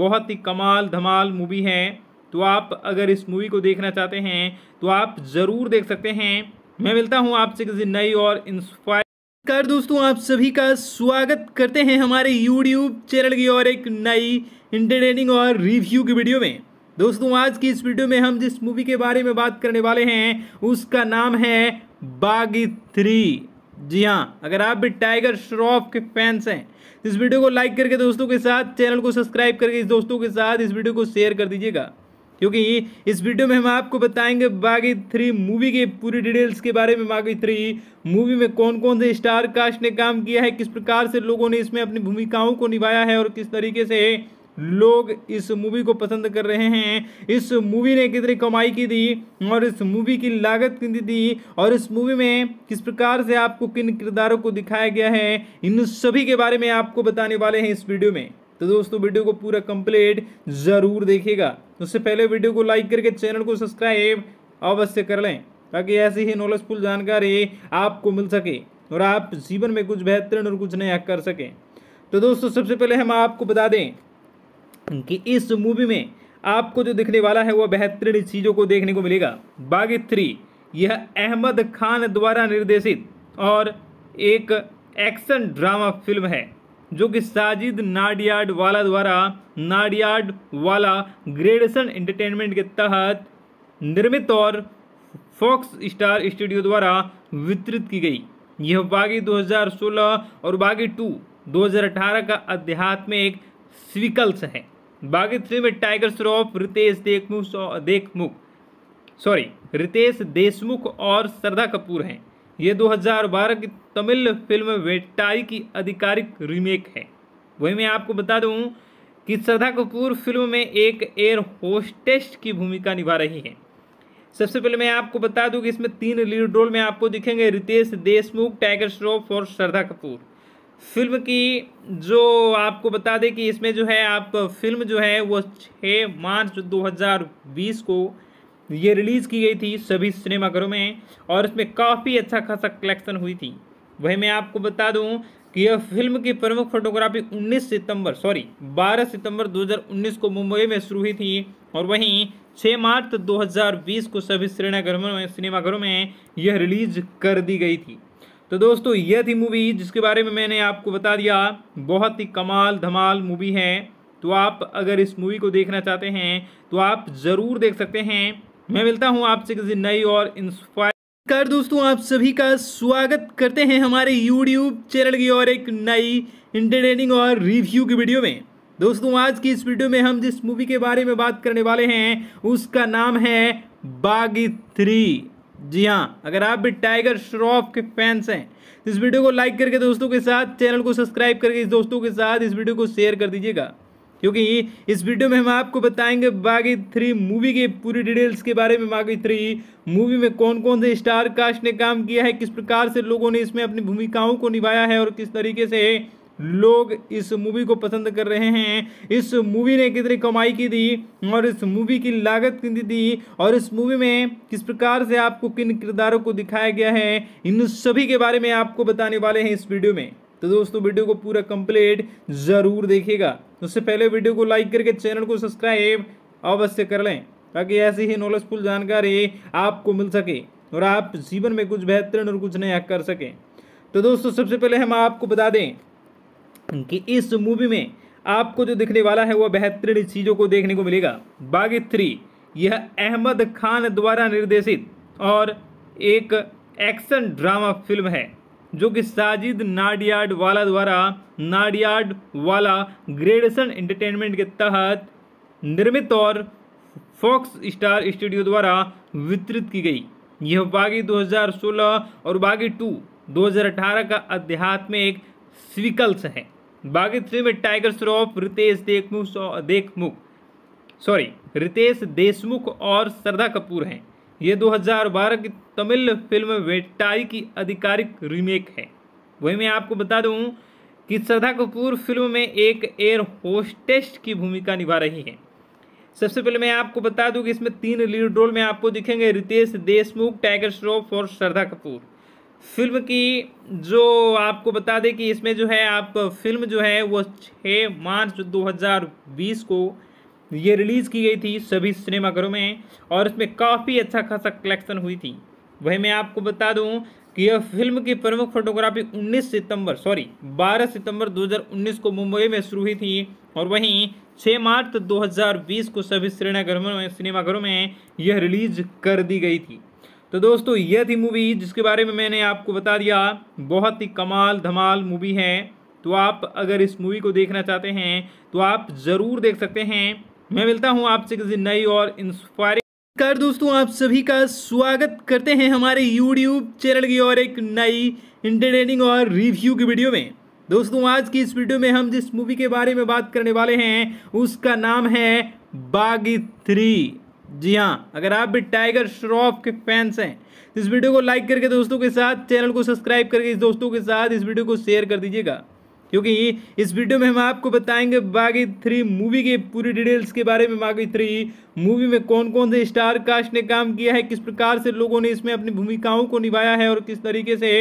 बहुत ही कमाल धमाल मूवी है तो आप अगर इस मूवी को देखना चाहते हैं तो आप ज़रूर देख सकते हैं मैं मिलता हूँ आपसे किसी नई और इंस्पायर कर दोस्तों आप सभी का स्वागत करते हैं हमारे YouTube चैनल की और एक नई इंटरटेनिंग और रिव्यू की वीडियो में दोस्तों आज की इस वीडियो में हम जिस मूवी के बारे में बात करने वाले हैं उसका नाम है बागी थ्री जी हाँ अगर आप भी टाइगर श्रॉफ के फैंस हैं इस वीडियो को लाइक करके दोस्तों के साथ चैनल को सब्सक्राइब करके इस दोस्तों के साथ इस वीडियो को शेयर कर दीजिएगा क्योंकि इस वीडियो में हम आपको बताएंगे बागी थ्री मूवी के पूरी डिटेल्स के बारे में बागी थ्री मूवी में कौन कौन से स्टार कास्ट ने काम किया है किस प्रकार से लोगों ने इसमें अपनी भूमिकाओं को निभाया है और किस तरीके से लोग इस मूवी को पसंद कर रहे हैं इस मूवी ने कितनी कमाई की थी और इस मूवी की लागत कितनी थी और इस मूवी में किस प्रकार से आपको किन किरदारों को दिखाया गया है इन सभी के बारे में आपको बताने वाले हैं इस वीडियो में तो दोस्तों वीडियो को पूरा कंप्लीट ज़रूर देखेगा उससे पहले वीडियो को लाइक करके चैनल को सब्सक्राइब अवश्य कर लें ताकि ऐसी ही नॉलेजफुल जानकारी आपको मिल सके और आप जीवन में कुछ बेहतरीन और कुछ नया कर सकें तो दोस्तों सबसे पहले हम आपको बता दें कि इस मूवी में आपको जो दिखने वाला है वह बेहतरीन चीज़ों को देखने को मिलेगा बागी थ्री यह अहमद खान द्वारा निर्देशित और एक एक्शन ड्रामा फिल्म है जो कि साजिद नाडियाड वाला द्वारा नाडियाड वाला ग्रेडेशन एंटरटेनमेंट के तहत निर्मित और फॉक्स स्टार स्टूडियो द्वारा वितरित की गई यह बागी 2016 और बागी टू 2018 का आध्यात्मिक स्विकल्स है बागी थ्री में टाइगर श्रॉफ रितेश देखमुख देखमुख सॉरी रितेश देशमुख और श्रद्धा कपूर हैं ये 2012 की तमिल फिल्म वेटाई की आधिकारिक रीमेक है वही मैं आपको बता दूं कि श्रद्धा कपूर फिल्म में एक एयर होस्टेस की भूमिका निभा रही है सबसे पहले मैं आपको बता दूं कि इसमें तीन लीड रोल में आपको दिखेंगे रितेश देशमुख टाइगर श्रॉफ और श्रद्धा कपूर फिल्म की जो आपको बता दें कि इसमें जो है आप फिल्म जो है वो छः मार्च दो को ये रिलीज़ की गई थी सभी सिनेमाघरों में और इसमें काफ़ी अच्छा खासा कलेक्शन हुई थी वही मैं आपको बता दूं कि यह फिल्म की प्रमुख फोटोग्राफी 19 सितंबर सॉरी 12 सितंबर 2019 को मुंबई में शुरू हुई थी और वहीं 6 मार्च 2020 को सभी श्रेणाघरों में सिनेमाघरों में यह रिलीज कर दी गई थी तो दोस्तों यह थी मूवी जिसके बारे में मैंने आपको बता दिया बहुत ही कमाल धमाल मूवी है तो आप अगर इस मूवी को देखना चाहते हैं तो आप ज़रूर देख सकते हैं मैं मिलता हूँ आपसे किसी नई और इंस्पायर कर दोस्तों आप सभी का स्वागत करते हैं हमारे यूट्यूब चैनल की और एक नई इंटरटेनिंग और रिव्यू की वीडियो में दोस्तों आज की इस वीडियो में हम जिस मूवी के बारे में बात करने वाले हैं उसका नाम है बागी थ्री जी हाँ अगर आप भी टाइगर श्रॉफ के फैंस हैं इस वीडियो को लाइक करके दोस्तों के साथ चैनल को सब्सक्राइब करके इस दोस्तों के साथ इस वीडियो को शेयर कर दीजिएगा क्योंकि इस वीडियो में हम आपको बताएंगे बागी थ्री मूवी के पूरी डिटेल्स के बारे में बागी थ्री मूवी में कौन कौन से स्टार कास्ट ने काम किया है किस प्रकार से लोगों ने इसमें अपनी भूमिकाओं को निभाया है और किस तरीके से लोग इस मूवी को पसंद कर रहे हैं इस मूवी ने कितनी कमाई की थी और इस मूवी की लागत कितनी थी और इस मूवी में किस प्रकार से आपको किन किरदारों को दिखाया गया है इन सभी के बारे में आपको बताने वाले हैं इस वीडियो में तो दोस्तों वीडियो को पूरा कंप्लीट ज़रूर देखिएगा तो उससे पहले वीडियो को लाइक करके चैनल को सब्सक्राइब अवश्य कर लें ताकि ऐसी ही नॉलेजफुल जानकारी आपको मिल सके और आप जीवन में कुछ बेहतरीन और कुछ नया कर सकें तो दोस्तों सबसे पहले हम आपको बता दें कि इस मूवी में आपको जो दिखने वाला है वह बेहतरीन चीज़ों को देखने को मिलेगा बागी थ्री यह अहमद खान द्वारा निर्देशित और एक एक्शन ड्रामा फिल्म है जो कि साजिद नाडियाड वाला द्वारा नाडियाड वाला ग्रेडेशन एंटरटेनमेंट के तहत निर्मित और फॉक्स स्टार स्टूडियो द्वारा वितरित की गई यह बागी 2016 और बागी टू 2018 का आध्यात्मिक स्विकल्स है बागी थ्री में टाइगर श्रॉफ रितेश देखमुख देखमुख सॉरी रितेश देशमुख और श्रद्धा कपूर हैं ये 2012 की तमिल फिल्म वेटाई की आधिकारिक रीमेक है वही मैं आपको बता दूं कि श्रद्धा कपूर फिल्म में एक एयर होस्टेस की भूमिका निभा रही हैं सबसे पहले मैं आपको बता दूं कि इसमें तीन लीड रोल में आपको दिखेंगे रितेश देशमुख टाइगर श्रॉफ और श्रद्धा कपूर फिल्म की जो आपको बता दें कि इसमें जो है आप फिल्म जो है वो छः मार्च दो को ये रिलीज़ की गई थी सभी सिनेमाघरों में और इसमें काफ़ी अच्छा खासा कलेक्शन हुई थी वही मैं आपको बता दूं कि यह फिल्म की प्रमुख फोटोग्राफी 19 सितंबर सॉरी 12 सितंबर 2019 को मुंबई में शुरू हुई थी और वहीं 6 मार्च 2020 को सभी सिनेमाघरों में सिनेमाघरों में यह रिलीज कर दी गई थी तो दोस्तों यह थी मूवी जिसके बारे में मैंने आपको बता दिया बहुत ही कमाल धमाल मूवी है तो आप अगर इस मूवी को देखना चाहते हैं तो आप ज़रूर देख सकते हैं मैं मिलता हूँ आपसे किसी नई और इंस्पायरिंग कर दोस्तों आप सभी का स्वागत करते हैं हमारे यूट्यूब चैनल की और एक नई इंटरटेनिंग और रिव्यू की वीडियो में दोस्तों आज की इस वीडियो में हम जिस मूवी के बारे में बात करने वाले हैं उसका नाम है बागी थ्री जी हाँ अगर आप भी टाइगर श्रॉफ के फैंस हैं इस वीडियो को लाइक करके दोस्तों के साथ चैनल को सब्सक्राइब करके इस दोस्तों के साथ इस वीडियो को शेयर कर दीजिएगा क्योंकि इस वीडियो में हम आपको बताएंगे बागी थ्री मूवी के पूरी डिटेल्स के बारे में बागी थ्री मूवी में कौन कौन से स्टार कास्ट ने काम किया है किस प्रकार से लोगों ने इसमें अपनी भूमिकाओं को निभाया है और किस तरीके से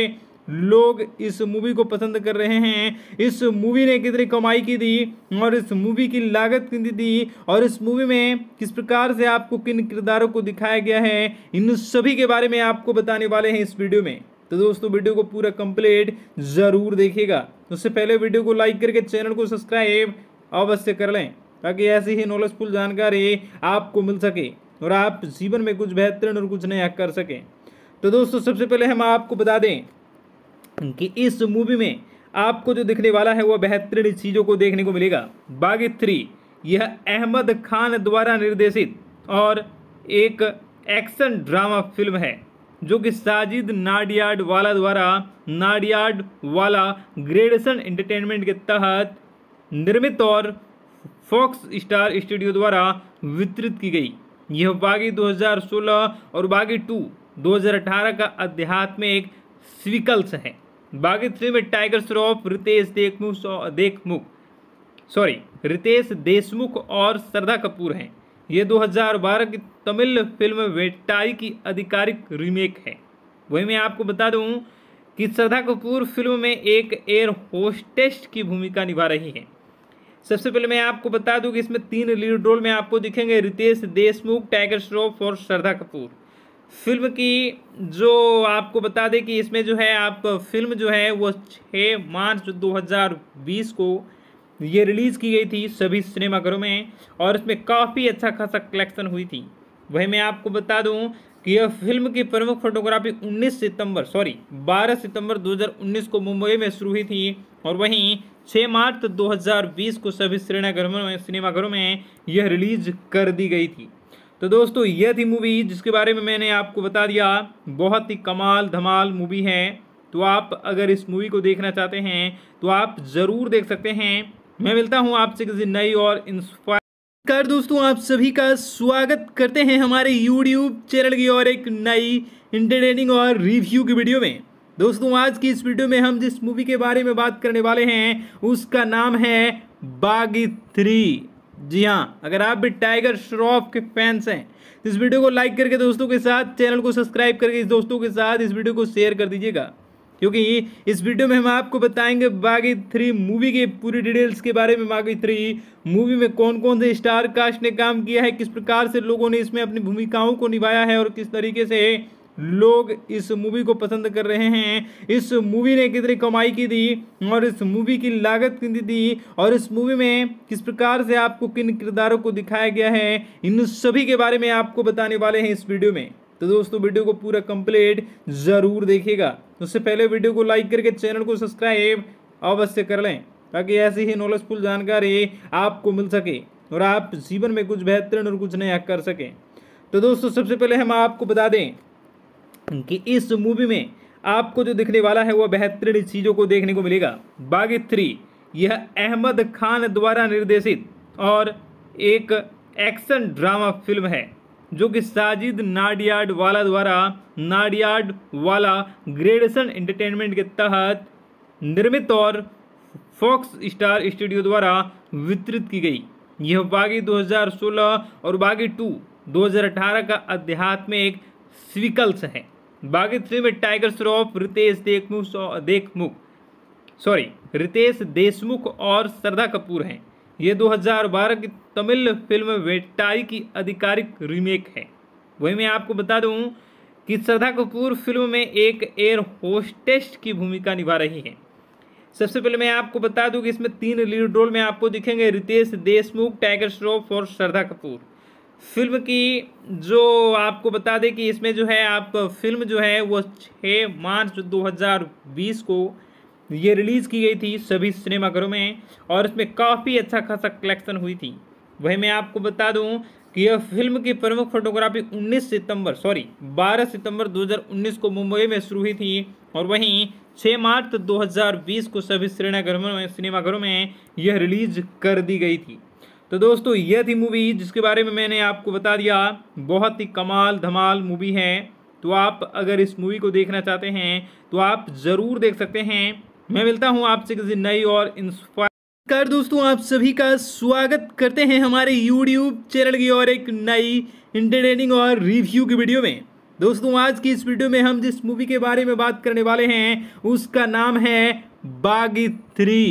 लोग इस मूवी को पसंद कर रहे हैं इस मूवी ने कितनी कमाई की थी और इस मूवी की लागत कितनी थी और इस मूवी में किस प्रकार से आपको किन किरदारों को दिखाया गया है इन सभी के बारे में आपको बताने वाले हैं इस वीडियो में तो दोस्तों वीडियो को पूरा कंप्लीट ज़रूर देखिएगा तो उससे पहले वीडियो को लाइक करके चैनल को सब्सक्राइब अवश्य कर लें ताकि ऐसी ही नॉलेजफुल जानकारी आपको मिल सके और आप जीवन में कुछ बेहतरीन और कुछ नया कर सकें तो दोस्तों सबसे पहले हम आपको बता दें कि इस मूवी में आपको जो दिखने वाला है वह बेहतरीन चीज़ों को देखने को मिलेगा बागी थ्री यह अहमद खान द्वारा निर्देशित और एक एक्शन ड्रामा फिल्म है जो कि साजिद नाडियाड वाला द्वारा नाडियाड वाला ग्रेडेशन एंटरटेनमेंट के तहत निर्मित और फॉक्स स्टार स्टूडियो द्वारा वितरित की गई यह बागी 2016 और बागी टू 2018 का आध्यात्मिक स्विकल्स है बागी थ्री में टाइगर श्रॉफ रितेश देखमुख देखमुख सॉरी रितेश देशमुख और श्रद्धा कपूर हैं ये 2012 की तमिल फिल्म वेटाई की आधिकारिक रीमेक है वही मैं आपको बता दूं कि श्रद्धा कपूर फिल्म में एक एयर होस्टेस की भूमिका निभा रही हैं सबसे पहले मैं आपको बता दूं कि इसमें तीन लीड रोल में आपको दिखेंगे रितेश देशमुख टाइगर श्रॉफ और श्रद्धा कपूर फिल्म की जो आपको बता दें कि इसमें जो है आप फिल्म जो है वो छः मार्च दो को ये रिलीज़ की गई थी सभी सिनेमाघरों में और इसमें काफ़ी अच्छा खासा कलेक्शन हुई थी वही मैं आपको बता दूं कि यह फिल्म की प्रमुख फोटोग्राफी 19 सितंबर सॉरी 12 सितंबर 2019 को मुंबई में शुरू हुई थी और वहीं 6 मार्च 2020 को सभी श्रेणाघरों में सिनेमाघरों में यह रिलीज कर दी गई थी तो दोस्तों यह थी मूवी जिसके बारे में मैंने आपको बता दिया बहुत ही कमाल धमाल मूवी है तो आप अगर इस मूवी को देखना चाहते हैं तो आप ज़रूर देख सकते हैं मैं मिलता हूँ आपसे किसी नई और इंस्पायर कर दोस्तों आप सभी का स्वागत करते हैं हमारे यूट्यूब चैनल की और एक नई इंटरटेनिंग और रिव्यू की वीडियो में दोस्तों आज की इस वीडियो में हम जिस मूवी के बारे में बात करने वाले हैं उसका नाम है बागी थ्री जी हाँ अगर आप भी टाइगर श्रॉफ के फैंस हैं तो इस वीडियो को लाइक करके दोस्तों के साथ चैनल को सब्सक्राइब करके इस दोस्तों के साथ इस वीडियो को शेयर कर दीजिएगा क्योंकि इस वीडियो में हम आपको बताएंगे बागी थ्री मूवी के पूरी डिटेल्स के बारे में बागी थ्री मूवी में कौन कौन से स्टार कास्ट ने काम किया है किस प्रकार से लोगों ने इसमें अपनी भूमिकाओं को निभाया है और किस तरीके से लोग इस मूवी को पसंद कर रहे हैं इस मूवी ने कितनी कमाई की थी और इस मूवी की लागत कितनी थी और इस मूवी में किस प्रकार से आपको किन किरदारों को दिखाया गया है इन सभी के बारे में आपको बताने वाले हैं इस वीडियो में तो दोस्तों वीडियो को पूरा कंप्लीट ज़रूर देखिएगा तो उससे पहले वीडियो को लाइक करके चैनल को सब्सक्राइब अवश्य कर लें ताकि ऐसी ही नॉलेजफुल जानकारी आपको मिल सके और आप जीवन में कुछ बेहतरीन और कुछ नया कर सकें तो दोस्तों सबसे पहले हम आपको बता दें कि इस मूवी में आपको जो दिखने वाला है वह बेहतरीन चीज़ों को देखने को मिलेगा बागी थ्री यह अहमद खान द्वारा निर्देशित और एक एक्शन ड्रामा फिल्म है जो कि साजिद नाडियाड वाला द्वारा नाडियाड वाला ग्रेडेशन एंटरटेनमेंट के तहत निर्मित और फॉक्स स्टार स्टूडियो द्वारा वितरित की गई यह बागी 2016 और बागी टू 2018 का आध्यात्मिक स्विकल्स है बागी थ्री में टाइगर श्रॉफ रितेश देखमुख देखमुख सॉरी रितेश देशमुख और श्रद्धा कपूर हैं ये 2012 की तमिल फिल्म वेटाई की आधिकारिक रीमेक है वही मैं आपको बता दूं कि श्रद्धा कपूर फिल्म में एक एयर होस्टेस की भूमिका निभा रही हैं सबसे पहले मैं आपको बता दूं कि इसमें तीन लीड रोल में आपको दिखेंगे रितेश देशमुख टाइगर श्रॉफ और श्रद्धा कपूर फिल्म की जो आपको बता दें कि इसमें जो है आप फिल्म जो है वो छः मार्च दो को ये रिलीज़ की गई थी सभी सिनेमाघरों में और इसमें काफ़ी अच्छा खासा कलेक्शन हुई थी वही मैं आपको बता दूं कि यह फिल्म की प्रमुख फोटोग्राफी 19 सितंबर सॉरी 12 सितंबर 2019 को मुंबई में शुरू हुई थी और वहीं 6 मार्च 2020 को सभी श्रेणाघरों में सिनेमाघरों में यह रिलीज कर दी गई थी तो दोस्तों यह थी मूवी जिसके बारे में मैंने आपको बता दिया बहुत ही कमाल धमाल मूवी है तो आप अगर इस मूवी को देखना चाहते हैं तो आप ज़रूर देख सकते हैं मैं मिलता हूँ आपसे किसी नई और इंस्पायर कर दोस्तों आप सभी का स्वागत करते हैं हमारे यूट्यूब चैनल की और एक नई इंटरटेनिंग और रिव्यू की वीडियो में दोस्तों आज की इस वीडियो में हम जिस मूवी के बारे में बात करने वाले हैं उसका नाम है बागी थ्री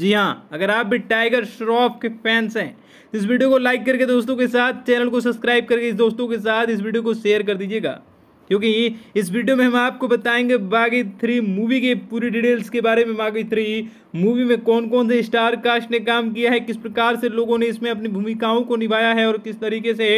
जी हाँ अगर आप भी टाइगर श्रॉफ के फैंस हैं इस वीडियो को लाइक करके दोस्तों के साथ चैनल को सब्सक्राइब करके इस दोस्तों के साथ इस वीडियो को शेयर कर दीजिएगा क्योंकि इस वीडियो में हम आपको बताएंगे बागी थ्री मूवी के पूरी डिटेल्स के बारे में बागी थ्री मूवी में कौन कौन से स्टार कास्ट ने काम किया है किस प्रकार से लोगों ने इसमें अपनी भूमिकाओं को निभाया है और किस तरीके से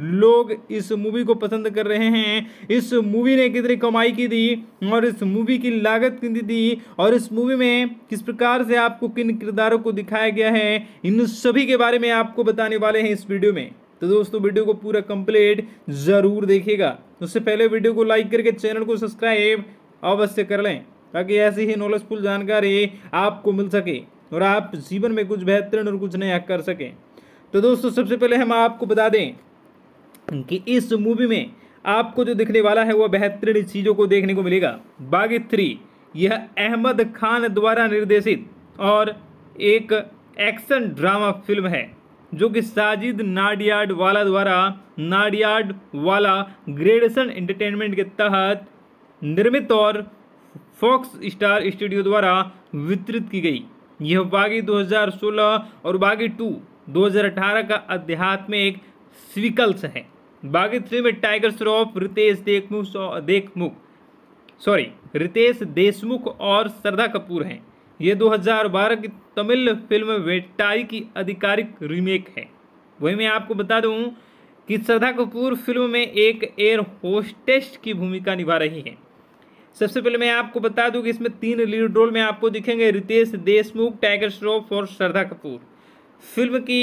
लोग इस मूवी को पसंद कर रहे हैं इस मूवी ने कितनी कमाई की थी और इस मूवी की लागत कितनी थी और इस मूवी में किस प्रकार से आपको किन किरदारों को दिखाया गया है इन सभी के बारे में आपको बताने वाले हैं इस वीडियो में तो दोस्तों वीडियो को पूरा कंप्लीट ज़रूर देखिएगा उससे पहले वीडियो को लाइक करके चैनल को सब्सक्राइब अवश्य कर लें ताकि ऐसी ही नॉलेजफुल जानकारी आपको मिल सके और आप जीवन में कुछ बेहतरीन और कुछ नया कर सकें तो दोस्तों सबसे पहले हम आपको बता दें कि इस मूवी में आपको जो दिखने वाला है वह बेहतरीन चीज़ों को देखने को मिलेगा बागी थ्री यह अहमद खान द्वारा निर्देशित और एक एक्शन ड्रामा फिल्म है जो कि साजिद नाडियाड वाला द्वारा नाडियाड वाला ग्रेडेशन एंटरटेनमेंट के तहत निर्मित और फॉक्स स्टार स्टूडियो द्वारा वितरित की गई यह बागी 2016 और बागी टू 2018 का आध्यात्मिक स्विकल्स है बागी थ्री में टाइगर श्रॉफ रितेश देखमुख देखमुख सॉरी रितेश देशमुख और श्रद्धा कपूर हैं ये 2012 की तमिल फिल्म वेटाई की आधिकारिक रीमेक है वही मैं आपको बता दूं कि श्रद्धा कपूर फिल्म में एक एयर होस्टेस की भूमिका निभा रही है सबसे पहले मैं आपको बता दूं कि इसमें तीन लीड रोल में आपको दिखेंगे रितेश देशमुख टाइगर श्रॉफ और श्रद्धा कपूर फिल्म की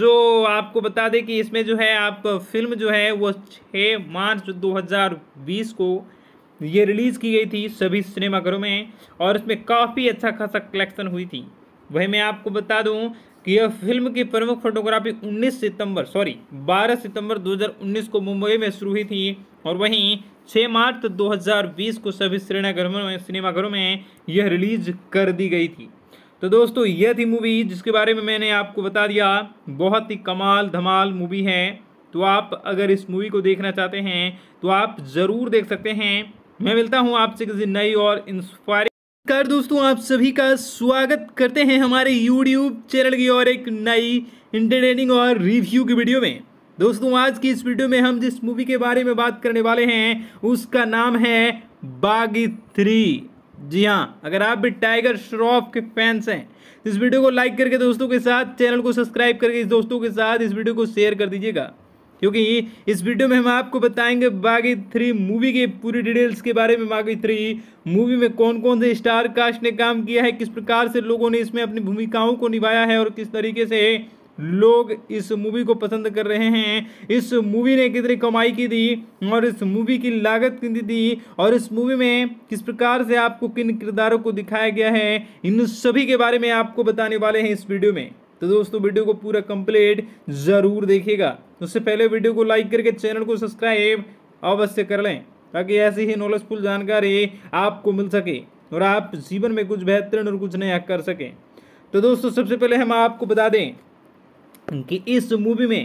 जो आपको बता दें कि इसमें जो है आप फिल्म जो है वो छः मार्च दो को ये रिलीज़ की गई थी सभी सिनेमाघरों में और इसमें काफ़ी अच्छा खासा कलेक्शन हुई थी वही मैं आपको बता दूं कि यह फिल्म की प्रमुख फोटोग्राफी 19 सितंबर सॉरी 12 सितंबर 2019 को मुंबई में शुरू हुई थी और वहीं 6 मार्च 2020 को सभी सिनेमाघरों में सिनेमाघरों में यह रिलीज कर दी गई थी तो दोस्तों यह थी मूवी जिसके बारे में मैंने आपको बता दिया बहुत ही कमाल धमाल मूवी है तो आप अगर इस मूवी को देखना चाहते हैं तो आप ज़रूर देख सकते हैं मैं मिलता हूँ आपसे किसी नई और इंस्पायरिंग कर दोस्तों आप सभी का स्वागत करते हैं हमारे यूट्यूब चैनल की और एक नई इंटरटेनिंग और रिव्यू की वीडियो में दोस्तों आज की इस वीडियो में हम जिस मूवी के बारे में बात करने वाले हैं उसका नाम है बागी थ्री जी हाँ अगर आप भी टाइगर श्रॉफ के फैंस हैं इस वीडियो को लाइक करके दोस्तों के साथ चैनल को सब्सक्राइब करके इस दोस्तों के साथ इस वीडियो को शेयर कर दीजिएगा क्योंकि इस वीडियो में हम आपको बताएंगे बागी थ्री मूवी के पूरी डिटेल्स के बारे में बागी थ्री मूवी में कौन कौन से स्टार कास्ट ने काम किया है किस प्रकार से लोगों ने इसमें अपनी भूमिकाओं को निभाया है और किस तरीके से लोग इस मूवी को पसंद कर रहे हैं इस मूवी ने कितनी कमाई की थी और इस मूवी की लागत कितनी थी और इस मूवी में किस प्रकार से आपको किन किरदारों को दिखाया गया है इन सभी के बारे में आपको बताने वाले हैं इस वीडियो में तो दोस्तों वीडियो को पूरा कंप्लीट ज़रूर देखिएगा उससे पहले वीडियो को लाइक करके चैनल को सब्सक्राइब अवश्य कर लें ताकि ऐसी ही नॉलेजफुल जानकारी आपको मिल सके और आप जीवन में कुछ बेहतरीन और कुछ नया कर सकें तो दोस्तों सबसे पहले हम आपको बता दें कि इस मूवी में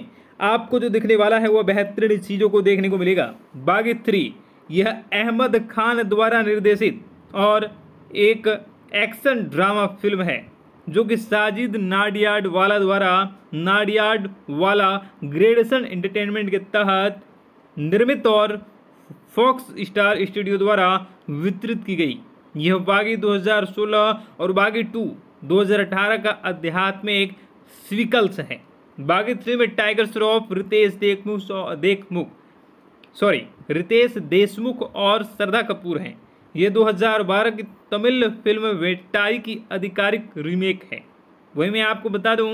आपको जो दिखने वाला है वह बेहतरीन चीज़ों को देखने को मिलेगा बागी थ्री यह अहमद खान द्वारा निर्देशित और एक एक्शन ड्रामा फिल्म है जो कि साजिद नाडियाड वाला द्वारा नाडियाड वाला ग्रेडेशन एंटरटेनमेंट के तहत निर्मित और फॉक्स स्टार स्टूडियो द्वारा वितरित की गई यह बागी 2016 और बागी टू 2018 का आध्यात्मिक स्विकल्स है बागी थ्री में टाइगर श्रॉफ रितेश देखमुख देखमुख सॉरी रितेश देशमुख और श्रद्धा कपूर हैं ये 2012 की तमिल फिल्म वेटाई की आधिकारिक रीमेक है वही मैं आपको बता दूं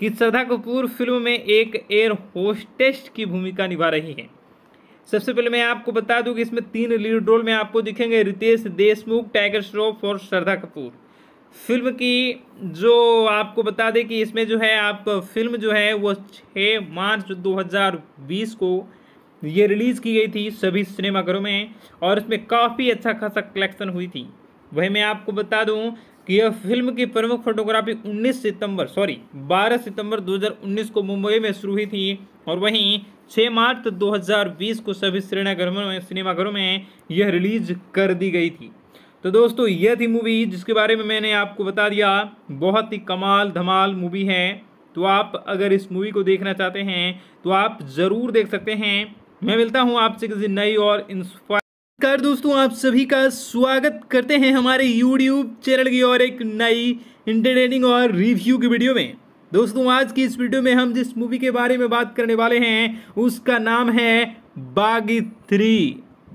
कि श्रद्धा कपूर फिल्म में एक एयर होस्टेस की भूमिका निभा रही है सबसे पहले मैं आपको बता दूं कि इसमें तीन लीड रोल में आपको दिखेंगे रितेश देशमुख टाइगर श्रॉफ और श्रद्धा कपूर फिल्म की जो आपको बता दें कि इसमें जो है आप फिल्म जो है वो छः मार्च दो को ये रिलीज़ की गई थी सभी सिनेमाघरों में और इसमें काफ़ी अच्छा खासा कलेक्शन हुई थी वही मैं आपको बता दूं कि यह फिल्म की प्रमुख फोटोग्राफी 19 सितंबर सॉरी 12 सितंबर 2019 को मुंबई में शुरू हुई थी और वहीं 6 मार्च 2020 को सभी सिनेमाघरों में सिनेमाघरों में यह रिलीज कर दी गई थी तो दोस्तों यह थी मूवी जिसके बारे में मैंने आपको बता दिया बहुत ही कमाल धमाल मूवी है तो आप अगर इस मूवी को देखना चाहते हैं तो आप ज़रूर देख सकते हैं मैं मिलता हूँ आपसे किसी नई और इंस्पायर कर दोस्तों आप सभी का स्वागत करते हैं हमारे यूट्यूब चैनल की और एक नई इंटरटेनिंग और रिव्यू की वीडियो में दोस्तों आज की इस वीडियो में हम जिस मूवी के बारे में बात करने वाले हैं उसका नाम है बागी थ्री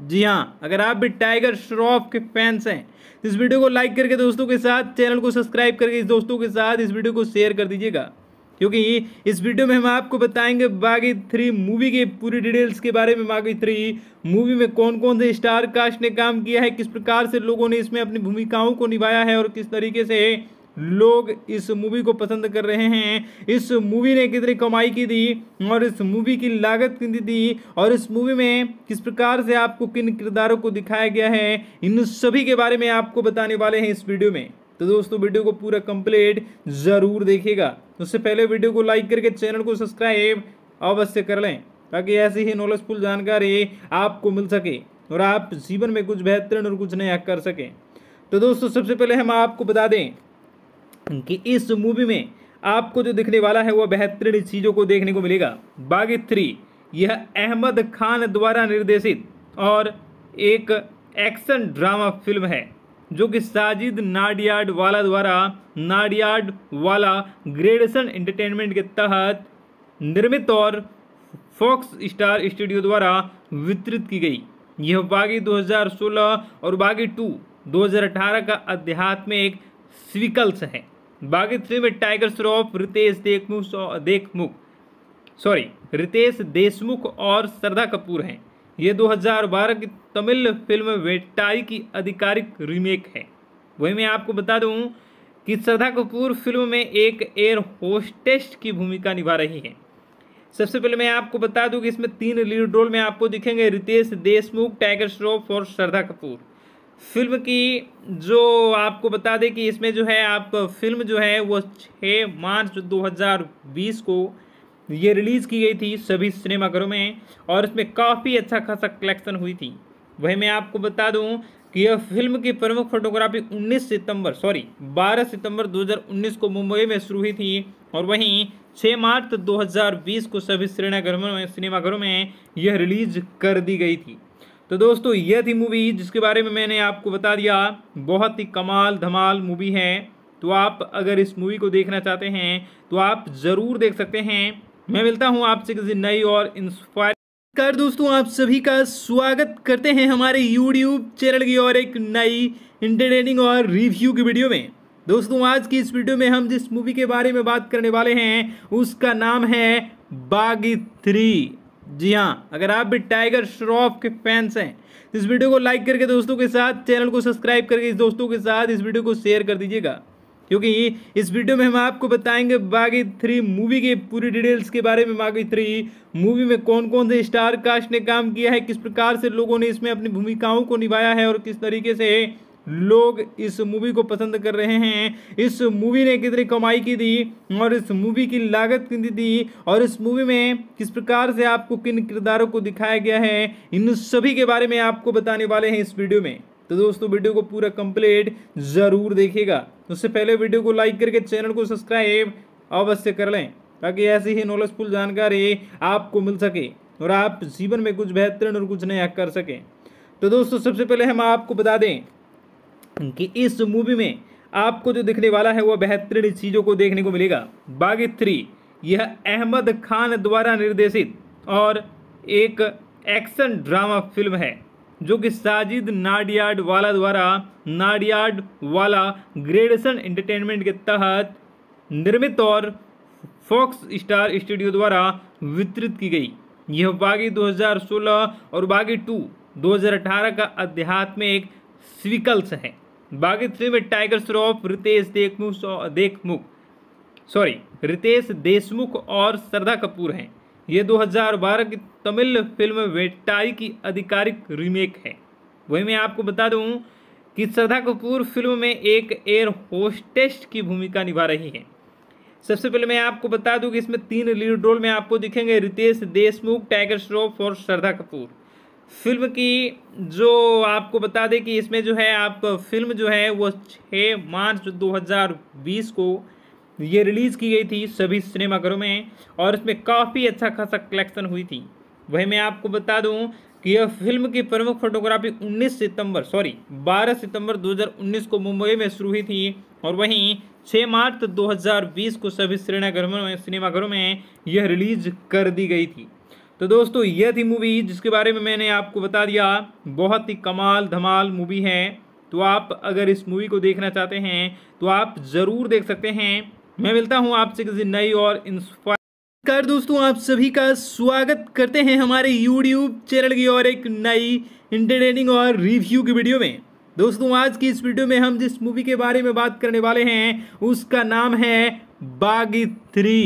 जी हाँ अगर आप भी टाइगर श्रॉफ के फैंस हैं तो इस वीडियो को लाइक करके दोस्तों के साथ चैनल को सब्सक्राइब करके इस दोस्तों के साथ इस वीडियो को शेयर कर दीजिएगा क्योंकि इस वीडियो में हम आपको बताएंगे बागी थ्री मूवी के पूरी डिटेल्स के बारे में बागी थ्री मूवी में कौन कौन से स्टार कास्ट ने काम किया है किस प्रकार से लोगों ने इसमें अपनी भूमिकाओं को निभाया है और किस तरीके से लोग इस मूवी को पसंद कर रहे हैं इस मूवी ने कितनी कमाई की थी और इस मूवी की लागत कितनी थी और इस मूवी में किस प्रकार से आपको किन किरदारों को दिखाया गया है इन सभी के बारे में आपको बताने वाले हैं इस वीडियो में तो दोस्तों वीडियो को पूरा कंप्लीट ज़रूर देखिएगा तो उससे पहले वीडियो को लाइक करके चैनल को सब्सक्राइब अवश्य कर लें ताकि ऐसी ही नॉलेजफुल जानकारी आपको मिल सके और आप जीवन में कुछ बेहतरीन और कुछ नया कर सकें तो दोस्तों सबसे पहले हम आपको बता दें कि इस मूवी में आपको जो दिखने वाला है वह बेहतरीन चीज़ों को देखने को मिलेगा बागी थ्री यह अहमद खान द्वारा निर्देशित और एक एक्शन ड्रामा फिल्म है जो कि साजिद नाडियाड वाला द्वारा नाडियाड वाला ग्रेडेशन एंटरटेनमेंट के तहत निर्मित और फॉक्स स्टार स्टूडियो द्वारा वितरित की गई यह बागी 2016 और बागी टू 2018 का आध्यात्मिक स्वीकल्स है बागी थ्री में टाइगर श्रॉफ रितेश देखमुख देखमुख सॉरी रितेश देशमुख और श्रद्धा कपूर हैं ये 2012 की तमिल फिल्म वेटाई की आधिकारिक रीमेक है वही मैं आपको बता दूं कि श्रद्धा कपूर फिल्म में एक एयर होस्टेस की भूमिका निभा रही है सबसे पहले मैं आपको बता दूं कि इसमें तीन लीड रोल में आपको दिखेंगे रितेश देशमुख टाइगर श्रॉफ और श्रद्धा कपूर फिल्म की जो आपको बता दें कि इसमें जो है आप फिल्म जो है वो छः मार्च दो को ये रिलीज़ की गई थी सभी सिनेमाघरों में और इसमें काफ़ी अच्छा खासा कलेक्शन हुई थी वही मैं आपको बता दूं कि यह फिल्म की प्रमुख फोटोग्राफी 19 सितंबर सॉरी 12 सितंबर 2019 को मुंबई में शुरू हुई थी और वहीं 6 मार्च 2020 को सभी सिनेमाघरों में सिनेमाघरों में यह रिलीज कर दी गई थी तो दोस्तों यह थी मूवी जिसके बारे में मैंने आपको बता दिया बहुत ही कमाल धमाल मूवी है तो आप अगर इस मूवी को देखना चाहते हैं तो आप ज़रूर देख सकते हैं मैं मिलता हूँ आपसे किसी नई और इंस्पायर कर दोस्तों आप सभी का स्वागत करते हैं हमारे यूट्यूब चैनल की और एक नई इंटरटेनिंग और रिव्यू की वीडियो में दोस्तों आज की इस वीडियो में हम जिस मूवी के बारे में बात करने वाले हैं उसका नाम है बागी थ्री जी हाँ अगर आप भी टाइगर श्रॉफ के फैंस हैं तो इस वीडियो को लाइक करके दोस्तों के साथ चैनल को सब्सक्राइब करके इस दोस्तों के साथ इस वीडियो को शेयर कर दीजिएगा क्योंकि इस वीडियो में हम आपको बताएंगे बागी थ्री मूवी के पूरी डिटेल्स के बारे में बागी थ्री मूवी में कौन कौन से स्टार कास्ट ने काम किया है किस प्रकार से लोगों ने इसमें अपनी भूमिकाओं को निभाया है और किस तरीके से लोग इस मूवी को पसंद कर रहे हैं इस मूवी ने कितनी कमाई की थी और इस मूवी की लागत कितनी थी और इस मूवी में किस प्रकार से आपको किन किरदारों को दिखाया गया है इन सभी के बारे में आपको बताने वाले हैं इस वीडियो में तो दोस्तों वीडियो को पूरा कंप्लीट ज़रूर देखिएगा तो उससे पहले वीडियो को लाइक करके चैनल को सब्सक्राइब अवश्य कर लें ताकि ऐसी ही नॉलेजफुल जानकारी आपको मिल सके और आप जीवन में कुछ बेहतरीन और कुछ नया कर सकें तो दोस्तों सबसे पहले हम आपको बता दें कि इस मूवी में आपको जो दिखने वाला है वह बेहतरीन चीज़ों को देखने को मिलेगा बागी थ्री यह अहमद खान द्वारा निर्देशित और एक एक्शन ड्रामा फिल्म है जो कि साजिद नाडियाड वाला द्वारा नाडियाड वाला ग्रेडेशन एंटरटेनमेंट के तहत निर्मित और फॉक्स स्टार स्टूडियो द्वारा वितरित की गई यह बागी 2016 और बागी टू 2018 का आध्यात्मिक स्विकल्स है बागी थ्री में टाइगर श्रॉफ रितेश देखमुख देखमुख सॉरी रितेश देशमुख और श्रद्धा कपूर हैं ये 2012 की तमिल फिल्म वेटाई की आधिकारिक रीमेक है वही मैं आपको बता दूं कि श्रद्धा कपूर फिल्म में एक एयर होस्टेस की भूमिका निभा रही है सबसे पहले मैं आपको बता दूं कि इसमें तीन लीड रोल में आपको दिखेंगे रितेश देशमुख टाइगर श्रॉफ और श्रद्धा कपूर फिल्म की जो आपको बता दें कि इसमें जो है आप फिल्म जो है वो छः मार्च दो को ये रिलीज़ की गई थी सभी सिनेमाघरों में और इसमें काफ़ी अच्छा खासा कलेक्शन हुई थी वही मैं आपको बता दूं कि यह फिल्म की प्रमुख फोटोग्राफी 19 सितंबर सॉरी 12 सितंबर 2019 को मुंबई में शुरू हुई थी और वहीं 6 मार्च 2020 को सभी सिनेमाघरों में सिनेमाघरों में यह रिलीज कर दी गई थी तो दोस्तों यह थी मूवी जिसके बारे में मैंने आपको बता दिया बहुत ही कमाल धमाल मूवी है तो आप अगर इस मूवी को देखना चाहते हैं तो आप ज़रूर देख सकते हैं मैं मिलता हूँ आपसे किसी नई और इंस्पायर दोस्तों आप सभी का स्वागत करते हैं हमारे यूट्यूब चैनल की और एक नई इंटरटेनिंग और रिव्यू की वीडियो में दोस्तों आज की इस वीडियो में हम जिस मूवी के बारे में बात करने वाले हैं उसका नाम है बागी थ्री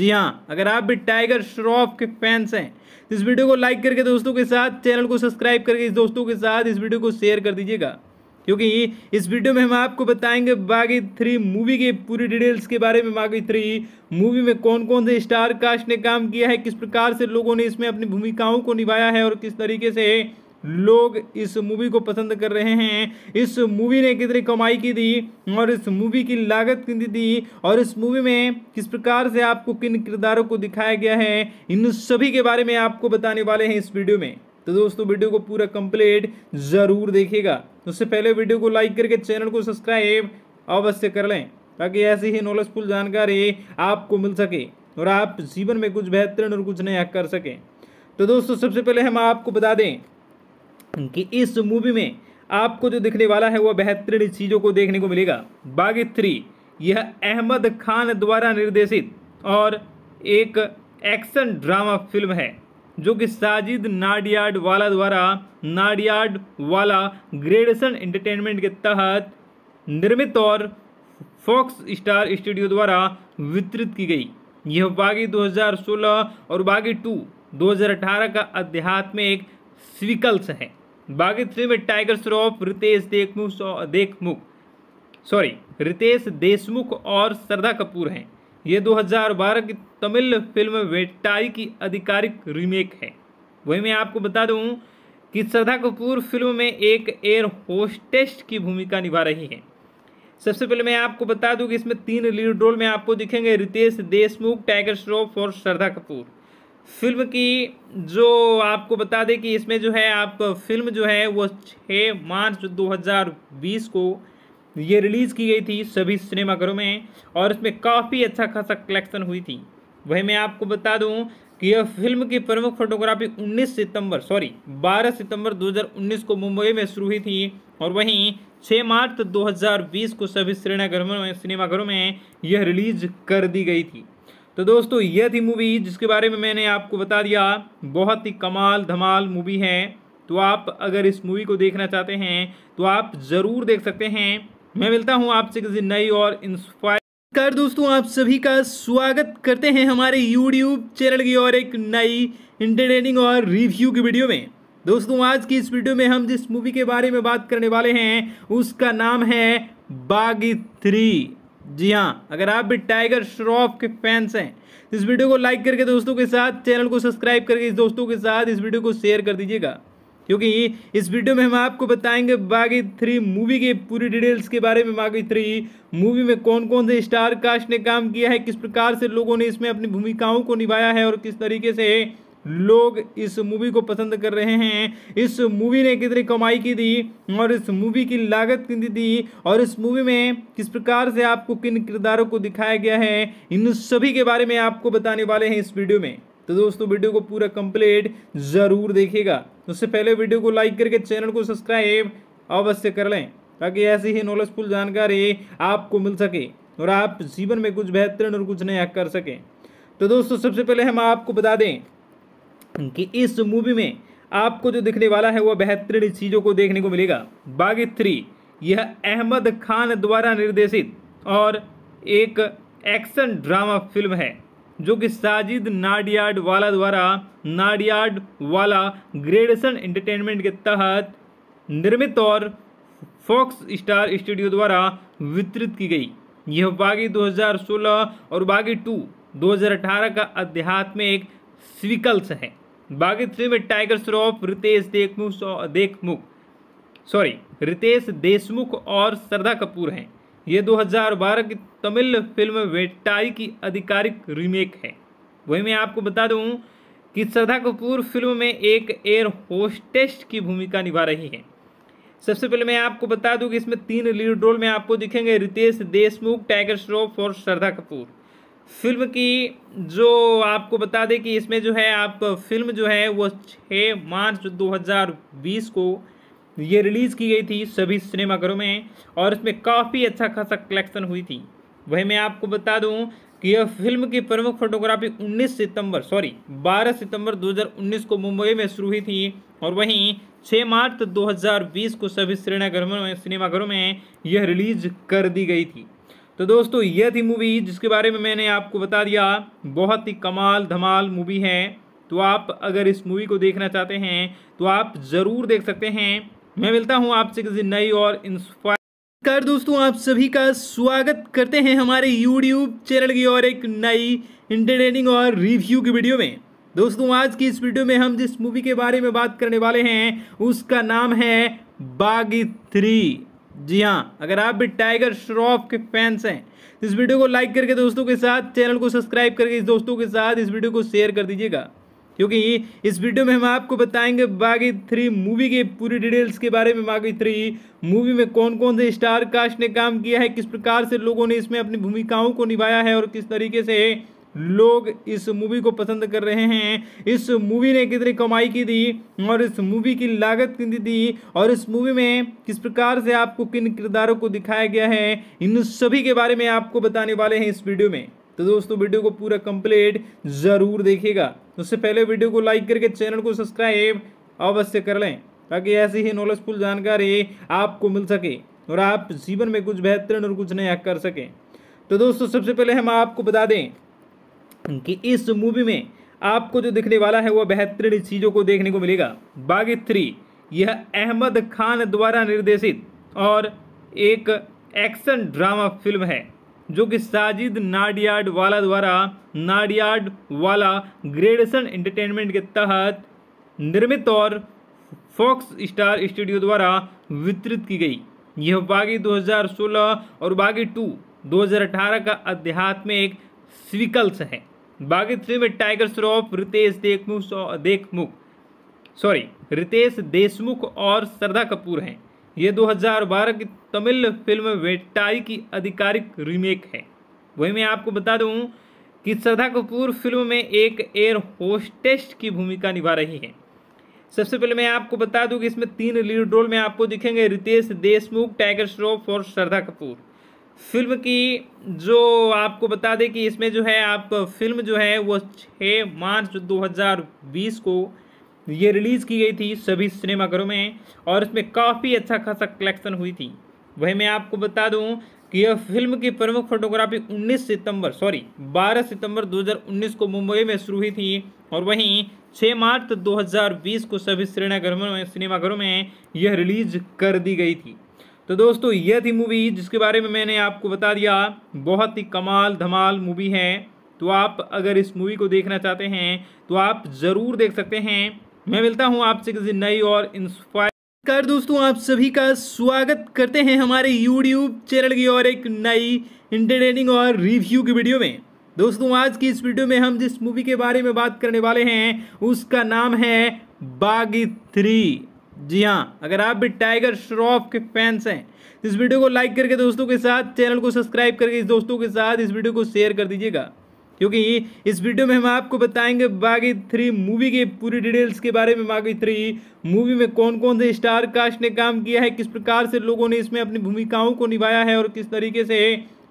जी हाँ अगर आप भी टाइगर श्रॉफ के फैंस हैं तो इस वीडियो को लाइक करके दोस्तों के साथ चैनल को सब्सक्राइब करके इस दोस्तों के साथ इस वीडियो को शेयर कर दीजिएगा क्योंकि इस वीडियो में हम आपको बताएंगे बागी थ्री मूवी के पूरी डिटेल्स के बारे में बागी थ्री मूवी में कौन कौन से स्टार कास्ट ने काम किया है किस प्रकार से लोगों ने इसमें अपनी भूमिकाओं को निभाया है और किस तरीके से लोग इस मूवी को पसंद कर रहे हैं इस मूवी ने कितनी कमाई की थी और इस मूवी की लागत कितनी थी और इस मूवी में किस प्रकार से आपको किन किरदारों को दिखाया गया है इन सभी के बारे में आपको बताने वाले हैं इस वीडियो में तो दोस्तों वीडियो को पूरा कंप्लीट ज़रूर देखिएगा तो उससे पहले वीडियो को लाइक करके चैनल को सब्सक्राइब अवश्य कर लें ताकि ऐसी ही नॉलेजफुल जानकारी आपको मिल सके और आप जीवन में कुछ बेहतरीन और कुछ नया कर सकें तो दोस्तों सबसे पहले हम आपको बता दें कि इस मूवी में आपको जो दिखने वाला है वह बेहतरीन चीज़ों को देखने को मिलेगा बागी थ्री यह अहमद खान द्वारा निर्देशित और एक एक्शन ड्रामा फिल्म है जो कि साजिद नाडियाड वाला द्वारा नाडियाड वाला ग्रेडेशन एंटरटेनमेंट के तहत निर्मित और फॉक्स स्टार स्टूडियो द्वारा वितरित की गई यह बागी 2016 और बागी टू 2018 का अध्यात्मिक स्विकल्स है बागी थ्री में टाइगर श्रॉफ रितेश देखमुख देखमुख सॉरी रितेश देशमुख और श्रद्धा कपूर हैं ये 2012 की तमिल फिल्म वेटाई की आधिकारिक रीमेक है वही मैं आपको बता दूं कि श्रद्धा कपूर फिल्म में एक एयर होस्टेस की भूमिका निभा रही है सबसे पहले मैं आपको बता दूं कि इसमें तीन लीड रोल में आपको दिखेंगे रितेश देशमुख टाइगर श्रॉफ और श्रद्धा कपूर फिल्म की जो आपको बता दें कि इसमें जो है आप फिल्म जो है वो छः मार्च दो को ये रिलीज़ की गई थी सभी सिनेमाघरों में और इसमें काफ़ी अच्छा खासा कलेक्शन हुई थी वही मैं आपको बता दूं कि यह फिल्म की प्रमुख फोटोग्राफी 19 सितंबर सॉरी 12 सितंबर 2019 को मुंबई में शुरू हुई थी और वहीं 6 मार्च 2020 को सभी सिनेमाघरों में सिनेमाघरों में यह रिलीज कर दी गई थी तो दोस्तों यह थी मूवी जिसके बारे में मैंने आपको बता दिया बहुत ही कमाल धमाल मूवी है तो आप अगर इस मूवी को देखना चाहते हैं तो आप ज़रूर देख सकते हैं मैं मिलता हूँ आपसे किसी नई और इंस्पायर कर दोस्तों आप सभी का स्वागत करते हैं हमारे यूट्यूब चैनल की और एक नई इंटरटेनिंग और रिव्यू की वीडियो में दोस्तों आज की इस वीडियो में हम जिस मूवी के बारे में बात करने वाले हैं उसका नाम है बागी थ्री जी हाँ अगर आप भी टाइगर श्रॉफ के फैंस हैं इस वीडियो को लाइक करके दोस्तों के साथ चैनल को सब्सक्राइब करके इस दोस्तों के साथ इस वीडियो को शेयर कर दीजिएगा क्योंकि इस वीडियो में हम आपको बताएंगे बागी थ्री मूवी के पूरी डिटेल्स के बारे में बागी थ्री मूवी में कौन कौन से स्टार कास्ट ने काम किया है किस प्रकार से लोगों ने इसमें अपनी भूमिकाओं को निभाया है और किस तरीके से लोग इस मूवी को पसंद कर रहे हैं इस मूवी ने कितनी कमाई की थी और इस मूवी की लागत कितनी थी और इस मूवी में किस प्रकार से आपको किन किरदारों को दिखाया गया है इन सभी के बारे में आपको बताने वाले हैं इस वीडियो में तो दोस्तों वीडियो को पूरा कंप्लीट ज़रूर देखिएगा उससे पहले वीडियो को लाइक करके चैनल को सब्सक्राइब अवश्य कर लें ताकि ऐसी ही नॉलेजफुल जानकारी आपको मिल सके और आप जीवन में कुछ बेहतरीन और कुछ नया कर सकें तो दोस्तों सबसे पहले हम आपको बता दें कि इस मूवी में आपको जो दिखने वाला है वह बेहतरीन चीज़ों को देखने को मिलेगा बागी थ्री यह अहमद खान द्वारा निर्देशित और एक एक्शन ड्रामा फिल्म है जो कि साजिद नाडियाड वाला द्वारा नाडियाड वाला ग्रेडेशन एंटरटेनमेंट के तहत निर्मित और फॉक्स स्टार स्टूडियो द्वारा वितरित की गई यह बागी 2016 और बागी टू 2018 का अध्यात्मिक स्विकल्स है बागी थ्री में टाइगर श्रॉफ रितेश देखमुख देखमुख सॉरी रितेश देशमुख और श्रद्धा कपूर हैं ये 2012 की तमिल फिल्म वेटाई की आधिकारिक रीमेक है वही मैं आपको बता दूं कि श्रद्धा कपूर फिल्म में एक एयर होस्टेस की भूमिका निभा रही है सबसे पहले मैं आपको बता दूं कि इसमें तीन लीड रोल में आपको दिखेंगे रितेश देशमुख टाइगर श्रॉफ और श्रद्धा कपूर फिल्म की जो आपको बता दें कि इसमें जो है आप फिल्म जो है वो छः मार्च दो को ये रिलीज़ की गई थी सभी सिनेमाघरों में और इसमें काफ़ी अच्छा खासा कलेक्शन हुई थी वही मैं आपको बता दूं कि यह फिल्म की प्रमुख फोटोग्राफी 19 सितंबर सॉरी 12 सितंबर 2019 को मुंबई में शुरू हुई थी और वहीं 6 मार्च 2020 को सभी सिनेमाघरों में सिनेमाघरों में यह रिलीज कर दी गई थी तो दोस्तों यह थी मूवी जिसके बारे में मैंने आपको बता दिया बहुत ही कमाल धमाल मूवी है तो आप अगर इस मूवी को देखना चाहते हैं तो आप ज़रूर देख सकते हैं मैं मिलता हूँ आपसे किसी नई और इंस्पायर कर दोस्तों आप सभी का स्वागत करते हैं हमारे यूट्यूब चैनल की और एक नई इंटरटेनिंग और रिव्यू की वीडियो में दोस्तों आज की इस वीडियो में हम जिस मूवी के बारे में बात करने वाले हैं उसका नाम है बागी थ्री जी हाँ अगर आप भी टाइगर श्रॉफ के फैंस हैं इस वीडियो को लाइक करके दोस्तों के साथ चैनल को सब्सक्राइब करके इस दोस्तों के साथ इस वीडियो को शेयर कर दीजिएगा क्योंकि इस वीडियो में हम आपको बताएंगे बागी थ्री मूवी के पूरी डिटेल्स के बारे में बागी थ्री मूवी में कौन कौन से स्टार कास्ट ने काम किया है किस प्रकार से लोगों ने इसमें अपनी भूमिकाओं को निभाया है और किस तरीके से लोग इस मूवी को पसंद कर रहे हैं इस मूवी ने कितनी कमाई की थी और इस मूवी की लागत कितनी थी और इस मूवी में किस प्रकार से आपको किन किरदारों को दिखाया गया है इन सभी के बारे में आपको बताने वाले हैं इस वीडियो में तो दोस्तों वीडियो को पूरा कंप्लीट ज़रूर देखिएगा उससे पहले वीडियो को लाइक करके चैनल को सब्सक्राइब अवश्य कर लें ताकि ऐसी ही नॉलेजफुल जानकारी आपको मिल सके और आप जीवन में कुछ बेहतरीन और कुछ नया कर सकें तो दोस्तों सबसे पहले हम आपको बता दें कि इस मूवी में आपको जो दिखने वाला है वह बेहतरीन चीज़ों को देखने को मिलेगा बागी थ्री यह अहमद खान द्वारा निर्देशित और एक एक्शन ड्रामा फिल्म है जो कि साजिद नाडियाड वाला द्वारा नाडियाड वाला ग्रेडेशन एंटरटेनमेंट के तहत निर्मित और फॉक्स स्टार स्टूडियो द्वारा वितरित की गई यह बागी 2016 और बागी टू 2018 का अध्यात्मिक स्विकल्स है बागी थ्री में टाइगर श्रॉफ रितेश देखमुख देखमुख सॉरी रितेश देशमुख और श्रद्धा कपूर हैं ये 2012 की तमिल फिल्म वेटाई की आधिकारिक रीमेक है वही मैं आपको बता दूं कि श्रद्धा कपूर फिल्म में एक एयर होस्टेस्ट की भूमिका निभा रही है सबसे पहले मैं आपको बता दूं कि इसमें तीन लीड रोल में आपको दिखेंगे रितेश देशमुख टाइगर श्रॉफ और श्रद्धा कपूर फिल्म की जो आपको बता दें कि इसमें जो है आप फिल्म जो है वो छः मार्च दो को ये रिलीज़ की गई थी सभी सिनेमाघरों में और इसमें काफ़ी अच्छा खासा कलेक्शन हुई थी वही मैं आपको बता दूं कि यह फिल्म की प्रमुख फोटोग्राफी 19 सितंबर सॉरी 12 सितंबर 2019 को मुंबई में शुरू हुई थी और वहीं 6 मार्च 2020 को सभी सिनेमाघरों में सिनेमाघरों में यह रिलीज कर दी गई थी तो दोस्तों यह थी मूवी जिसके बारे में मैंने आपको बता दिया बहुत ही कमाल धमाल मूवी है तो आप अगर इस मूवी को देखना चाहते हैं तो आप ज़रूर देख सकते हैं मैं मिलता हूँ आपसे किसी नई और इंस्पायर कर दोस्तों आप सभी का स्वागत करते हैं हमारे यूट्यूब चैनल की और एक नई इंटरटेनिंग और रिव्यू की वीडियो में दोस्तों आज की इस वीडियो में हम जिस मूवी के बारे में बात करने वाले हैं उसका नाम है बागी थ्री जी हाँ अगर आप भी टाइगर श्रॉफ के फैंस हैं इस वीडियो को लाइक करके दोस्तों के साथ चैनल को सब्सक्राइब करके इस दोस्तों के साथ इस वीडियो को शेयर कर दीजिएगा क्योंकि इस वीडियो में हम आपको बताएंगे बागी थ्री मूवी के पूरी डिटेल्स के बारे में बागी थ्री मूवी में कौन कौन से स्टार कास्ट ने काम किया है किस प्रकार से लोगों ने इसमें अपनी भूमिकाओं को निभाया है और किस तरीके से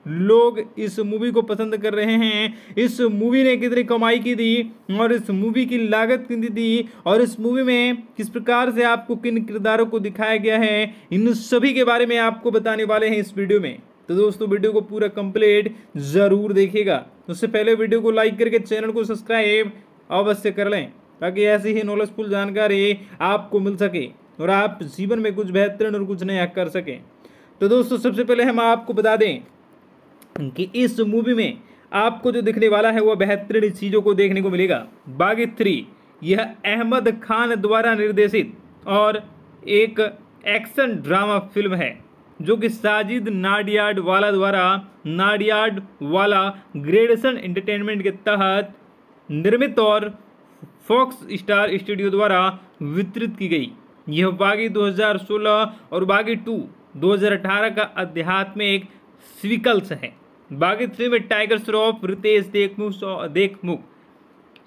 लोग इस मूवी को पसंद कर रहे हैं इस मूवी ने कितनी कमाई की थी और इस मूवी की लागत कितनी थी और इस मूवी में किस प्रकार से आपको किन किरदारों को दिखाया गया है इन सभी के बारे में आपको बताने वाले हैं इस वीडियो में तो दोस्तों वीडियो को पूरा कंप्लीट ज़रूर देखिएगा तो उससे पहले वीडियो को लाइक करके चैनल को सब्सक्राइब अवश्य कर लें ताकि ऐसी ही नॉलेजफुल जानकारी आपको मिल सके और आप जीवन में कुछ बेहतरीन और कुछ नया कर सकें तो दोस्तों सबसे पहले हम आपको बता दें कि इस मूवी में आपको जो दिखने वाला है वह बेहतरीन चीज़ों को देखने को मिलेगा बागी थ्री यह अहमद खान द्वारा निर्देशित और एक एक्शन ड्रामा फिल्म है जो कि साजिद नाडियाड वाला द्वारा नाडियाड वाला ग्रेडेशन एंटरटेनमेंट के तहत निर्मित और फॉक्स स्टार स्टूडियो द्वारा वितरित की गई यह बागी 2016 और बागी टू 2018 का आध्यात्मिक स्वीकल्स है बागी थ्री में टाइगर श्रॉफ रितेश देखमुख देखमुख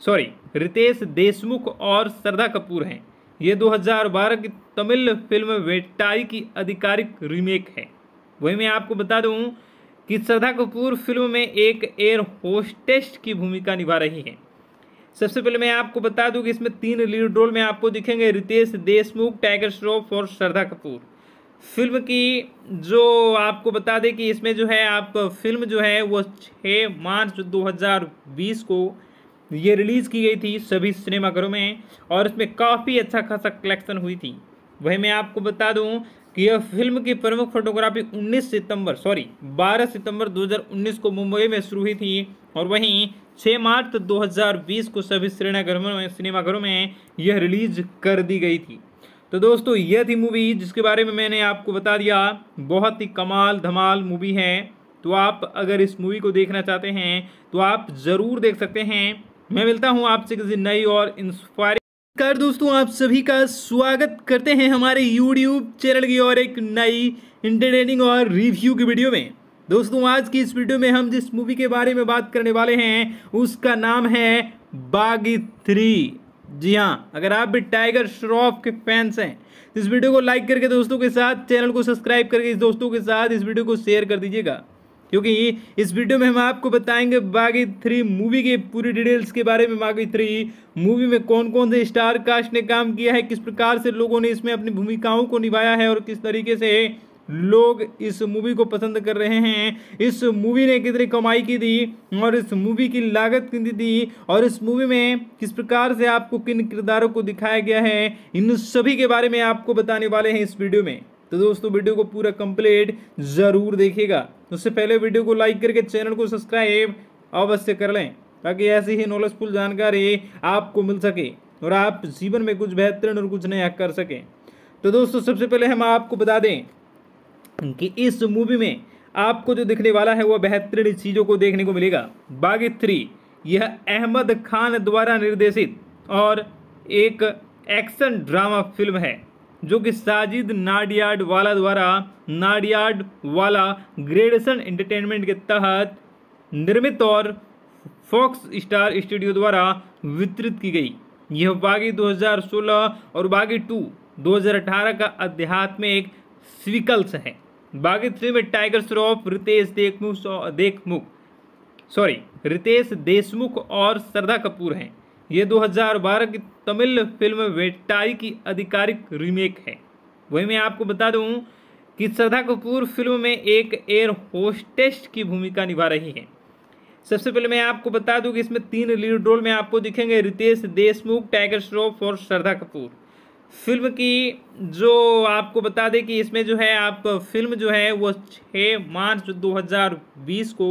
सॉरी रितेश देशमुख और श्रद्धा कपूर हैं ये 2012 की तमिल फिल्म वेट्टाई की आधिकारिक रीमेक है वही मैं आपको बता दूं कि श्रद्धा कपूर फिल्म में एक एयर होस्टेस की भूमिका निभा रही है सबसे पहले मैं आपको बता दूं कि इसमें तीन लीड रोल में आपको दिखेंगे रितेश देशमुख टाइगर श्रॉफ और श्रद्धा कपूर फिल्म की जो आपको बता दें कि इसमें जो है आप फिल्म जो है वो छः मार्च दो को ये रिलीज़ की गई थी सभी सिनेमाघरों में और इसमें काफ़ी अच्छा खासा कलेक्शन हुई थी वही मैं आपको बता दूं कि यह फिल्म की प्रमुख फोटोग्राफी 19 सितंबर सॉरी 12 सितंबर 2019 को मुंबई में शुरू हुई थी और वहीं 6 मार्च 2020 को सभी सिनेमाघरों में सिनेमाघरों में यह रिलीज कर दी गई थी तो दोस्तों यह थी मूवी जिसके बारे में मैंने आपको बता दिया बहुत ही कमाल धमाल मूवी है तो आप अगर इस मूवी को देखना चाहते हैं तो आप ज़रूर देख सकते हैं मैं मिलता हूँ आपसे किसी नई और इंस्पायरिंग नमस्कार दोस्तों आप सभी का स्वागत करते हैं हमारे यूट्यूब चैनल की और एक नई इंटरटेनिंग और रिव्यू की वीडियो में दोस्तों आज की इस वीडियो में हम जिस मूवी के बारे में बात करने वाले हैं उसका नाम है बागी थ्री जी हाँ अगर आप भी टाइगर श्रॉफ के फैंस हैं इस वीडियो को लाइक करके दोस्तों के साथ चैनल को सब्सक्राइब करके इस दोस्तों के साथ इस वीडियो को शेयर कर दीजिएगा क्योंकि इस वीडियो में हम आपको बताएंगे बागी थ्री मूवी के पूरी डिटेल्स के बारे में बागी थ्री मूवी में कौन कौन से स्टार कास्ट ने काम किया है किस प्रकार से लोगों ने इसमें अपनी भूमिकाओं को निभाया है और किस तरीके से लोग इस मूवी को पसंद कर रहे हैं इस मूवी ने कितनी कमाई की थी और इस मूवी की लागत कितनी थी और इस मूवी में किस प्रकार से आपको किन किरदारों को दिखाया गया है इन सभी के बारे में आपको बताने वाले हैं इस वीडियो में तो दोस्तों वीडियो को पूरा कंप्लीट ज़रूर देखिएगा तो उससे पहले वीडियो को लाइक करके चैनल को सब्सक्राइब अवश्य कर लें ताकि ऐसी ही नॉलेजफुल जानकारी आपको मिल सके और आप जीवन में कुछ बेहतरीन और कुछ नया कर सकें तो दोस्तों सबसे पहले हम आपको बता दें कि इस मूवी में आपको जो दिखने वाला है वह बेहतरीन चीज़ों को देखने को मिलेगा बागी थ्री यह अहमद खान द्वारा निर्देशित और एक एक्शन ड्रामा फिल्म है जो कि साजिद नाडियाड वाला द्वारा नाडियाड वाला ग्रेडेशन एंटरटेनमेंट के तहत निर्मित और फॉक्स स्टार स्टूडियो द्वारा वितरित की गई यह बागी 2016 और बागी टू 2018 का अध्यात्मिक स्विकल्स है बागी थ्री में टाइगर श्रॉफ रितेश देखमुख देखमुख सॉरी रितेश देशमुख और श्रद्धा कपूर हैं ये 2012 की तमिल फिल्म वेट्टाई की आधिकारिक रीमेक है वही मैं आपको बता दूं कि श्रद्धा कपूर फिल्म में एक एयर होस्टेस की भूमिका निभा रही है सबसे पहले मैं आपको बता दूं कि इसमें तीन लीड रोल में आपको दिखेंगे रितेश देशमुख टाइगर श्रॉफ और श्रद्धा कपूर फिल्म की जो आपको बता दें कि इसमें जो है आप फिल्म जो है वो छः मार्च दो को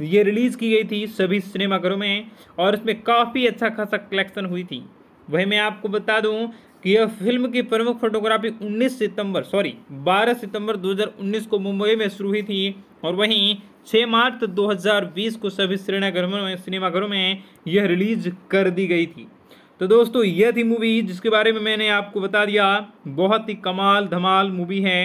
ये रिलीज़ की गई थी सभी सिनेमाघरों में और इसमें काफ़ी अच्छा खासा कलेक्शन हुई थी वही मैं आपको बता दूं कि यह फिल्म की प्रमुख फोटोग्राफी 19 सितंबर सॉरी 12 सितंबर 2019 को मुंबई में शुरू हुई थी और वहीं 6 मार्च 2020 को सभी सिनेमाघरों में सिनेमाघरों में यह रिलीज कर दी गई थी तो दोस्तों यह थी मूवी जिसके बारे में मैंने आपको बता दिया बहुत ही कमाल धमाल मूवी है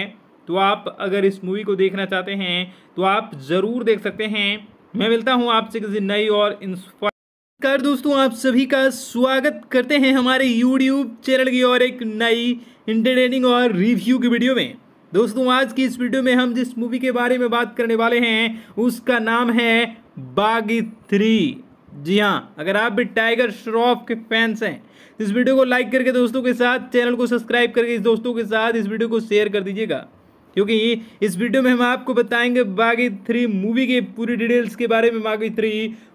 तो आप अगर इस मूवी को देखना चाहते हैं तो आप ज़रूर देख सकते हैं मैं मिलता हूँ आपसे किसी नई और इंस्पायर दोस्तों आप सभी का स्वागत करते हैं हमारे यूट्यूब चैनल की और एक नई इंटरटेनिंग और रिव्यू की वीडियो में दोस्तों आज की इस वीडियो में हम जिस मूवी के बारे में बात करने वाले हैं उसका नाम है बागी थ्री जी हाँ अगर आप भी टाइगर श्रॉफ के फैंस हैं इस वीडियो को लाइक करके दोस्तों के साथ चैनल को सब्सक्राइब करके इस दोस्तों के साथ इस वीडियो को शेयर कर दीजिएगा क्योंकि इस वीडियो में हम आपको बताएंगे बागी थ्री मूवी के पूरी डिटेल्स के बारे में बागी थ्री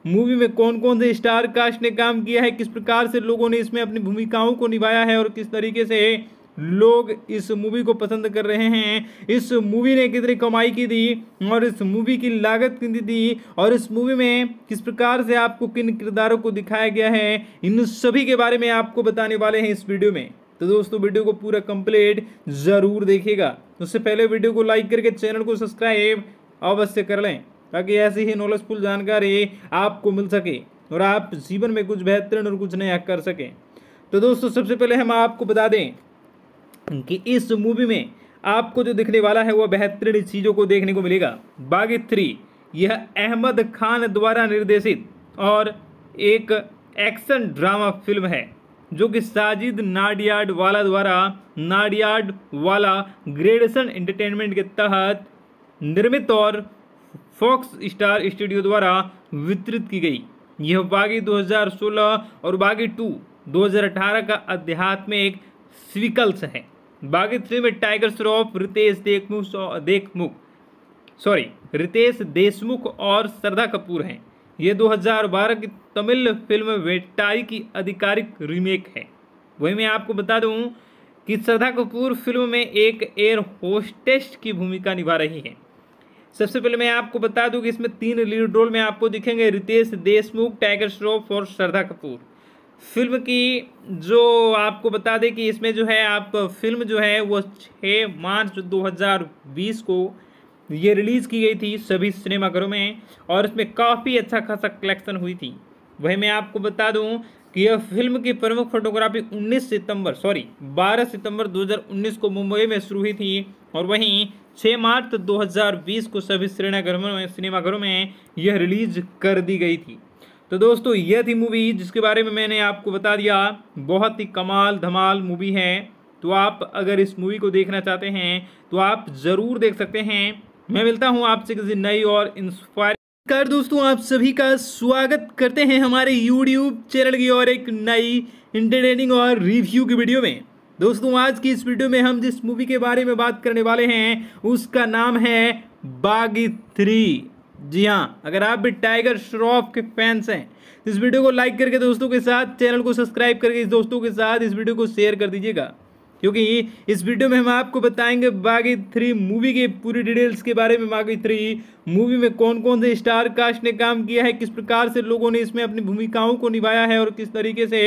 मूवी में कौन कौन से स्टार कास्ट ने काम किया है किस प्रकार से लोगों ने इसमें अपनी भूमिकाओं को निभाया है और किस तरीके से लोग इस मूवी को पसंद कर रहे हैं इस मूवी ने कितनी कमाई की थी और इस मूवी की लागत कितनी थी और इस मूवी में किस प्रकार से आपको किन किरदारों को दिखाया गया है इन सभी के बारे में आपको बताने वाले हैं इस वीडियो में तो दोस्तों वीडियो को पूरा कंप्लीट ज़रूर देखिएगा उससे पहले वीडियो को लाइक करके चैनल को सब्सक्राइब अवश्य कर लें ताकि ऐसी ही नॉलेजफुल जानकारी आपको मिल सके और आप जीवन में कुछ बेहतरीन और कुछ नया कर सकें तो दोस्तों सबसे पहले हम आपको बता दें कि इस मूवी में आपको जो दिखने वाला है वह बेहतरीन चीज़ों को देखने को मिलेगा बागी थ्री यह अहमद खान द्वारा निर्देशित और एक एक्शन ड्रामा फिल्म है जो कि साजिद नाडियाड वाला द्वारा नाडियाड वाला ग्रेडेशन एंटरटेनमेंट के तहत निर्मित और फॉक्स स्टार स्टूडियो द्वारा वितरित की गई यह बागी 2016 और बागी टू 2018 का आध्यात्मिक स्विकल्स है बागी थ्री में टाइगर श्रॉफ रितेश देखमुख देखमुख सॉरी रितेश देशमुख और श्रद्धा कपूर हैं ये 2012 की तमिल फिल्म वेट्टाई की आधिकारिक रीमेक है वही मैं आपको बता दूं कि श्रद्धा कपूर फिल्म में एक एयर होस्टेस की भूमिका निभा रही है सबसे पहले मैं आपको बता दूं कि इसमें तीन लीड रोल में आपको दिखेंगे रितेश देशमुख टाइगर श्रॉफ और श्रद्धा कपूर फिल्म की जो आपको बता दें कि इसमें जो है आप फिल्म जो है वो छः मार्च दो को ये रिलीज़ की गई थी सभी सिनेमाघरों में और इसमें काफ़ी अच्छा खासा कलेक्शन हुई थी वही मैं आपको बता दूं कि यह फिल्म की प्रमुख फोटोग्राफी 19 सितंबर सॉरी 12 सितंबर 2019 को मुंबई में शुरू हुई थी और वहीं 6 मार्च 2020 को सभी सिनेमाघरों में सिनेमाघरों में यह रिलीज कर दी गई थी तो दोस्तों यह थी मूवी जिसके बारे में मैंने आपको बता दिया बहुत ही कमाल धमाल मूवी है तो आप अगर इस मूवी को देखना चाहते हैं तो आप ज़रूर देख सकते हैं मैं मिलता हूँ आपसे किसी नई और इंस्पायर कर दोस्तों आप सभी का स्वागत करते हैं हमारे यूट्यूब चैनल की और एक नई इंटरटेनिंग और रिव्यू की वीडियो में दोस्तों आज की इस वीडियो में हम जिस मूवी के बारे में बात करने वाले हैं उसका नाम है बागी थ्री जी हाँ अगर आप भी टाइगर श्रॉफ के फैंस हैं इस वीडियो को लाइक करके दोस्तों के साथ चैनल को सब्सक्राइब करके इस दोस्तों के साथ इस वीडियो को शेयर कर दीजिएगा क्योंकि इस वीडियो में हम आपको बताएंगे बागी थ्री मूवी के पूरी डिटेल्स के बारे में बागी थ्री मूवी में कौन कौन से स्टार कास्ट ने काम किया है किस प्रकार से लोगों ने इसमें अपनी भूमिकाओं को निभाया है और किस तरीके से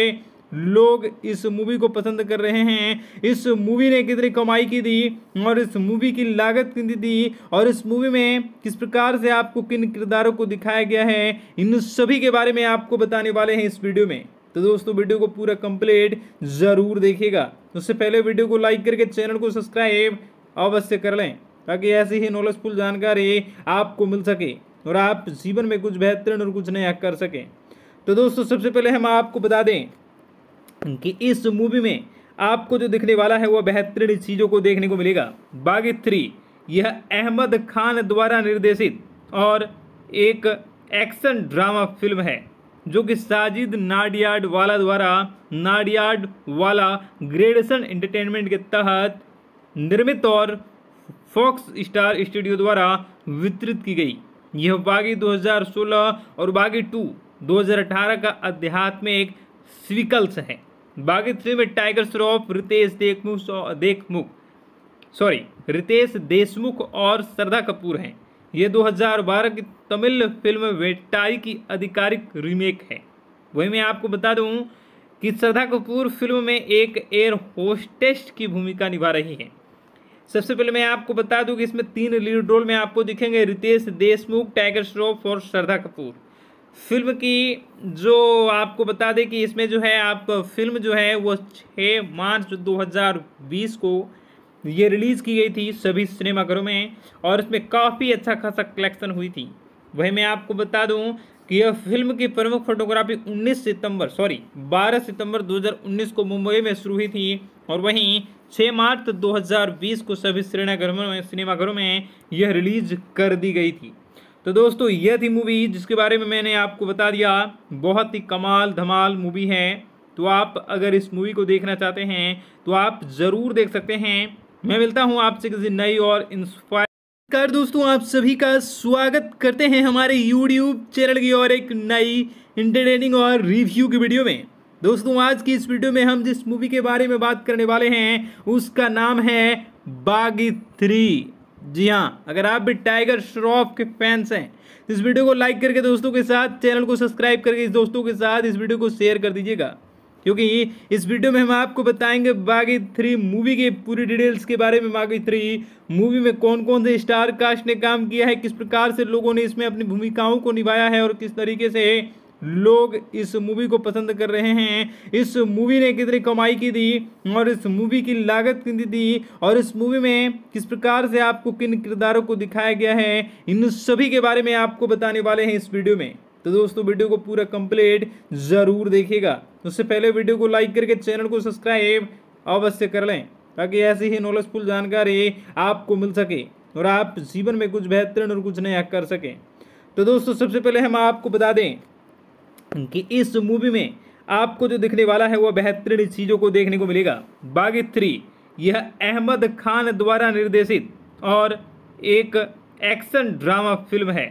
लोग इस मूवी को पसंद कर रहे हैं इस मूवी ने कितनी कमाई की थी और इस मूवी की लागत कितनी थी और इस मूवी में किस प्रकार से आपको किन किरदारों को दिखाया गया है इन सभी के बारे में आपको बताने वाले हैं इस वीडियो में तो दोस्तों वीडियो को पूरा कंप्लीट ज़रूर देखिएगा तो उससे पहले वीडियो को लाइक करके चैनल को सब्सक्राइब अवश्य कर लें ताकि ऐसी ही नॉलेजफुल जानकारी आपको मिल सके और आप जीवन में कुछ बेहतरीन और कुछ नया कर सकें तो दोस्तों सबसे पहले हम आपको बता दें कि इस मूवी में आपको जो दिखने वाला है वह बेहतरीन चीज़ों को देखने को मिलेगा बागी थ्री यह अहमद खान द्वारा निर्देशित और एक एक्शन ड्रामा फिल्म है जो कि साजिद नाडियाड वाला द्वारा नाडियाड वाला ग्रेडेशन एंटरटेनमेंट के तहत निर्मित और फॉक्स स्टार स्टूडियो द्वारा वितरित की गई यह बागी 2016 और बागी टू 2018 का आध्यात्मिक स्विकल्स है बागी थ्री में टाइगर श्रॉफ रितेश देखमुख देखमुख सॉरी रितेश देशमुख और श्रद्धा कपूर हैं ये 2012 की तमिल फिल्म वेट्टाई की आधिकारिक रीमेक है वही मैं आपको बता दूं कि श्रद्धा कपूर फिल्म में एक एयर होस्टेस की भूमिका निभा रही है सबसे पहले मैं आपको बता दूं कि इसमें तीन लीड रोल में आपको दिखेंगे रितेश देशमुख टाइगर श्रॉफ और श्रद्धा कपूर फिल्म की जो आपको बता दें कि इसमें जो है आप फिल्म जो है वो छः मार्च दो को ये रिलीज़ की गई थी सभी सिनेमाघरों में और इसमें काफ़ी अच्छा खासा कलेक्शन हुई थी वही मैं आपको बता दूं कि यह फिल्म की प्रमुख फोटोग्राफी 19 सितंबर सॉरी 12 सितंबर 2019 को मुंबई में शुरू हुई थी और वहीं 6 मार्च 2020 को सभी सिनेमाघरों में सिनेमाघरों में यह रिलीज कर दी गई थी तो दोस्तों यह थी मूवी जिसके बारे में मैंने आपको बता दिया बहुत ही कमाल धमाल मूवी है तो आप अगर इस मूवी को देखना चाहते हैं तो आप ज़रूर देख सकते हैं मैं मिलता हूँ आपसे किसी नई और इंस्पायर कर दोस्तों आप सभी का स्वागत करते हैं हमारे यूट्यूब चैनल की और एक नई इंटरटेनिंग और रिव्यू की वीडियो में दोस्तों आज की इस वीडियो में हम जिस मूवी के बारे में बात करने वाले हैं उसका नाम है बागी थ्री जी हाँ अगर आप भी टाइगर श्रॉफ के फैंस हैं तो इस वीडियो को लाइक करके दोस्तों के साथ चैनल को सब्सक्राइब करके इस दोस्तों के साथ इस वीडियो को शेयर कर दीजिएगा क्योंकि इस वीडियो में हम आपको बताएंगे बागी थ्री मूवी के पूरी डिटेल्स के बारे में बागी थ्री मूवी में कौन कौन से स्टार कास्ट ने काम किया है किस प्रकार से लोगों ने इसमें अपनी भूमिकाओं को निभाया है और किस तरीके से लोग इस मूवी को पसंद कर रहे हैं इस मूवी ने कितनी कमाई की थी और इस मूवी की लागत कितनी थी और इस मूवी में किस प्रकार से आपको किन किरदारों को दिखाया गया है इन सभी के बारे में आपको बताने वाले हैं इस वीडियो में तो दोस्तों वीडियो को पूरा कंप्लीट ज़रूर देखिएगा तो उससे पहले वीडियो को लाइक करके चैनल को सब्सक्राइब अवश्य कर लें ताकि ऐसी ही नॉलेजफुल जानकारी आपको मिल सके और आप जीवन में कुछ बेहतरीन और कुछ नया कर सकें तो दोस्तों सबसे पहले हम आपको बता दें कि इस मूवी में आपको जो दिखने वाला है वह बेहतरीन चीज़ों को देखने को मिलेगा बागी थ्री यह अहमद खान द्वारा निर्देशित और एक एक्शन ड्रामा फिल्म है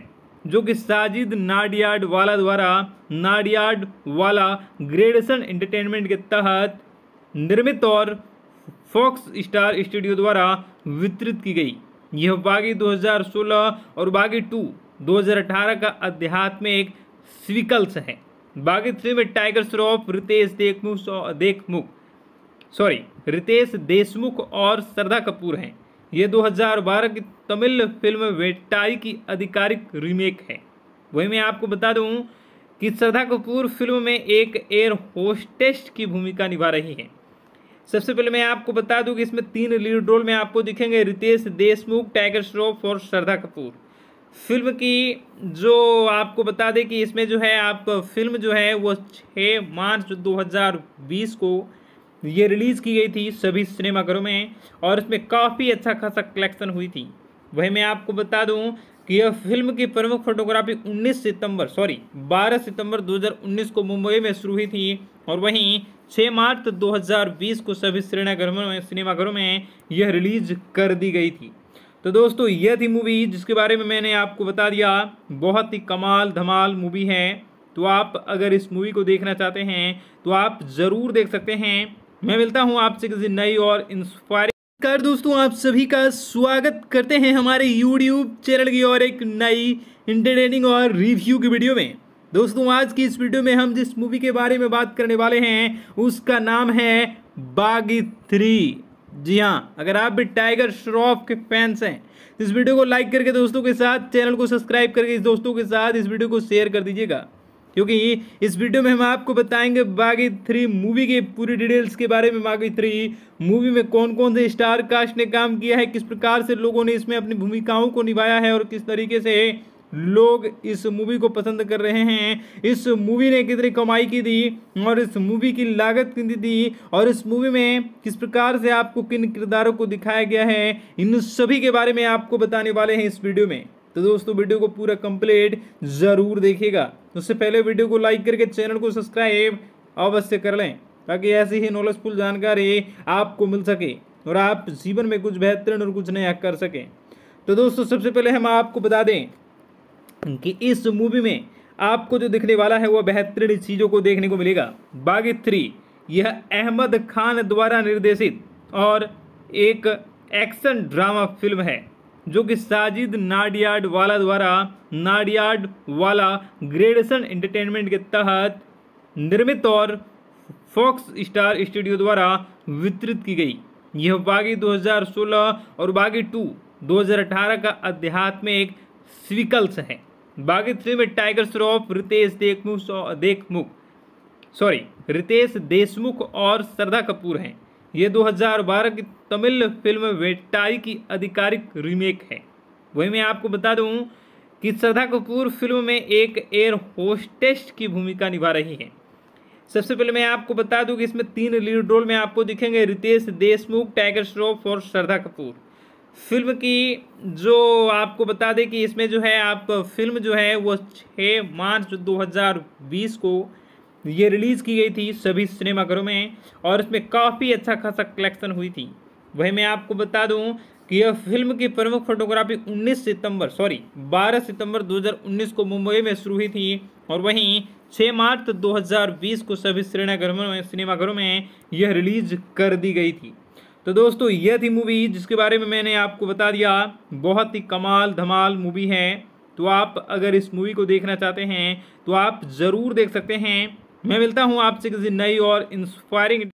जो कि साजिद नाडियाड वाला द्वारा नाडियाड वाला ग्रेडेशन एंटरटेनमेंट के तहत निर्मित और फॉक्स स्टार स्टूडियो द्वारा वितरित की गई यह बागी 2016 और बागी टू 2018 का आध्यात्मिक स्विकल्स है बागी थ्री में टाइगर श्रॉफ रितेश देखमुख देखमुख सॉरी रितेश देशमुख और श्रद्धा कपूर हैं ये 2012 की तमिल फिल्म वेट्टाई की आधिकारिक रीमेक है वही मैं आपको बता दूं कि श्रद्धा कपूर फिल्म में एक एयर होस्टेस की भूमिका निभा रही है सबसे पहले मैं आपको बता दूं कि इसमें तीन लीड रोल में आपको दिखेंगे रितेश देशमुख टाइगर श्रॉफ और श्रद्धा कपूर फिल्म की जो आपको बता दें कि इसमें जो है आप फिल्म जो है वो छः मार्च दो को ये रिलीज़ की गई थी सभी सिनेमाघरों में और इसमें काफ़ी अच्छा खासा कलेक्शन हुई थी वही मैं आपको बता दूं कि यह फिल्म की प्रमुख फोटोग्राफी 19 सितंबर सॉरी 12 सितंबर 2019 को मुंबई में शुरू हुई थी और वहीं 6 मार्च 2020 को सभी सिनेमाघरों में सिनेमाघरों में यह रिलीज कर दी गई थी तो दोस्तों यह थी मूवी जिसके बारे में मैंने आपको बता दिया बहुत ही कमाल धमाल मूवी है तो आप अगर इस मूवी को देखना चाहते हैं तो आप ज़रूर देख सकते हैं मैं मिलता हूँ आपसे किसी नई और इंस्पायरिंग नमस्कार दोस्तों आप सभी का स्वागत करते हैं हमारे YouTube चैनल की और एक नई इंटरटेनिंग और रिव्यू की वीडियो में दोस्तों आज की इस वीडियो में हम जिस मूवी के बारे में बात करने वाले हैं उसका नाम है बागी थ्री जी हाँ अगर आप भी टाइगर श्रॉफ के फैंस हैं इस वीडियो को लाइक करके दोस्तों के साथ चैनल को सब्सक्राइब करके इस दोस्तों के साथ इस वीडियो को शेयर कर दीजिएगा क्योंकि इस वीडियो में हम आपको बताएंगे बागी थ्री मूवी के पूरी डिटेल्स के बारे में बागी थ्री मूवी में कौन कौन से स्टार कास्ट ने काम किया है किस प्रकार से लोगों ने इसमें अपनी भूमिकाओं को निभाया है और किस तरीके से लोग इस मूवी को पसंद कर रहे हैं इस मूवी ने कितनी कमाई की थी और इस मूवी की लागत कितनी थी और इस मूवी में किस प्रकार से आपको किन किरदारों को दिखाया गया है इन सभी के बारे में आपको बताने वाले हैं इस वीडियो में तो दोस्तों वीडियो को पूरा कंप्लीट ज़रूर देखिएगा तो उससे पहले वीडियो को लाइक करके चैनल को सब्सक्राइब अवश्य कर लें ताकि ऐसी ही नॉलेजफुल जानकारी आपको मिल सके और आप जीवन में कुछ बेहतरीन और कुछ नया कर सकें तो दोस्तों सबसे पहले हम आपको बता दें कि इस मूवी में आपको जो दिखने वाला है वह बेहतरीन चीज़ों को देखने को मिलेगा बागी थ्री यह अहमद खान द्वारा निर्देशित और एक एक्शन ड्रामा फिल्म है जो कि साजिद नाडियाड वाला द्वारा नाडियाड वाला ग्रेडेशन एंटरटेनमेंट के तहत निर्मित और फॉक्स स्टार स्टूडियो द्वारा वितरित की गई यह बागी 2016 और बागी टू 2018 का आध्यात्मिक स्विकल्स है बागी थ्री में टाइगर श्रॉफ रितेश देखमुख देखमुख सॉरी रितेश देशमुख और श्रद्धा कपूर हैं ये 2012 की तमिल फिल्म वेटाई की आधिकारिक रीमेक है वही मैं आपको बता दूं कि श्रद्धा कपूर फिल्म में एक एयर होस्टेस की भूमिका निभा रही है सबसे पहले मैं आपको बता दूं कि इसमें तीन लीड रोल में आपको दिखेंगे रितेश देशमुख टाइगर श्रॉफ और श्रद्धा कपूर फिल्म की जो आपको बता दें कि इसमें जो है आप फिल्म जो है वो छः मार्च दो को ये रिलीज़ की गई थी सभी सिनेमाघरों में और इसमें काफ़ी अच्छा खासा कलेक्शन हुई थी वही मैं आपको बता दूं कि यह फिल्म की प्रमुख फोटोग्राफी 19 सितंबर सॉरी 12 सितंबर 2019 को मुंबई में शुरू हुई थी और वहीं 6 मार्च 2020 को सभी सिनेमाघरों में सिनेमाघरों में यह रिलीज कर दी गई थी तो दोस्तों यह थी मूवी जिसके बारे में मैंने आपको बता दिया बहुत ही कमाल धमाल मूवी है तो आप अगर इस मूवी को देखना चाहते हैं तो आप ज़रूर देख सकते हैं मैं मिलता हूँ आपसे किसी नई और इंस्पायरिंग